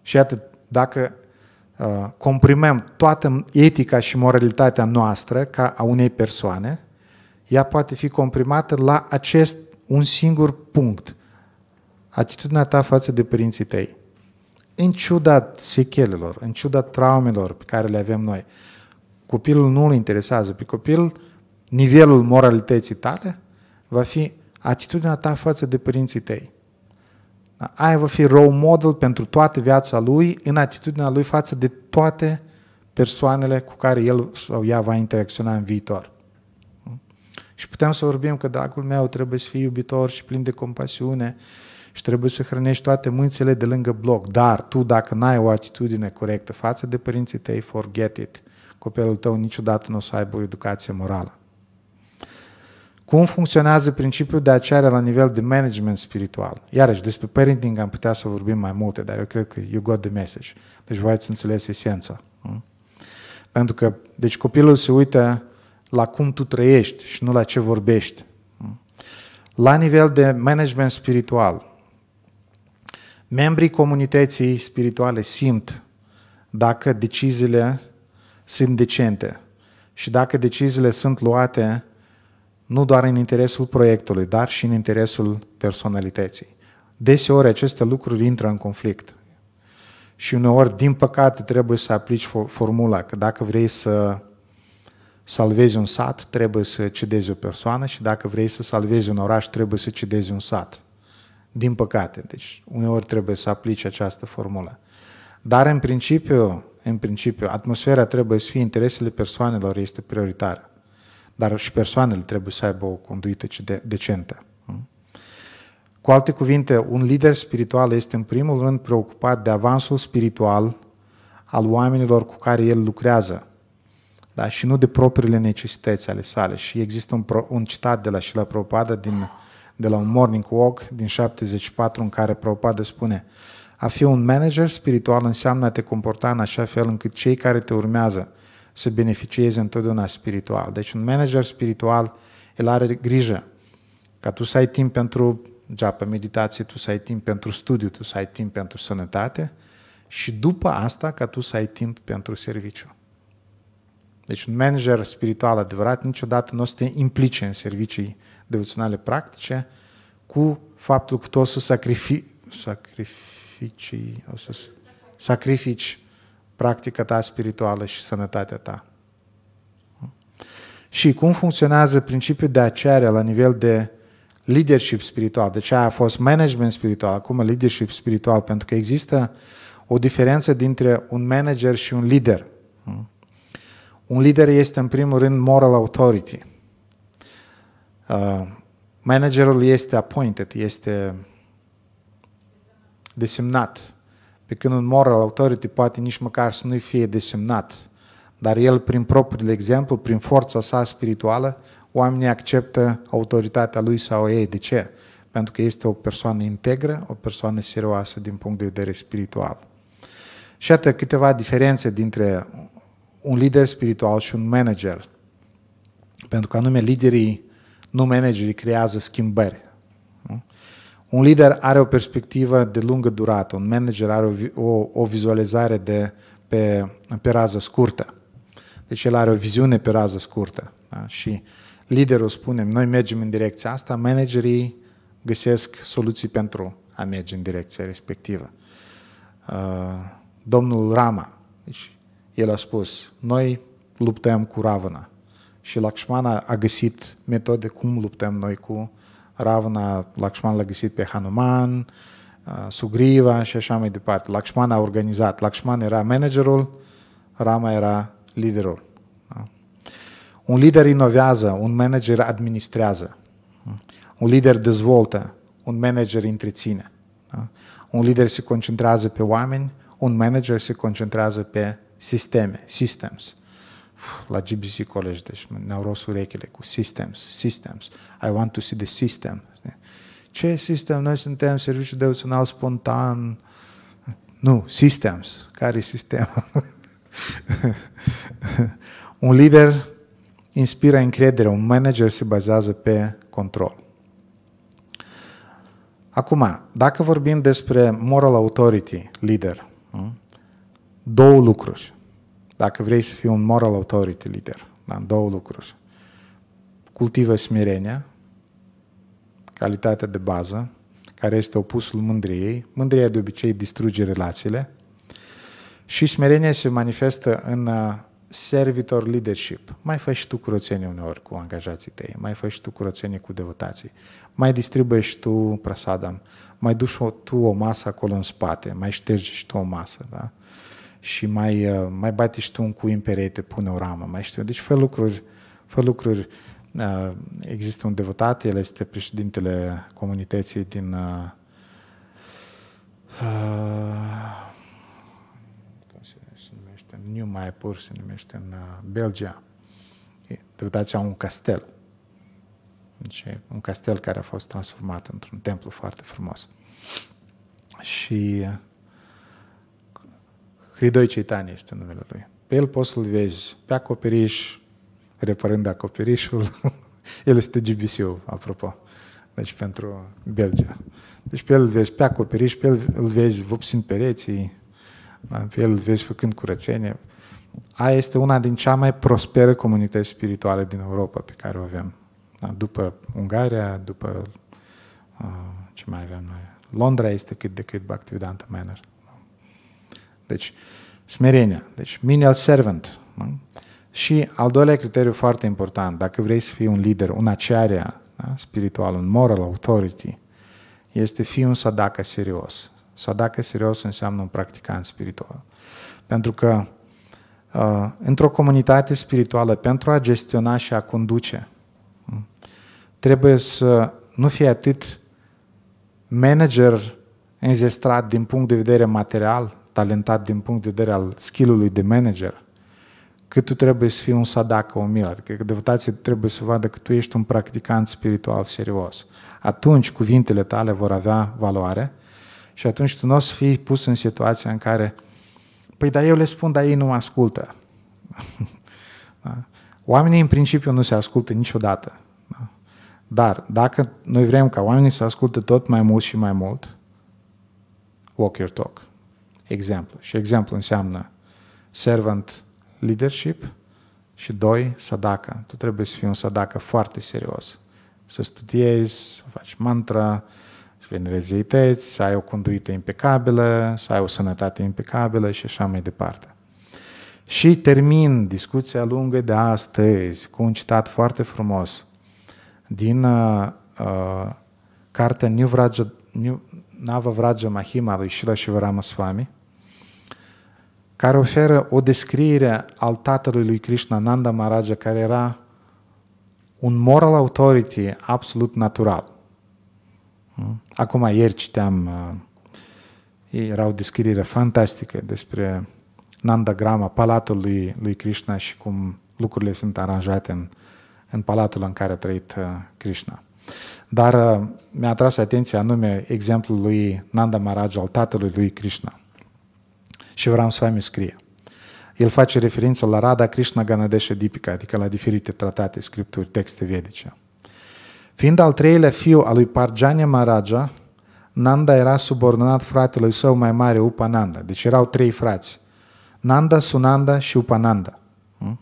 [SPEAKER 1] Și atât, dacă uh, comprimăm toată etica și moralitatea noastră ca a unei persoane, ea poate fi comprimată la acest un singur punct. Atitudinea ta față de părinții tăi în ciuda sechelelor, în ciuda traumelor pe care le avem noi, copilul nu îl interesează pe copil, nivelul moralității tale va fi atitudinea ta față de părinții tăi. Da, aia va fi role model pentru toată viața lui, în atitudinea lui față de toate persoanele cu care el sau ea va interacționa în viitor. Și putem să vorbim că dragul meu trebuie să fie iubitor și plin de compasiune și trebuie să hrănești toate mâințele de lângă bloc. Dar tu, dacă n-ai o atitudine corectă față de părinții tăi, forget it. Copilul tău niciodată nu o să aibă o educație morală. Cum funcționează principiul de aceare la nivel de management spiritual? Iarăși, despre parenting am putea să vorbim mai multe, dar eu cred că you got the message. Deci voi ați înțeles esența. Pentru că, deci copilul se uită la cum tu trăiești și nu la ce vorbești. La nivel de management spiritual, membrii comunității spirituale simt dacă deciziile sunt decente și dacă deciziile sunt luate nu doar în interesul proiectului, dar și în interesul personalității. Deseori aceste lucruri intră în conflict. Și uneori, din păcate, trebuie să aplici formula că dacă vrei să salvezi un sat, trebuie să cedezi o persoană și dacă vrei să salvezi un oraș, trebuie să cedezi un sat. Din păcate, deci uneori trebuie să aplici această formulă. Dar în principiu, în principiu, atmosfera trebuie să fie, interesele persoanelor este prioritară. Dar și persoanele trebuie să aibă o conduită decentă. Cu alte cuvinte, un lider spiritual este în primul rând preocupat de avansul spiritual al oamenilor cu care el lucrează da? și nu de propriile necesități ale sale. Și există un, pro, un citat de la la Prabhupada din de la un morning walk din 74 în care Prabhupada spune A fi un manager spiritual înseamnă a te comporta în așa fel încât cei care te urmează să beneficieze întotdeauna spiritual. Deci un manager spiritual, el are grijă ca tu să ai timp pentru geapă, meditație, tu să ai timp pentru studiu, tu să ai timp pentru sănătate și după asta ca tu să ai timp pentru serviciu. Deci un manager spiritual adevărat niciodată nu o să te implice în servicii devoționale practice cu faptul că tu o să sacrifici, sacrificii, o să sacrifici practica ta spirituală și sănătatea ta. Și cum funcționează principiul de acerea la nivel de leadership spiritual. Deci aia a fost management spiritual, acum leadership spiritual, pentru că există o diferență dintre un manager și un lider. Un lider este în primul rând moral authority – Uh, managerul este appointed, este desemnat. Pe când un moral authority poate nici măcar să nu-i fie desemnat. Dar el, prin propriul exemplu, prin forța sa spirituală, oamenii acceptă autoritatea lui sau ei. De ce? Pentru că este o persoană integră, o persoană serioasă din punct de vedere spiritual. Și iată câteva diferențe dintre un lider spiritual și un manager. Pentru că anume liderii nu managerii creează schimbări. Un lider are o perspectivă de lungă durată, un manager are o, o, o vizualizare de, pe, pe rază scurtă. Deci el are o viziune pe rază scurtă. Da? Și liderul spune, noi mergem în direcția asta, managerii găsesc soluții pentru a merge în direcția respectivă. Uh, domnul Rama, deci el a spus, noi luptăm cu ravana și Lakshmana a găsit metode cum luptăm noi cu Ravana, Lakshmana l-a găsit pe Hanuman, uh, Sugriva și așa mai departe. Lakshmana a organizat. Lakshmana era managerul, Rama era liderul. Da? Un lider inovează, un manager administrează, un lider dezvoltă, un manager întreține. Da? Un lider se concentrează pe oameni, un manager se concentrează pe sisteme, systems la GBC College, deci ne-au rost urechile cu systems, systems, I want to see the system. Ce sistem? Noi suntem serviciu devoțional spontan. Nu, systems. Care e sistem? <laughs> un lider inspiră încredere, un manager se bazează pe control. Acum, dacă vorbim despre moral authority, lider, două lucruri. Dacă vrei să fii un moral authority leader, da, două lucruri. Cultivă smerenia, calitatea de bază, care este opusul mândriei. Mândria de obicei distruge relațiile și smerenia se manifestă în uh, servitor leadership. Mai faci și tu curățenie uneori cu angajații tăi, mai faci și tu curățenie cu devotații, mai distribuie și tu prasadam, mai duci tu o masă acolo în spate, mai ștergi și tu o masă, da? și mai, uh, mai bate și tu un cui în perete, pune o ramă, mai știu. Deci fă lucruri, fă lucruri. Uh, există un devotat, el este președintele comunității din uh, cum se, numește, în New Maipur se numește în Belgia. Devotații au un castel. Deci un castel care a fost transformat într-un templu foarte frumos. Și Hridoi Ceitani este numele lui. Pe el poți să-l vezi pe acoperiș, reparând acoperișul. <laughs> el este GBCU, apropo. Deci pentru Belgia. Deci pe el îl vezi pe acoperiș, pe el îl vezi vopsind pereții, da, pe el îl vezi făcând curățenie. Aia este una din cea mai prosperă comunități spirituale din Europa pe care o avem. Da, după Ungaria, după uh, ce mai avem noi. Londra este cât de cât Bhaktivedanta Manor. Deci, smerenia. Deci, menial servant. Nu? Și al doilea criteriu foarte important, dacă vrei să fii un lider, un aceare da? spiritual, un moral authority, este fi un sadaka serios. Sadaka serios înseamnă un practicant spiritual. Pentru că uh, într-o comunitate spirituală, pentru a gestiona și a conduce, trebuie să nu fie atât manager înzestrat din punct de vedere material, talentat din punct de vedere al skillului de manager, cât tu trebuie să fii un sadaka umil, adică devotații trebuie să vadă că tu ești un practicant spiritual serios. Atunci cuvintele tale vor avea valoare și atunci tu nu o să fii pus în situația în care păi dar eu le spun, dar ei nu mă ascultă. <laughs> da? Oamenii în principiu nu se ascultă niciodată. Da? Dar dacă noi vrem ca oamenii să asculte tot mai mult și mai mult, walk your talk exemplu. Și exemplu înseamnă servant leadership și doi, sadaka. Tu trebuie să fii un sadaka foarte serios. Să studiezi, să faci mantra, să venerezi zeități, să ai o conduită impecabilă, să ai o sănătate impecabilă și așa mai departe. Și termin discuția lungă de astăzi cu un citat foarte frumos din uh, uh, cartea New Vraja, New, Nava Vraja Mahima lui Shila Shivarama Swami, care oferă o descriere al tatălui lui Krishna, Nanda Maharaja, care era un moral authority absolut natural. Hmm? Acum, ieri citeam, uh, era o descriere fantastică despre Nanda Grama, palatul lui, lui Krishna și cum lucrurile sunt aranjate în, în palatul în care a trăit uh, Krishna. Dar uh, mi-a atras atenția anume exemplul lui Nanda Maharaja, al tatălui lui Krishna și vreau să mi scrie. El face referință la rada Krishna, Ganadesha, Dipika, adică la diferite tratate, scripturi, texte vedice. Fiind al treilea fiu al lui Parjanya Maharaja, Nanda era subordonat fratelui său mai mare, Upananda. Deci erau trei frați. Nanda, Sunanda și Upananda. Hm?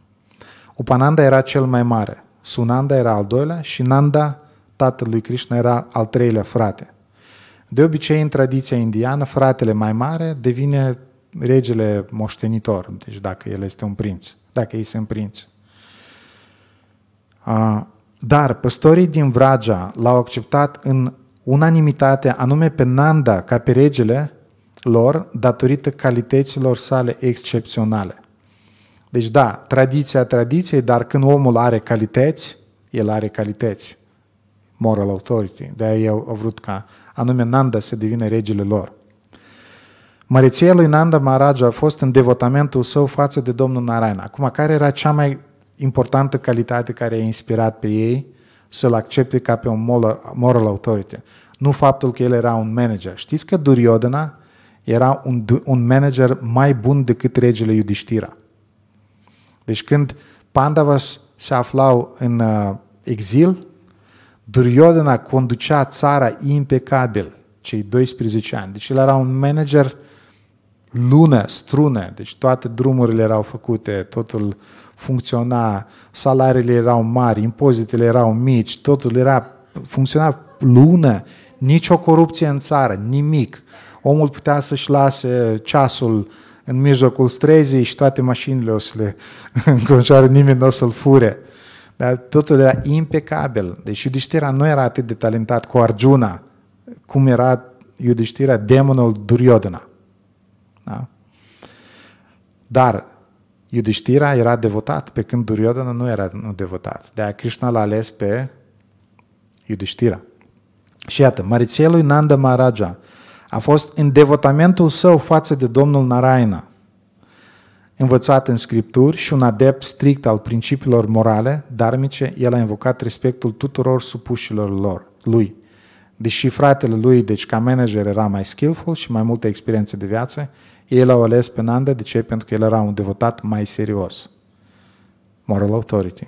[SPEAKER 1] Upananda era cel mai mare, Sunanda era al doilea și Nanda, tatăl lui Krishna, era al treilea frate. De obicei, în tradiția indiană, fratele mai mare devine regele moștenitor, deci dacă el este un prinț, dacă ei sunt prinți. Dar păstorii din Vraja l-au acceptat în unanimitate, anume pe Nanda, ca pe regele lor, datorită calităților sale excepționale. Deci da, tradiția tradiției, dar când omul are calități, el are calități. Moral authority. De-aia ei au vrut ca anume Nanda să devină regele lor. Măreția lui Nanda Maharaja a fost în devotamentul său față de Domnul Narayana. Acum, care era cea mai importantă calitate care a inspirat pe ei să-l accepte ca pe un moral authority? Nu faptul că el era un manager. Știți că Duryodhana era un, un manager mai bun decât regele Iudiștira. Deci când Pandavas se aflau în uh, exil, Duryodhana conducea țara impecabil cei 12 ani. Deci el era un manager lună, strună, deci toate drumurile erau făcute, totul funcționa, salariile erau mari, impozitele erau mici, totul era, funcționa lună, nicio corupție în țară, nimic. Omul putea să-și lase ceasul în mijlocul străzii și toate mașinile o să le <laughs> înconjoare, nimeni nu o să-l fure. Dar totul era impecabil. Deci Iudiștira nu era atât de talentat cu Arjuna, cum era Iudiștira demonul Duryodhana. Da? Dar Iudiștira era devotat, pe când Duryodhana nu era nu devotat. De-aia Krishna l-a ales pe Iudiștira. Și iată, marițelui Nanda Maharaja a fost în devotamentul său față de domnul Narayana, învățat în scripturi și un adept strict al principiilor morale, darmice, el a invocat respectul tuturor supușilor lor, lui. Deși fratele lui, deci ca manager, era mai skillful și mai multă experiență de viață, ei l-au ales pe Nanda, de ce? Pentru că el era un devotat mai serios. Moral authority.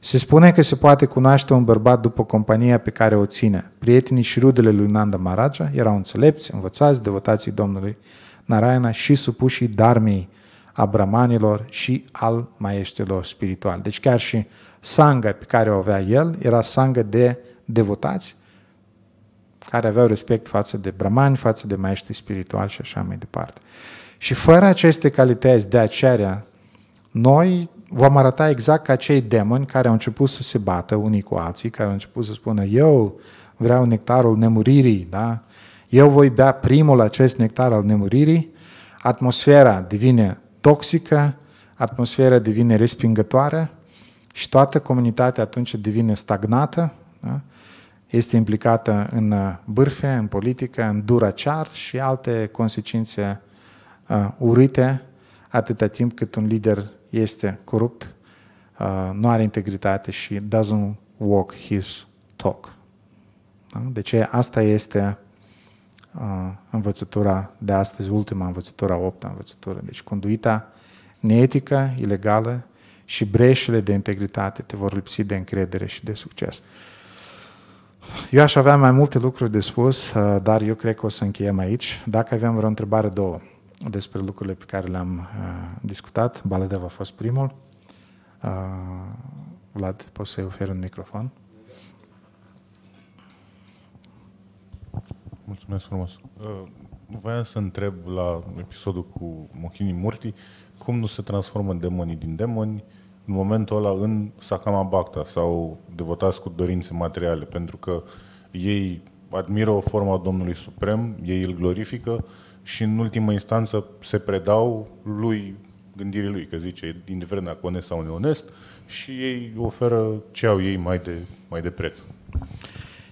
[SPEAKER 1] Se spune că se poate cunoaște un bărbat după compania pe care o ține. Prietenii și rudele lui Nanda Maraja erau înțelepți, învățați, devotații Domnului Narayana și supușii darmei a și al maieștilor spirituali. Deci chiar și sanga pe care o avea el era sanga de devotați care aveau respect față de brămani, față de maestri spirituali și așa mai departe. Și fără aceste calități de acerea, noi vom arăta exact ca cei demoni care au început să se bată unii cu alții, care au început să spună, eu vreau nectarul nemuririi, da? eu voi bea da primul acest nectar al nemuririi, atmosfera devine toxică, atmosfera devine respingătoare și toată comunitatea atunci devine stagnată da? este implicată în uh, bârfe, în politică, în duracear și alte consecințe uh, urite atâta timp cât un lider este corupt, uh, nu are integritate și doesn't walk his talk. Da? Deci asta este uh, învățătura de astăzi, ultima învățătura, opta învățătură. Deci conduita neetică, ilegală și breșele de integritate te vor lipsi de încredere și de succes. Eu aș avea mai multe lucruri de spus, uh, dar eu cred că o să încheiem aici. Dacă avem vreo întrebare, două despre lucrurile pe care le-am uh, discutat. Baladev a fost primul. Uh, Vlad, poți să-i oferi un microfon? Mulțumesc frumos. Vreau să întreb la episodul cu Mochini Murti cum nu se transformă demonii din demoni în momentul ăla în Sakama Bacta sau devotați cu dorințe materiale, pentru că ei admiră o formă a Domnului Suprem, ei îl glorifică și în ultimă instanță se predau lui gândirii lui, că zice, indiferent dacă onest sau neonest, și ei oferă ce au ei mai de, mai de preț.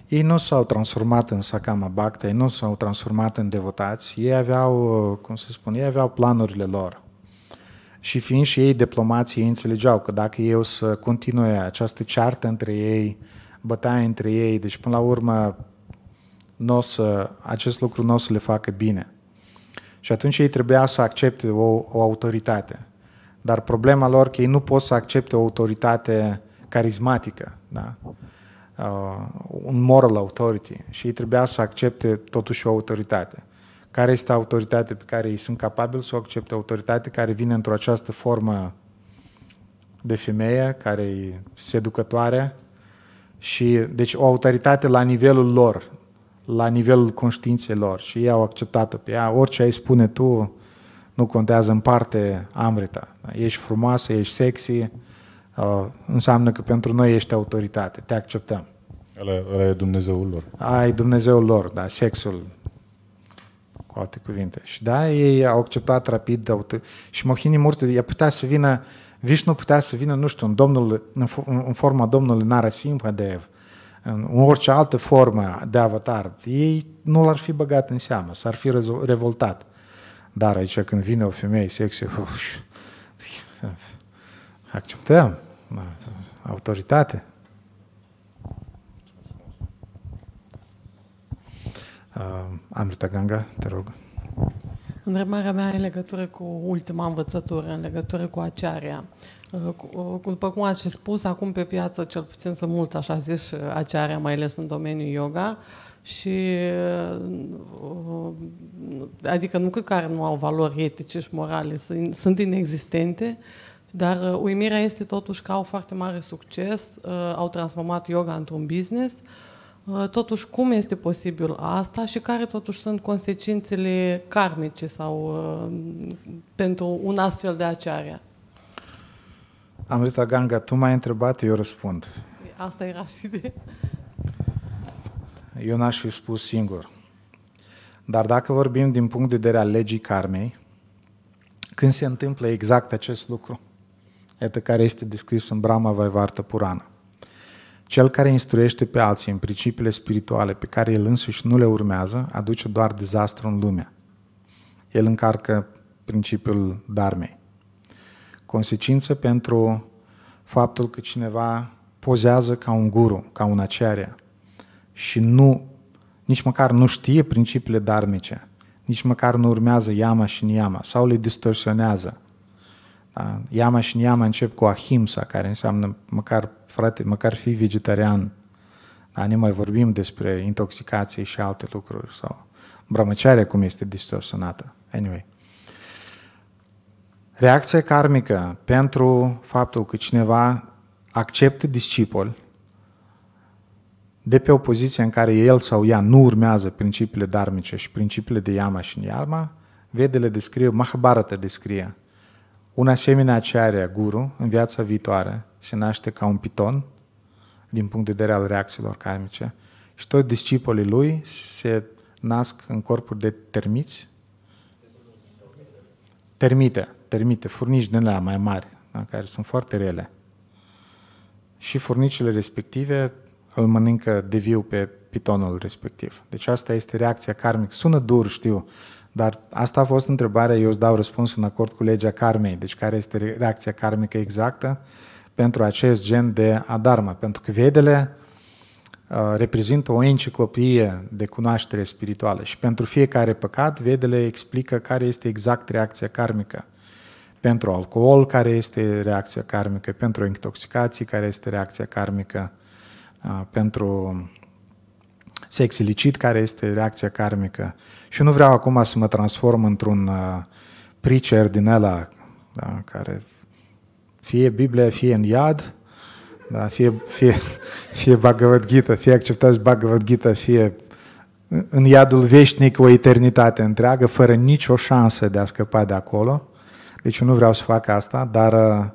[SPEAKER 1] Ei nu s-au transformat în Sakama Bhakta, ei nu s-au transformat în devotați, ei aveau, cum să spun, ei aveau planurile lor. Și fiind și ei diplomații, ei înțelegeau că dacă eu să continue această ceartă între ei, bătaia între ei, deci până la urmă n-o să, acest lucru nu o să le facă bine. Și atunci ei trebuia să accepte o, o autoritate. Dar problema lor că ei nu pot să accepte o autoritate carismatică, da? uh, un moral authority. Și ei trebuia să accepte totuși o autoritate care este autoritatea pe care ei sunt capabili să o accepte, autoritatea care vine într-o această formă de femeie, care e seducătoare și, deci, o autoritate la nivelul lor, la nivelul conștiinței lor și ei au acceptat-o pe ea. Orice ai spune tu, nu contează în parte amrita. Ești frumoasă, ești sexy, uh, înseamnă că pentru noi ești autoritate, te acceptăm. ăla e Dumnezeul lor. Ai Dumnezeul lor, da, sexul alte cuvinte. Și da, ei au acceptat rapid și Mohini Murti, ea putea să vină, Vișnu putea să vină, nu știu, în, domnul, în, în forma domnului Narasimha Dev, în orice altă formă de avatar, ei nu l-ar fi băgat în seamă, s-ar fi revoltat. Dar aici când vine o femeie sexy, acceptăm da, autoritate. Uh, Amrita Ganga, te rog. Întrebarea mea în legătură cu ultima învățătură, în legătură cu acearea. Uh, uh, după cum ați și spus, acum pe piață, cel puțin sunt mulți așa zis, acearea, mai ales în domeniul yoga, și adică nu că care nu au valori etice și morale, sunt inexistente, dar uimirea este totuși că au foarte mare succes, au transformat yoga într-un business, Uh, totuși, cum este posibil asta și care totuși sunt consecințele karmice sau uh, pentru un astfel de acearea? Am zis la Ganga, tu m-ai întrebat, eu răspund. Asta era și de... Eu n-aș fi spus singur. Dar dacă vorbim din punct de vedere al legii karmei, când se întâmplă exact acest lucru, iată care este descris în Brahma Vaivarta Purana – cel care instruiește pe alții în principiile spirituale pe care el însuși nu le urmează, aduce doar dezastru în lume. El încarcă principiul darmei. Consecință pentru faptul că cineva pozează ca un guru, ca un aceare și nu, nici măcar nu știe principiile darmice, nici măcar nu urmează iama și niama sau le distorsionează da? Iama și Niama încep cu ahimsa, care înseamnă măcar, frate, măcar fi vegetarian. Da? Ne mai vorbim despre intoxicații și alte lucruri sau brămăcearea cum este distorsionată. Anyway. Reacția karmică pentru faptul că cineva acceptă discipoli de pe o poziție în care el sau ea nu urmează principiile darmice și principiile de yama și niyama, vedele descriu, Mahabharata descrie un asemenea are guru, în viața viitoare, se naște ca un piton, din punct de vedere al reacțiilor karmice, și toți discipolii lui se nasc în corpuri de termiți, termite, termite, furnici din la mai mari, da, care sunt foarte rele. Și furnicile respective îl mănâncă de viu pe pitonul respectiv. Deci asta este reacția karmică. Sună dur, știu, dar asta a fost întrebarea, eu îți dau răspuns în acord cu legea karmei, deci care este reacția karmică exactă pentru acest gen de adarmă, pentru că vedele uh, reprezintă o enciclopedie de cunoaștere spirituală și pentru fiecare păcat vedele explică care este exact reacția karmică. Pentru alcool, care este reacția karmică, pentru intoxicații, care este reacția karmică, uh, pentru sex ilicit, care este reacția karmică. Și nu vreau acum să mă transform într-un uh, preacher din ăla, da, care fie Biblia, fie în iad, da, fie, fie, fie Bhagavad Gita, fie acceptați Bhagavad Gita, fie în iadul veșnic o eternitate întreagă, fără nicio șansă de a scăpa de acolo. Deci eu nu vreau să fac asta, dar uh,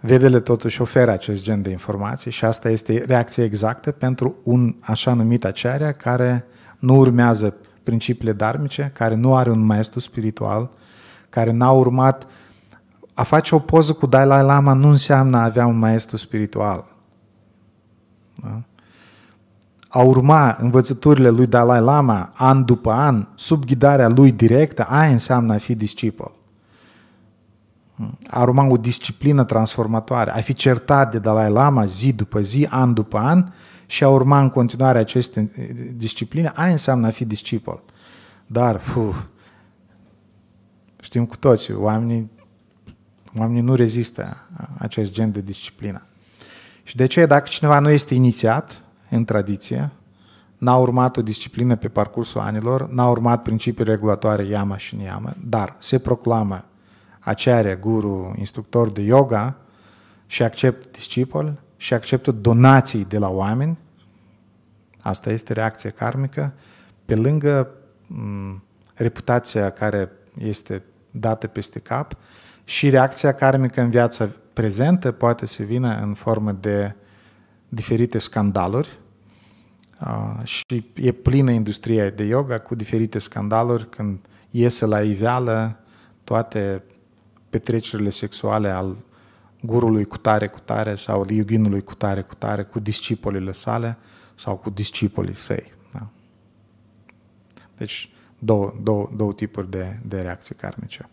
[SPEAKER 1] Vedele totuși oferă acest gen de informații și asta este reacția exactă pentru un așa numit acearea care nu urmează principiile darmice, care nu are un maestru spiritual, care n-a urmat. A face o poză cu Dalai Lama nu înseamnă a avea un maestru spiritual. Da? A urma învățăturile lui Dalai Lama an după an, sub ghidarea lui directă, aia înseamnă a fi discipol a urma o disciplină transformatoare, a fi certat de Dalai Lama zi după zi, an după an și a urma în continuare aceste eh, discipline, aia înseamnă a fi discipol. Dar, puh, știm cu toții, oamenii, oamenii nu rezistă acest gen de disciplină. Și de ce, dacă cineva nu este inițiat în tradiție, n-a urmat o disciplină pe parcursul anilor, n-a urmat principiile regulatoare iama și niamă, dar se proclamă acere, guru, instructor de yoga și accept discipol și acceptă donații de la oameni, asta este reacție karmică, pe lângă m- reputația care este dată peste cap și reacția karmică în viața prezentă poate să vină în formă de diferite scandaluri uh, și e plină industria de yoga cu diferite scandaluri când iese la iveală toate petrecerile sexuale al gurului cu tare, cu tare sau yoginului cu tare, cu tare, cu discipolile sale sau cu discipolii săi. Da? Deci, două, două, două tipuri de, de reacții karmice.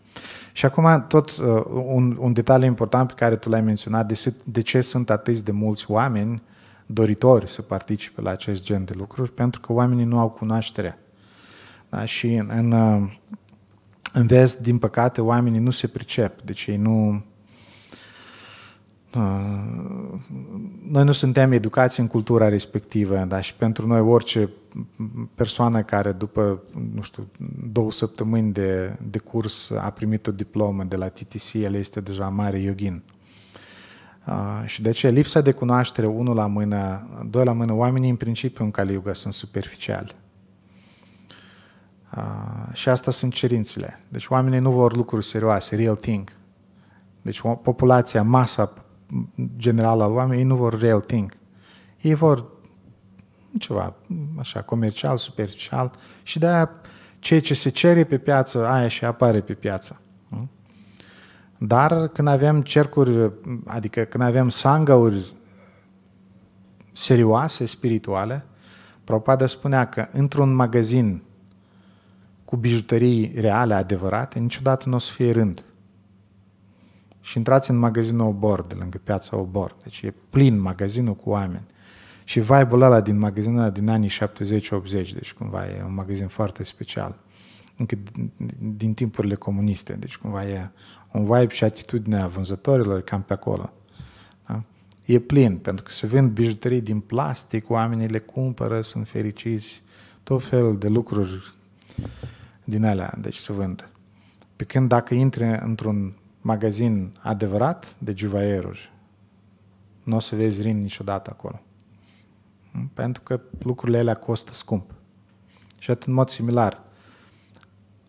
[SPEAKER 1] Și acum, tot uh, un, un detaliu important pe care tu l-ai menționat, de, de ce sunt atâți de mulți oameni doritori să participe la acest gen de lucruri? Pentru că oamenii nu au cunoaștere. Da? Și în, în uh, în vest, din păcate, oamenii nu se pricep, deci ei nu... Uh, noi nu suntem educați în cultura respectivă, dar și pentru noi orice persoană care după, nu știu, două săptămâni de, de curs a primit o diplomă de la TTC, el este deja mare yogin. Uh, și de aceea lipsa de cunoaștere, unul la mână, doi la mână, oamenii în principiu în Kali Yuga sunt superficiali. Ah, și asta sunt cerințele. Deci oamenii nu vor lucruri serioase, real thing. Deci populația, masa generală al oamenilor, ei nu vor real thing. Ei vor ceva așa comercial, superficial și de-aia ceea ce se cere pe piață, aia și apare pe piață. Hm? Dar când avem cercuri, adică când avem sangauri serioase, spirituale, Propada spunea că într-un magazin cu bijuterii reale, adevărate, niciodată nu o să fie rând. Și intrați în magazinul Obor, de lângă piața Obor. Deci e plin magazinul cu oameni. Și vibe-ul ăla din magazinul ăla din anii 70-80, deci cumva e un magazin foarte special. Încă din timpurile comuniste, deci cumva e un vibe și atitudinea vânzătorilor cam pe acolo. Da? E plin, pentru că se vând bijuterii din plastic, oamenii le cumpără, sunt fericiți, tot felul de lucruri din alea, deci se vând. Pe când dacă intri într-un magazin adevărat de juvaieruri, nu o să vezi rin niciodată acolo. Hm? Pentru că lucrurile alea costă scump. Și atât în mod similar,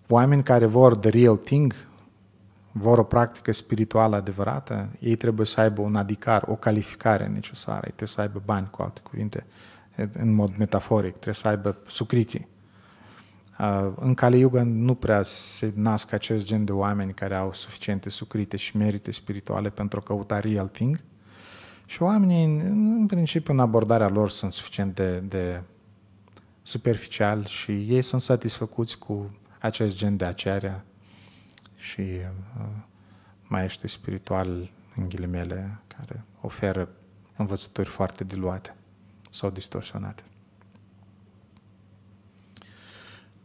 [SPEAKER 1] oameni care vor the real thing, vor o practică spirituală adevărată, ei trebuie să aibă un adicar, o calificare necesară, ei trebuie să aibă bani, cu alte cuvinte, în mod metaforic, trebuie să aibă sucritii Uh, în Kali Yuga nu prea se nasc acest gen de oameni care au suficiente sucrite și merite spirituale pentru a căuta real thing. Și oamenii, în principiu, în abordarea lor sunt suficient de, de superficial și ei sunt satisfăcuți cu acest gen de acearea și mai uh, maestri spiritual, în ghilimele, care oferă învățături foarte diluate sau distorsionate.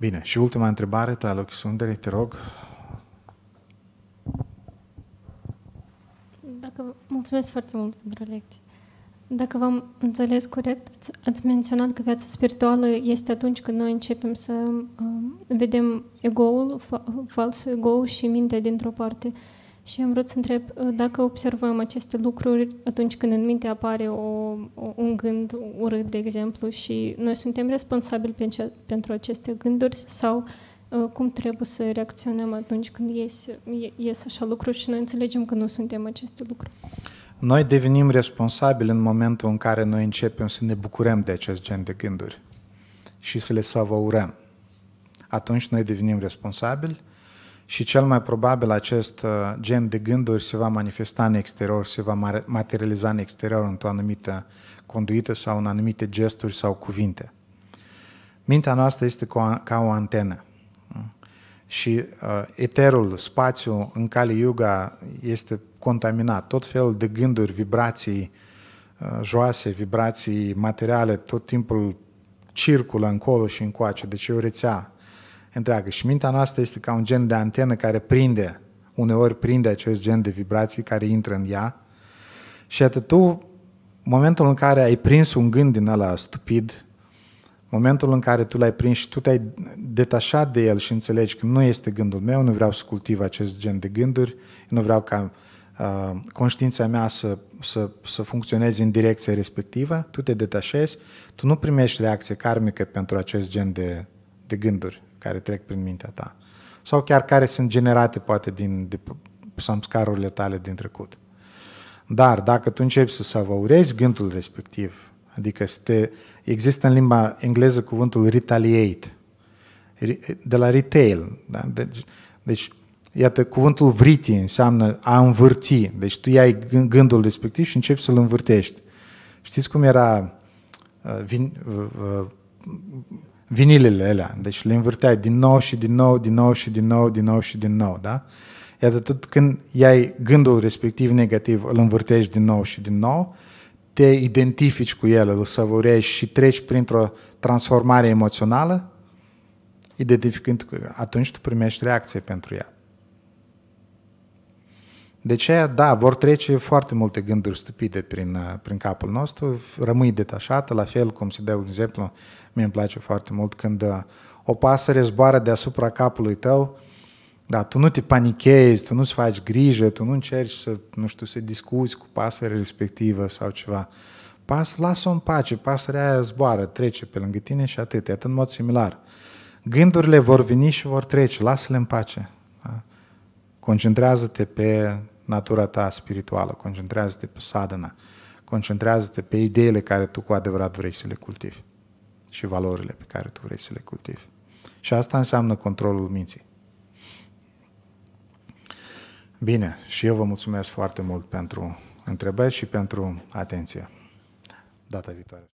[SPEAKER 1] Bine, și ultima întrebare, Traloc Sundere, te rog. Dacă, mulțumesc foarte mult pentru lecție. Dacă v-am înțeles corect, ați, ați menționat că viața spirituală este atunci când noi începem să um, vedem ego-ul, fa, falsul ego și mintea dintr-o parte. Uh, și am vrut să întreb uh, dacă observăm aceste lucruri atunci când în minte apare o, o, un gând urât, de exemplu, și noi suntem responsabili pe ce, pentru aceste gânduri sau uh, cum trebuie să reacționăm atunci când ies, ies așa lucruri și noi înțelegem că nu suntem aceste lucruri. Noi devenim responsabili în momentul în care noi începem să ne bucurăm de acest gen de gânduri și să le savourăm. Atunci noi devenim responsabili și cel mai probabil acest uh, gen de gânduri se va manifesta în exterior, se va materializa în exterior într-o anumită conduită sau în anumite gesturi sau cuvinte. Mintea noastră este ca o antenă. Mm? Și uh, eterul, spațiul în Kali Yuga este contaminat. Tot felul de gânduri, vibrații uh, joase, vibrații materiale, tot timpul circulă încolo și încoace. Deci e o rețea întreagă. Și mintea noastră este ca un gen de antenă care prinde, uneori prinde acest gen de vibrații care intră în ea. Și atât tu, momentul în care ai prins un gând din ăla stupid, momentul în care tu l-ai prins și tu te-ai detașat de el și înțelegi că nu este gândul meu, nu vreau să cultiv acest gen de gânduri, nu vreau ca uh, conștiința mea să, să, să funcționeze în direcția respectivă, tu te detașezi, tu nu primești reacție karmică pentru acest gen de, de gânduri care trec prin mintea ta. Sau chiar care sunt generate poate din de samskarurile tale din trecut. Dar dacă tu începi să savourezi gândul respectiv, adică te, există în limba engleză cuvântul retaliate, de la retail. Da? Deci, deci, iată, cuvântul vriti înseamnă a învârti. Deci tu iai gândul respectiv și începi să-l învârtești. Știți cum era uh, vin, uh, uh, vinilele alea. Deci le învârteai din nou și din nou, din nou și din nou, din nou și din nou, da? Iată, tot când iai gândul respectiv negativ, îl învârtești din nou și din nou, te identifici cu el, îl savurești și treci printr-o transformare emoțională, identificând atunci tu primești reacție pentru ea. Deci, da, vor trece foarte multe gânduri stupide prin, prin capul nostru, rămâi detașată, la fel cum se dă exemplu Mie îmi place foarte mult când uh, o pasăre zboară deasupra capului tău, da, tu nu te panichezi, tu nu-ți faci grijă, tu nu încerci să, nu știu, să discuți cu pasărea respectivă sau ceva. Pas, lasă-o în pace, pasărea aia zboară, trece pe lângă tine și atât, atât în mod similar. Gândurile vor veni și vor trece, lasă-le în pace. Da? Concentrează-te pe natura ta spirituală, concentrează-te pe sadhana, concentrează-te pe ideile care tu cu adevărat vrei să le cultivi și valorile pe care tu vrei să le cultivi. Și asta înseamnă controlul minții. Bine, și eu vă mulțumesc foarte mult pentru întrebări și pentru atenție. Data viitoare.